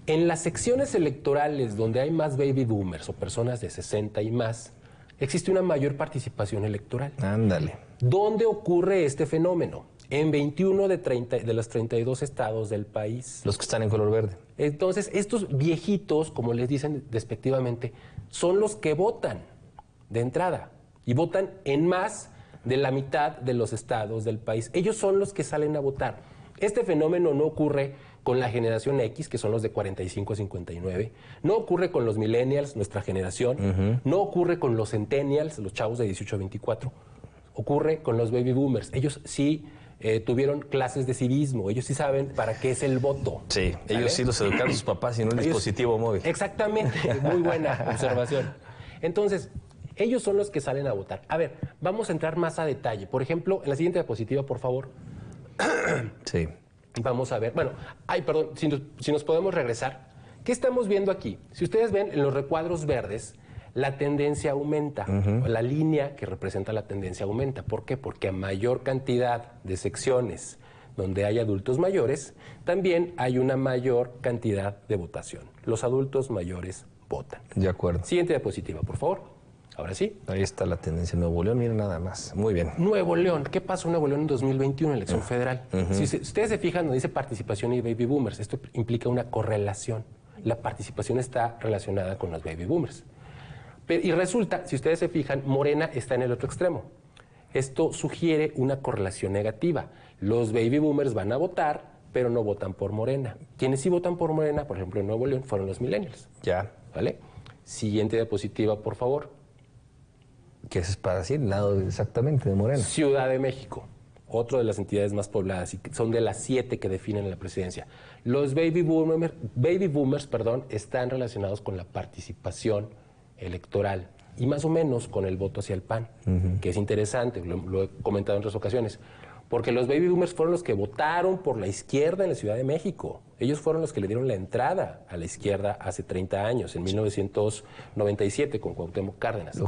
En las secciones electorales donde hay más baby boomers o personas de 60 y más, existe una mayor participación electoral. Ándale. ¿Dónde ocurre este fenómeno? En 21 de, de los 32 estados del país. Los que están en color verde. Entonces, estos viejitos, como les dicen despectivamente, son los que votan de entrada y votan en más de la mitad de los estados del país. Ellos son los que salen a votar. Este fenómeno no ocurre con la generación X, que son los de 45 a 59, no ocurre con los millennials, nuestra generación, no ocurre con los centennials, los chavos de 18 a 24, ocurre con los baby boomers. Ellos sí eh, tuvieron clases de civismo. Ellos sí saben para qué es el voto. Sí, ellos sí los educaron sus [clears throat] papás en un dispositivo móvil. Exactamente, muy buena observación. [laughs] Entonces, ellos son los que salen a votar. A ver, vamos a entrar más a detalle. Por ejemplo, en la siguiente diapositiva, por favor. [coughs] Sí. Vamos a ver. Bueno, ay, perdón, si nos, podemos regresar. ¿Qué estamos viendo aquí? Si ustedes ven en los recuadros verdes, la tendencia aumenta, la línea que representa la tendencia aumenta. ¿Por qué? Porque a mayor cantidad de secciones donde hay adultos mayores, también hay una mayor cantidad de votación. Los adultos mayores votan. De acuerdo. Siguiente diapositiva, por favor. Ahora sí. Ahí está la tendencia Nuevo León, miren nada más. Muy bien. Nuevo León, ¿qué pasó en Nuevo León en 2021, elección ah, federal? si, ustedes se fijan, donde dice participación y baby boomers, esto implica una correlación. La participación está relacionada con los baby boomers. Pero, y resulta, si ustedes se fijan, Morena está en el otro extremo. Esto sugiere una correlación negativa. Los baby boomers van a votar, pero no votan por Morena. Quienes sí votan por Morena, por ejemplo en Nuevo León, fueron los millennials. Ya. ¿Vale? Siguiente diapositiva, por favor que es para sí, el lado exactamente de Moreno? Ciudad de México, otra de las entidades más pobladas y son de las siete que definen la presidencia. Los baby, boomers, baby boomers perdón, están relacionados con la participación electoral y más o menos con el voto hacia el PAN, que es interesante, lo he comentado en otras ocasiones. Porque los baby boomers fueron los que votaron por la izquierda en la Ciudad de México. Ellos fueron los que le dieron la entrada a la izquierda hace 30 años, en 1997, con Cuauhtémoc Cárdenas.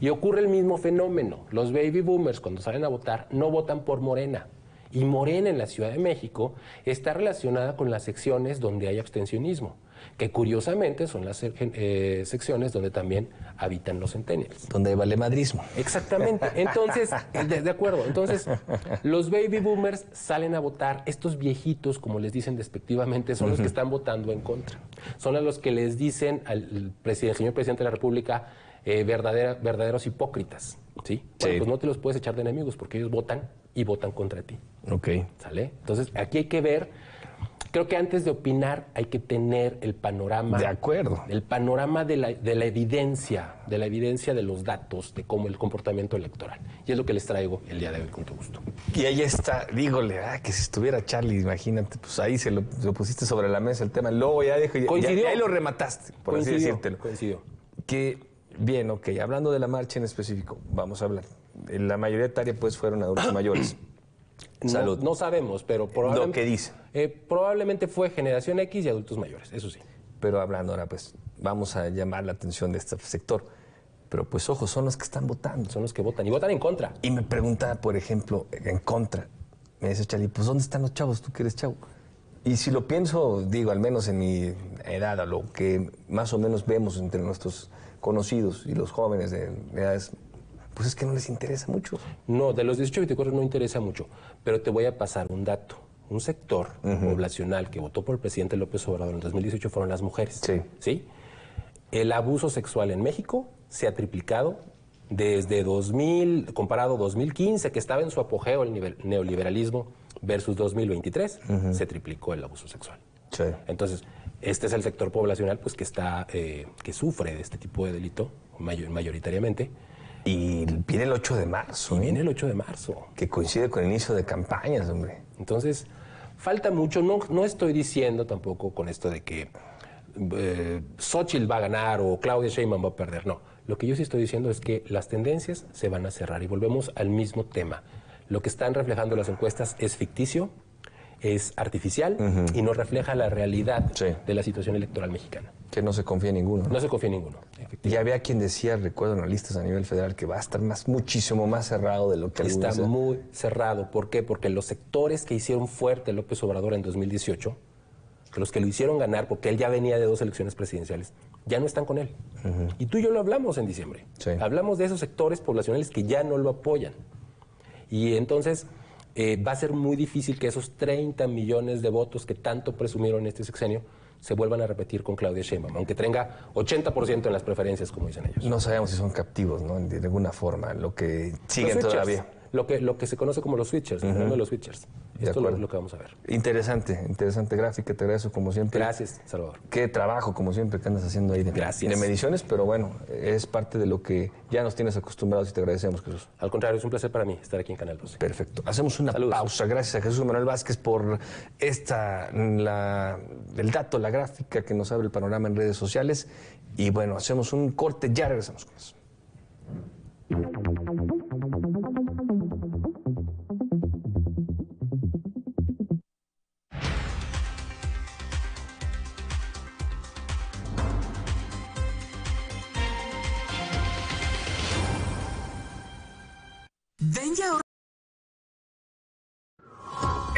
Y ocurre el mismo fenómeno. Los baby boomers, cuando salen a votar, no votan por Morena. Y Morena en la Ciudad de México está relacionada con las secciones donde hay abstencionismo que curiosamente son las eh, eh, secciones donde también habitan los centennials. Donde vale madrismo. Exactamente. Entonces, eh, de, acuerdo, entonces los baby boomers salen a votar, estos viejitos, como les dicen despectivamente, son los que están votando en contra. Son a los que les dicen al presidente, señor presidente de la República, verdaderos hipócritas. ¿sí? Porque pues no te los puedes echar de enemigos porque ellos votan y votan contra ti. Ok. ¿Sale? Entonces, aquí hay que ver creo que antes de opinar hay que tener el panorama. De acuerdo. El panorama de la, evidencia, de la evidencia de los datos, de cómo el comportamiento electoral. Y es lo que les traigo el día de hoy con tu gusto. Y ahí está, dígole, ah, que si estuviera Charlie, imagínate, pues ahí se lo, pusiste sobre la mesa el tema. Luego ya dijo, y ahí lo remataste, por así decírtelo. Coincidió. Que, bien, ok, hablando de la marcha en específico, vamos a hablar. La mayoría de tareas pues fueron adultos [clears throat] mayores. Salud. No, sabemos, pero probablemente. Eh, probablemente fue generación X y adultos mayores, eso sí. Pero hablando ahora, pues vamos a llamar la atención de este sector. Pero pues ojo, son los que están votando. Son los que votan y votan en contra. Y me preguntaba, por ejemplo, en contra. Me dice Chali, pues ¿dónde están los chavos? Tú que eres chavo. Y si lo pienso, digo, al menos en mi edad, a lo que más o menos vemos entre nuestros conocidos y los jóvenes de edades pues es que no les interesa mucho. No, de los 18 24 no interesa mucho, pero te voy a pasar un dato. Un sector poblacional que votó por el presidente López Obrador en 2018 fueron las mujeres. Sí. ¿Sí? El abuso sexual en México se ha triplicado desde 2000, comparado 2015, que estaba en su apogeo el neoliberalismo, versus 2023, se triplicó el abuso sexual. Sí. Entonces, este es el sector poblacional pues, que, está, eh, que sufre de este tipo de delito mayoritariamente. Y viene el 8 de marzo. ¿eh? viene el 8 de marzo. Que coincide con el inicio de campañas, hombre. Entonces, falta mucho. No, no estoy diciendo tampoco con esto de que eh, va a ganar o Claudia Sheinbaum va a perder. No. Lo que yo sí estoy diciendo es que las tendencias se van a cerrar. Y volvemos al mismo tema. Lo que están reflejando las encuestas es ficticio, es artificial y no refleja la realidad de la situación electoral mexicana. Que no se confía en ninguno. ¿no? se confía en ninguno. Y había quien decía, recuerdo analistas a nivel federal, que va a estar más, muchísimo más cerrado de lo que Está muy cerrado. ¿Por qué? Porque los sectores que hicieron fuerte López Obrador en 2018, los que lo hicieron ganar, porque él ya venía de dos elecciones presidenciales, ya no están con él. Y tú y yo lo hablamos en diciembre. Hablamos de esos sectores poblacionales que ya no lo apoyan. Y entonces eh, va a ser muy difícil que esos 30 millones de votos que tanto presumieron este sexenio se vuelvan a repetir con Claudia Sheinbaum, aunque tenga 80% en las preferencias, como dicen ellos. No sabemos si son captivos, ¿no? De alguna forma, lo que siguen todavía lo que, lo que se conoce como los switchers, el de los switchers. Esto es lo que vamos a ver. Interesante, interesante gráfica, te agradezco como siempre. Gracias, Salvador. Qué trabajo, como siempre, que andas haciendo ahí de, mediciones, pero bueno, es parte de lo que ya nos tienes acostumbrados y te agradecemos, Jesús. Al contrario, es un placer para mí estar aquí en Canal 12. Perfecto. Hacemos una pausa. Gracias a Jesús Manuel Vázquez por esta, la, el dato, la gráfica que nos abre el panorama en redes sociales. Y bueno, hacemos un corte, ya regresamos con eso.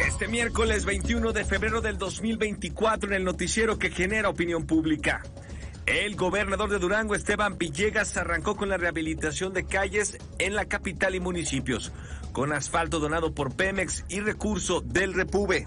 este miércoles 21 de febrero del 2024 en el noticiero que genera opinión pública. El gobernador de Durango, Esteban Villegas, arrancó con la rehabilitación de calles en la capital y municipios, con asfalto donado por Pemex y recurso del Repube.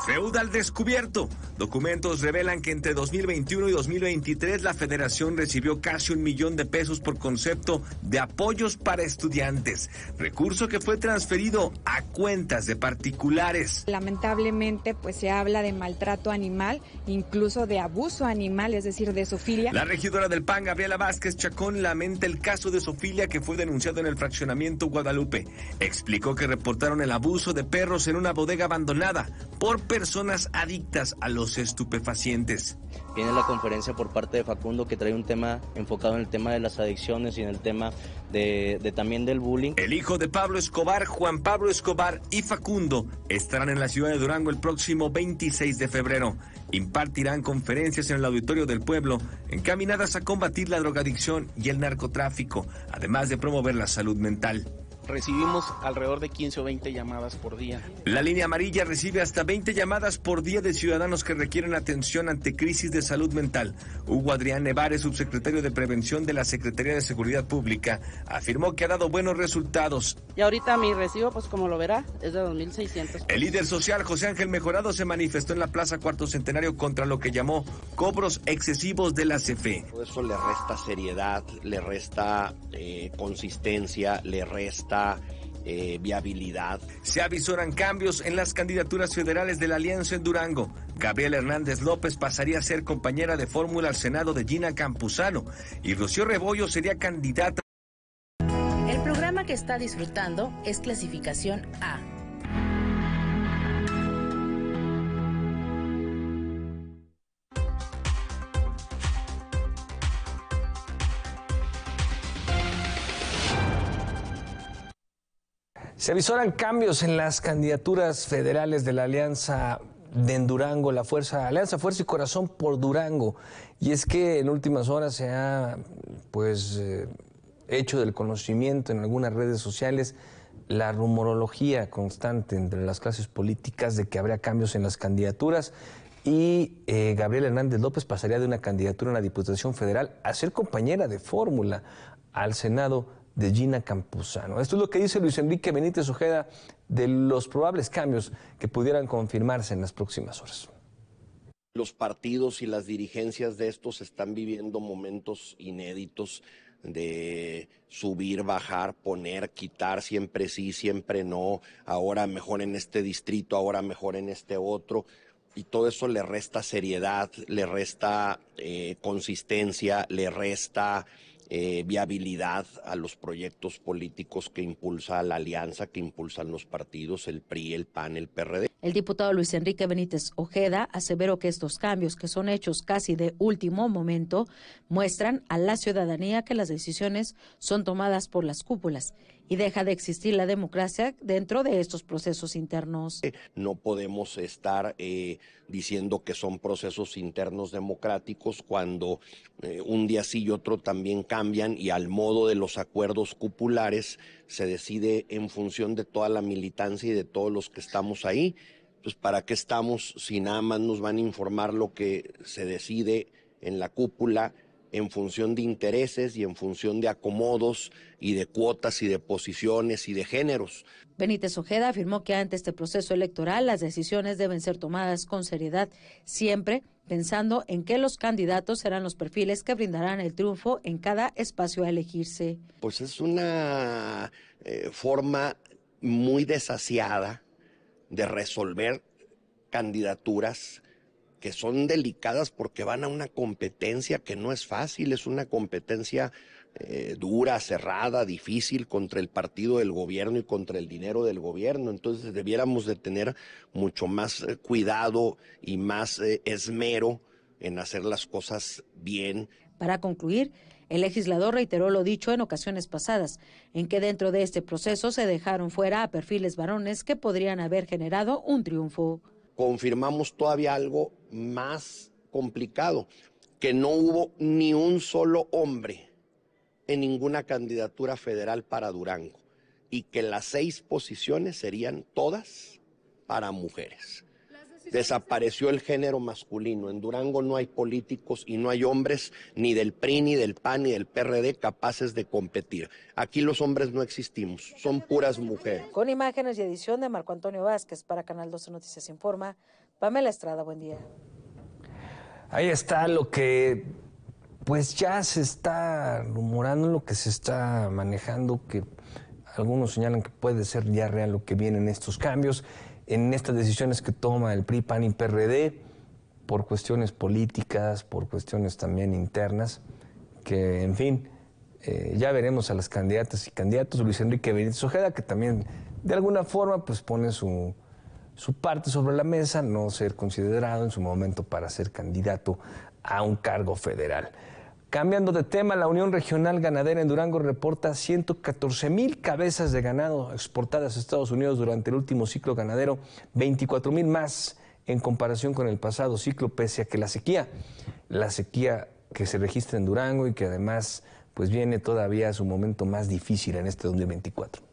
Feudal al descubierto. Documentos revelan que entre 2021 y 2023 la federación recibió casi un millón de pesos por concepto de apoyos para estudiantes, recurso que fue transferido a cuentas de particulares. Lamentablemente, pues se habla de maltrato animal, incluso de abuso animal, es decir, de sofilia. La regidora del PAN, Gabriela Vázquez Chacón, lamenta el caso de sofilia que fue denunciado en el fraccionamiento Guadalupe. Explicó que reportaron el abuso de perros en una bodega abandonada por personas adictas a los estupefacientes. Tiene la conferencia por parte de Facundo que trae un tema enfocado en el tema de las adicciones y en el tema de, también del bullying. El hijo de Pablo Escobar, Juan Pablo Escobar y Facundo estarán en la ciudad de Durango el próximo 26 de febrero. Impartirán conferencias en el auditorio del pueblo encaminadas a combatir la drogadicción y el narcotráfico, además de promover la salud mental recibimos alrededor de 15 o 20 llamadas por día. La línea amarilla recibe hasta 20 llamadas por día de ciudadanos que requieren atención ante crisis de salud mental. Hugo Adrián Nevares, subsecretario de Prevención de la Secretaría de Seguridad Pública, afirmó que ha dado buenos resultados. Y ahorita mi recibo, pues como lo verá, es de 2.600. El líder social José Ángel Mejorado se manifestó en la Plaza Cuarto Centenario contra lo que llamó cobros excesivos de la CFE. Eso le resta seriedad, le resta eh, consistencia, le resta eh, viabilidad. Se avisoran cambios en las candidaturas federales de la alianza en Durango. Gabriel Hernández López pasaría a ser compañera de fórmula al Senado de Gina Campuzano y Rocío Rebollo sería candidata. El programa que está disfrutando es clasificación A Se visoran cambios en las candidaturas federales de la Alianza de Durango, la Fuerza, Alianza Fuerza y Corazón por Durango. Y es que en últimas horas se ha pues eh, hecho del conocimiento en algunas redes sociales la rumorología constante entre las clases políticas de que habría cambios en las candidaturas y eh, Gabriel Hernández López pasaría de una candidatura a la diputación federal a ser compañera de fórmula al Senado de Gina Campuzano. Esto es lo que dice Luis Enrique Benítez Ojeda de los probables cambios que pudieran confirmarse en las próximas horas. Los partidos y las dirigencias de estos están viviendo momentos inéditos de subir, bajar, poner, quitar, siempre sí, siempre no, ahora mejor en este distrito, ahora mejor en este otro y todo eso le resta seriedad, le resta eh, consistencia, le resta eh, viabilidad a los proyectos políticos que impulsa la alianza, que impulsan los partidos, el PRI, el PAN, el PRD. El diputado Luis Enrique Benítez Ojeda aseveró que estos cambios, que son hechos casi de último momento, muestran a la ciudadanía que las decisiones son tomadas por las cúpulas y deja de existir la democracia dentro de estos procesos internos. Eh, no podemos estar eh, diciendo que son procesos internos democráticos cuando eh, un día sí y otro también cambian y al modo de los acuerdos cupulares se decide en función de toda la militancia y de todos los que estamos ahí. Pues para qué estamos si nada más nos van a informar lo que se decide en la cúpula en función de intereses y en función de acomodos y de cuotas y de posiciones y de géneros. Benítez Ojeda afirmó que ante este proceso electoral las decisiones deben ser tomadas con seriedad, siempre pensando en que los candidatos serán los perfiles que brindarán el triunfo en cada espacio a elegirse. Pues es una eh, forma muy desasiada de resolver candidaturas que son delicadas porque van a una competencia que no es fácil, es una competencia eh, dura, cerrada, difícil contra el partido del gobierno y contra el dinero del gobierno. Entonces debiéramos de tener mucho más eh, cuidado y más eh, esmero en hacer las cosas bien. Para concluir, el legislador reiteró lo dicho en ocasiones pasadas, en que dentro de este proceso se dejaron fuera a perfiles varones que podrían haber generado un triunfo confirmamos todavía algo más complicado, que no hubo ni un solo hombre en ninguna candidatura federal para Durango y que las seis posiciones serían todas para mujeres. Desapareció el género masculino. En Durango no hay políticos y no hay hombres ni del PRI, ni del PAN, ni del PRD capaces de competir. Aquí los hombres no existimos, son puras mujeres. Con imágenes y edición de Marco Antonio Vázquez para Canal 12 Noticias Informa, Pamela Estrada, buen día. Ahí está lo que pues ya se está rumorando, lo que se está manejando, que algunos señalan que puede ser ya real lo que vienen estos cambios en estas decisiones que toma el PRI, PAN y PRD por cuestiones políticas, por cuestiones también internas, que en fin, eh, ya veremos a las candidatas y candidatos, Luis Enrique Benítez Ojeda, que también de alguna forma pues pone su, su parte sobre la mesa, no ser considerado en su momento para ser candidato a un cargo federal. Cambiando de tema, la Unión Regional Ganadera en Durango reporta 114 mil cabezas de ganado exportadas a Estados Unidos durante el último ciclo ganadero, 24 mil más en comparación con el pasado ciclo, pese a que la sequía, la sequía que se registra en Durango y que además pues viene todavía a su momento más difícil en este 2024.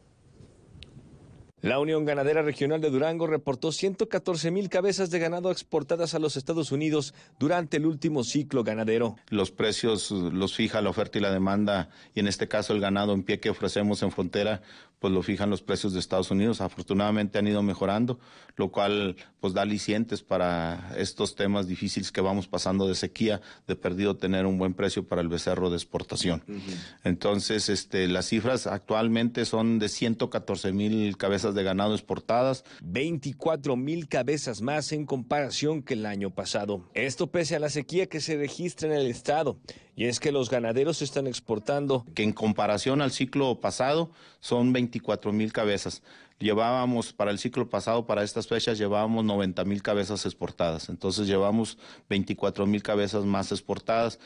La Unión Ganadera Regional de Durango reportó 114 mil cabezas de ganado exportadas a los Estados Unidos durante el último ciclo ganadero. Los precios los fija la oferta y la demanda, y en este caso el ganado en pie que ofrecemos en frontera, pues lo fijan los precios de Estados Unidos. Afortunadamente han ido mejorando, lo cual pues da alicientes para estos temas difíciles que vamos pasando de sequía, de perdido tener un buen precio para el becerro de exportación. Entonces, este, las cifras actualmente son de 114 mil cabezas de ganado exportadas. 24 mil cabezas más en comparación que el año pasado. Esto pese a la sequía que se registra en el estado y es que los ganaderos están exportando. Que en comparación al ciclo pasado son 24 mil cabezas. Llevábamos para el ciclo pasado, para estas fechas, llevábamos 90 mil cabezas exportadas. Entonces llevamos 24 mil cabezas más exportadas.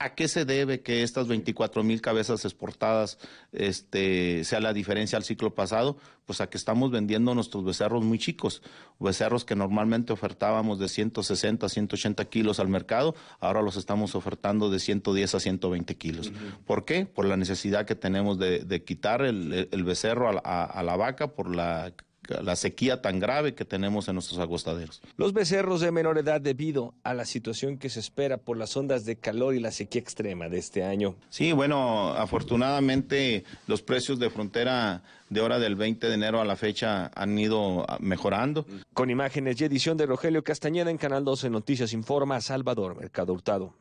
¿A qué se debe que estas 24 mil cabezas exportadas este, sea la diferencia al ciclo pasado? Pues a que estamos vendiendo nuestros becerros muy chicos, becerros que normalmente ofertábamos de 160 a 180 kilos al mercado, ahora los estamos ofertando de 110 a 120 kilos. ¿Por qué? Por la necesidad que tenemos de, quitar el, becerro a la vaca por la la sequía tan grave que tenemos en nuestros agostaderos. Los becerros de menor edad debido a la situación que se espera por las ondas de calor y la sequía extrema de este año. Sí, bueno, afortunadamente los precios de frontera de hora del 20 de enero a la fecha han ido mejorando. Con imágenes y edición de Rogelio Castañeda en Canal 12 Noticias Informa, Salvador Mercado Hurtado.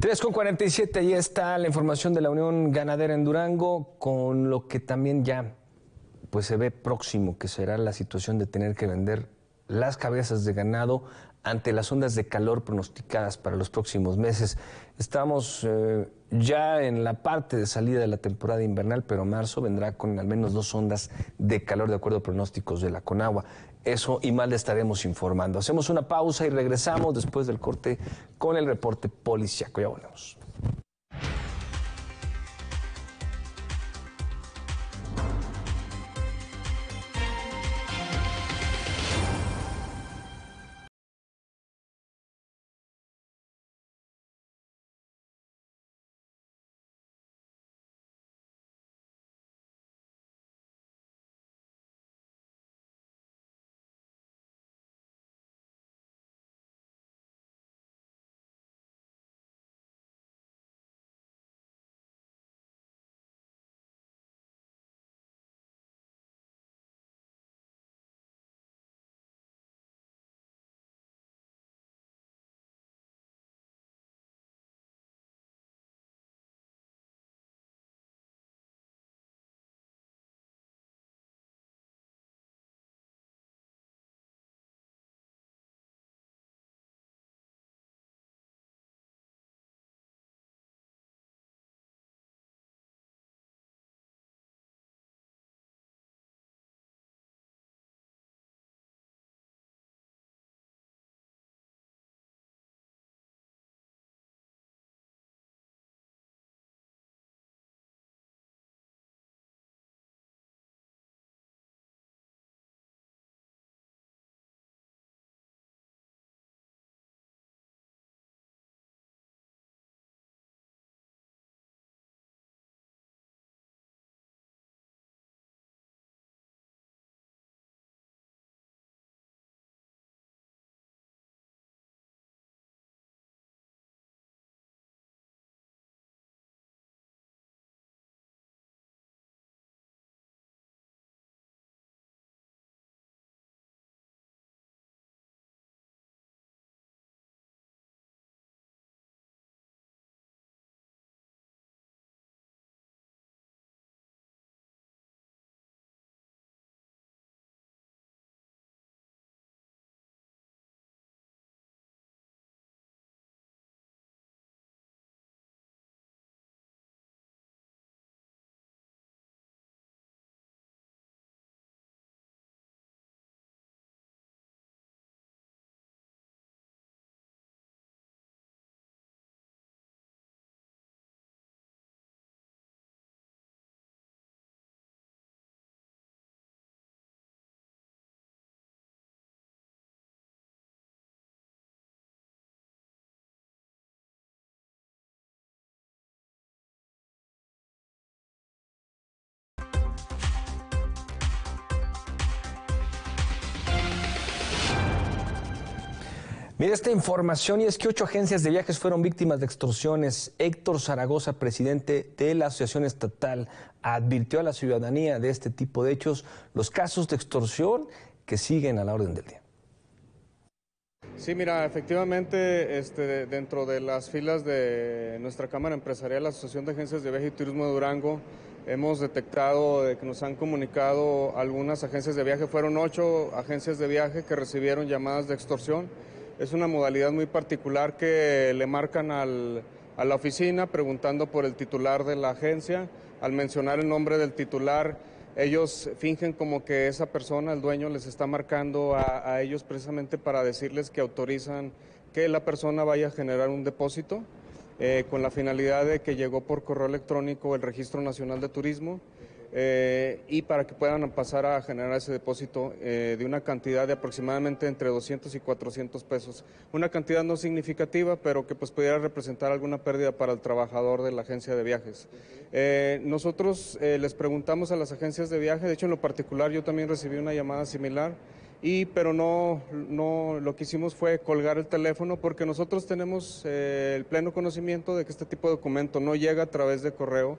3.47, ahí está la información de la Unión Ganadera en Durango, con lo que también ya pues se ve próximo que será la situación de tener que vender las cabezas de ganado ante las ondas de calor pronosticadas para los próximos meses. Estamos eh, ya en la parte de salida de la temporada invernal, pero marzo vendrá con al menos dos ondas de calor de acuerdo a pronósticos de la Conagua. Eso y más le estaremos informando. Hacemos una pausa y regresamos después del corte con el reporte policiaco. Ya volvemos. esta información y es que ocho agencias de viajes fueron víctimas de extorsiones. Héctor Zaragoza, presidente de la Asociación Estatal, advirtió a la ciudadanía de este tipo de hechos, los casos de extorsión que siguen a la orden del día. Sí, mira, efectivamente, este, dentro de las filas de nuestra Cámara Empresarial, la Asociación de Agencias de Viaje y Turismo de Durango, hemos detectado que nos han comunicado algunas agencias de viaje, fueron ocho agencias de viaje que recibieron llamadas de extorsión. Es una modalidad muy particular que le marcan a la oficina preguntando por el titular de la agencia. Al mencionar el nombre del titular, ellos fingen como que esa persona, el dueño, les está marcando a, ellos precisamente para decirles que autorizan que la persona vaya a generar un depósito eh, con la finalidad de que llegó por correo electrónico el Registro Nacional de Turismo. Eh, y para que puedan pasar a generar ese depósito eh, de una cantidad de aproximadamente entre 200 y 400 pesos. Una cantidad no significativa, pero que pues pudiera representar alguna pérdida para el trabajador de la agencia de viajes. Eh, nosotros les preguntamos a las agencias de viaje, de hecho en lo particular yo también recibí una llamada similar. Y, pero no, no, lo que hicimos fue colgar el teléfono porque nosotros tenemos el pleno conocimiento de que este tipo de documento no llega a través de correo,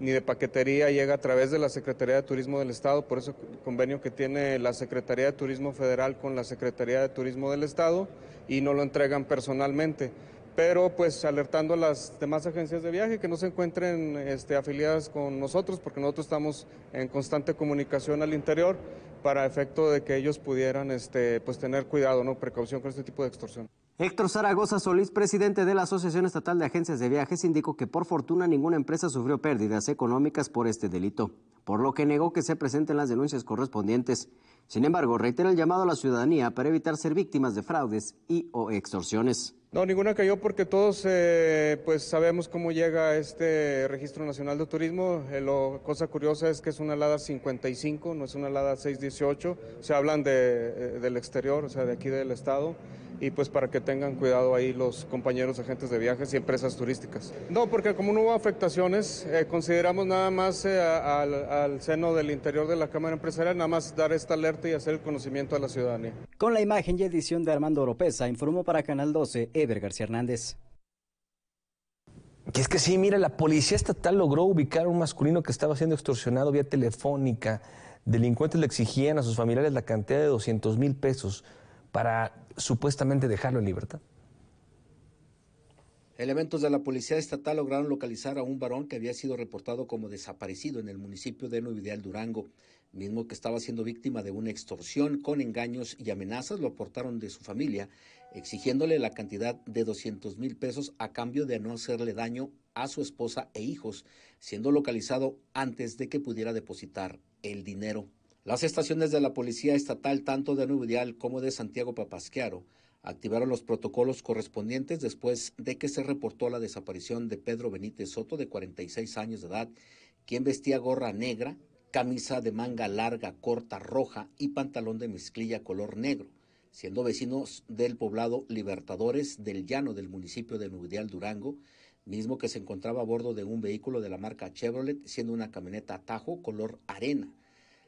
ni de paquetería, llega a través de la Secretaría de Turismo del Estado, por eso el convenio que tiene la Secretaría de Turismo Federal con la Secretaría de Turismo del Estado y no lo entregan personalmente. Pero pues alertando a las demás agencias de viaje que no se encuentren este, afiliadas con nosotros, porque nosotros estamos en constante comunicación al interior para efecto de que ellos pudieran este, pues, tener cuidado, ¿no? precaución con este tipo de extorsión. Héctor Zaragoza Solís, presidente de la Asociación Estatal de Agencias de Viajes, indicó que por fortuna ninguna empresa sufrió pérdidas económicas por este delito, por lo que negó que se presenten las denuncias correspondientes. Sin embargo, reitera el llamado a la ciudadanía para evitar ser víctimas de fraudes y o extorsiones. No, ninguna cayó porque todos eh, pues sabemos cómo llega este Registro Nacional de Turismo. La eh, lo, cosa curiosa es que es una Lada 55, no es una Lada 618. Se hablan de, eh, del exterior, o sea, de aquí del estado. Y pues para que tengan cuidado ahí los compañeros agentes de viajes y empresas turísticas. No, porque como no hubo afectaciones, consideramos nada más al, al seno del interior de la Cámara Empresarial, nada más dar esta alerta y hacer el conocimiento a la ciudadanía. Con la imagen y edición de Armando Oropesa, informó para Canal 12 Ever García Hernández. Y es que sí, mira, la policía estatal logró ubicar a un masculino que estaba siendo extorsionado vía telefónica. Delincuentes le exigían a sus familiares la cantidad de 200 mil pesos para supuestamente dejarlo en libertad. Elementos de la Policía Estatal lograron localizar a un varón que había sido reportado como desaparecido en el municipio de Nuevo Ideal, Durango mismo que estaba siendo víctima de una extorsión con engaños y amenazas, lo aportaron de su familia, exigiéndole la cantidad de 200 mil pesos a cambio de no hacerle daño a su esposa e hijos, siendo localizado antes de que pudiera depositar el dinero. Las estaciones de la Policía Estatal, tanto de Nuevo como de Santiago Papasquiaro, activaron los protocolos correspondientes después de que se reportó la desaparición de Pedro Benítez Soto, de 46 años de edad, quien vestía gorra negra, camisa de manga larga, corta, roja y pantalón de mezclilla color negro, siendo vecinos del poblado Libertadores del Llano del municipio de Nubidial Durango, mismo que se encontraba a bordo de un vehículo de la marca Chevrolet, siendo una camioneta Tajo color arena.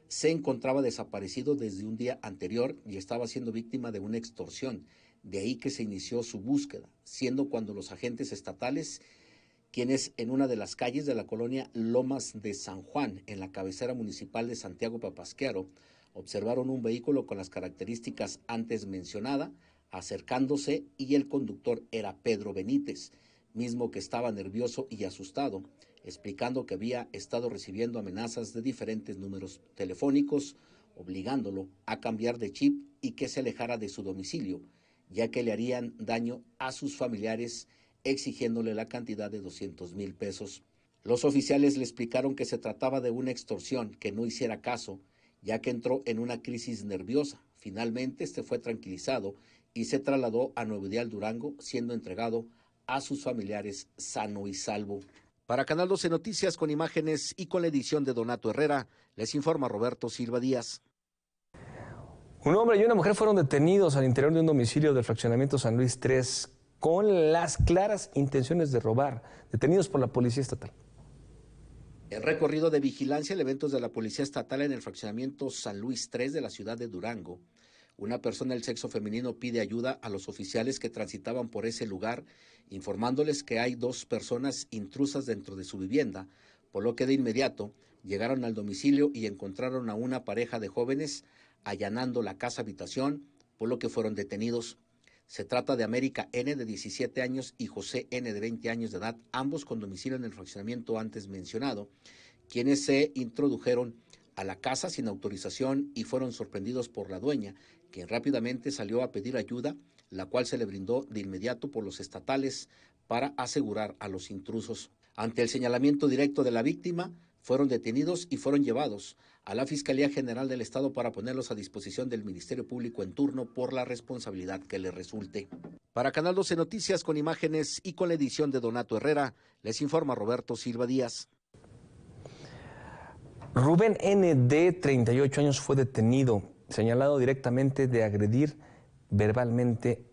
Se encontraba desaparecido desde un día anterior y estaba siendo víctima de una extorsión. De ahí que se inició su búsqueda, siendo cuando los agentes estatales quienes en una de las calles de la colonia Lomas de San Juan, en la cabecera municipal de Santiago Papasquiaro, observaron un vehículo con las características antes mencionada acercándose y el conductor era Pedro Benítez, mismo que estaba nervioso y asustado, explicando que había estado recibiendo amenazas de diferentes números telefónicos, obligándolo a cambiar de chip y que se alejara de su domicilio, ya que le harían daño a sus familiares exigiéndole la cantidad de 200 mil pesos. Los oficiales le explicaron que se trataba de una extorsión, que no hiciera caso, ya que entró en una crisis nerviosa. Finalmente, este fue tranquilizado y se trasladó a Nuevo Ideal Durango, siendo entregado a sus familiares sano y salvo. Para Canal 12 Noticias, con imágenes y con la edición de Donato Herrera, les informa Roberto Silva Díaz. Un hombre y una mujer fueron detenidos al interior de un domicilio del fraccionamiento San Luis 3 con las claras intenciones de robar, detenidos por la Policía Estatal. El recorrido de vigilancia de eventos de la Policía Estatal en el fraccionamiento San Luis 3 de la ciudad de Durango, una persona del sexo femenino pide ayuda a los oficiales que transitaban por ese lugar, informándoles que hay dos personas intrusas dentro de su vivienda, por lo que de inmediato llegaron al domicilio y encontraron a una pareja de jóvenes allanando la casa habitación, por lo que fueron detenidos. Se trata de América N de 17 años y José N de 20 años de edad, ambos con domicilio en el fraccionamiento antes mencionado, quienes se introdujeron a la casa sin autorización y fueron sorprendidos por la dueña, quien rápidamente salió a pedir ayuda, la cual se le brindó de inmediato por los estatales para asegurar a los intrusos. Ante el señalamiento directo de la víctima, fueron detenidos y fueron llevados a la Fiscalía General del Estado para ponerlos a disposición del Ministerio Público en turno por la responsabilidad que le resulte. Para Canal 12 Noticias con imágenes y con la edición de Donato Herrera, les informa Roberto Silva Díaz. Rubén N. de 38 años fue detenido, señalado directamente de agredir verbalmente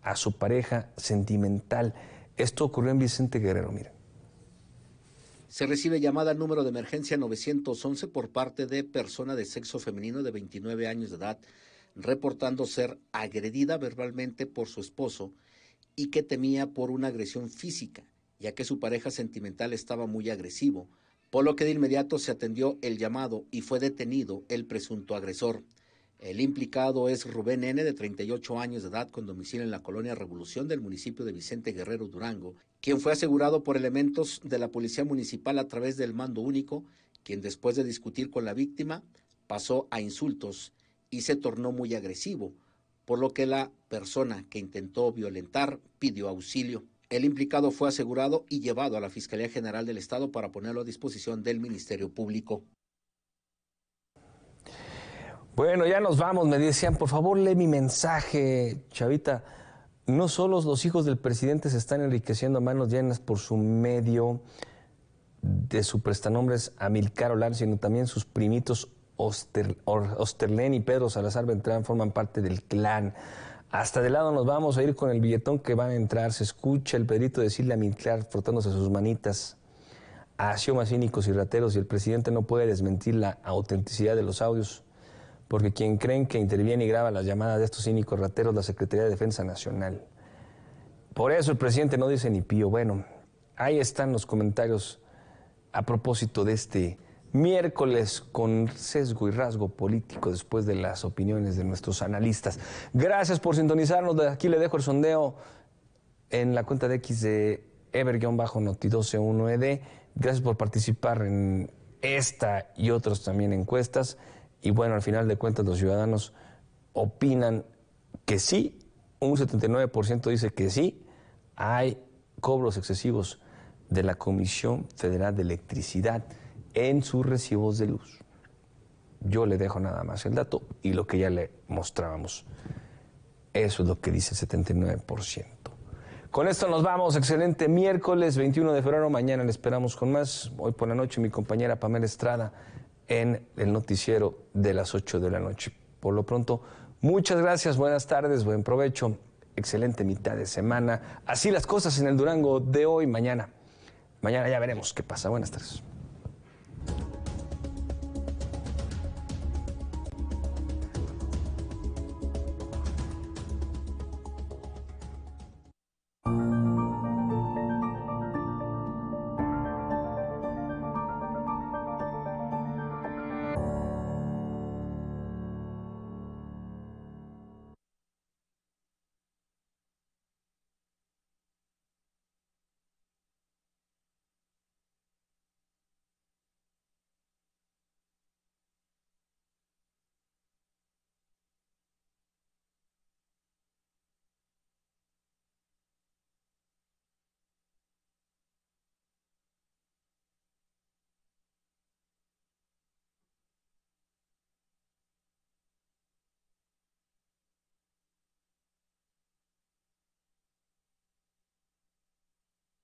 a su pareja sentimental. Esto ocurrió en Vicente Guerrero, miren se recibe llamada al número de emergencia 911 por parte de persona de sexo femenino de 29 años de edad, reportando ser agredida verbalmente por su esposo y que temía por una agresión física, ya que su pareja sentimental estaba muy agresivo, por lo que de inmediato se atendió el llamado y fue detenido el presunto agresor. El implicado es Rubén N., de 38 años de edad, con domicilio en la colonia Revolución del municipio de Vicente Guerrero Durango, quien fue asegurado por elementos de la Policía Municipal a través del mando único, quien después de discutir con la víctima pasó a insultos y se tornó muy agresivo, por lo que la persona que intentó violentar pidió auxilio. El implicado fue asegurado y llevado a la Fiscalía General del Estado para ponerlo a disposición del Ministerio Público. Bueno, ya nos vamos. Me decían, por favor, lee mi mensaje, Chavita. No solo los hijos del presidente se están enriqueciendo a manos llenas por su medio de su prestanombres Amilcar Olán, sino también sus primitos y Pedro Salazar Beltrán forman parte del clan. Hasta de lado nos vamos a ir con el billetón que van a entrar. Se escucha el Pedrito decirle a Amilcar frotándose sus manitas. Así más cínicos y rateros y el presidente no puede desmentir la autenticidad de los audios porque quien creen que interviene y graba las llamadas de estos cínicos rateros la Secretaría de Defensa Nacional. Por eso el presidente no dice ni pío. Bueno, ahí están los comentarios a propósito de este miércoles con sesgo y rasgo político después de las opiniones de nuestros analistas. Gracias por sintonizarnos. aquí le dejo el sondeo en la cuenta de X de Ever-Noti121ED. E Gracias por participar en esta y otras también encuestas. Y bueno, al final de cuentas los ciudadanos opinan que sí, un 79% dice que sí, hay cobros excesivos de la Comisión Federal de Electricidad en sus recibos de luz. Yo le dejo nada más el dato y lo que ya le mostrábamos. Eso es lo que dice el 79%. Con esto nos vamos. Excelente miércoles 21 de febrero. Mañana le esperamos con más. Hoy por la noche mi compañera Pamela Estrada en el noticiero de las 8 de la noche. Por lo pronto, muchas gracias, buenas tardes, buen provecho, excelente mitad de semana. Así las cosas en el Durango de hoy, mañana. Mañana ya veremos qué pasa. Buenas tardes.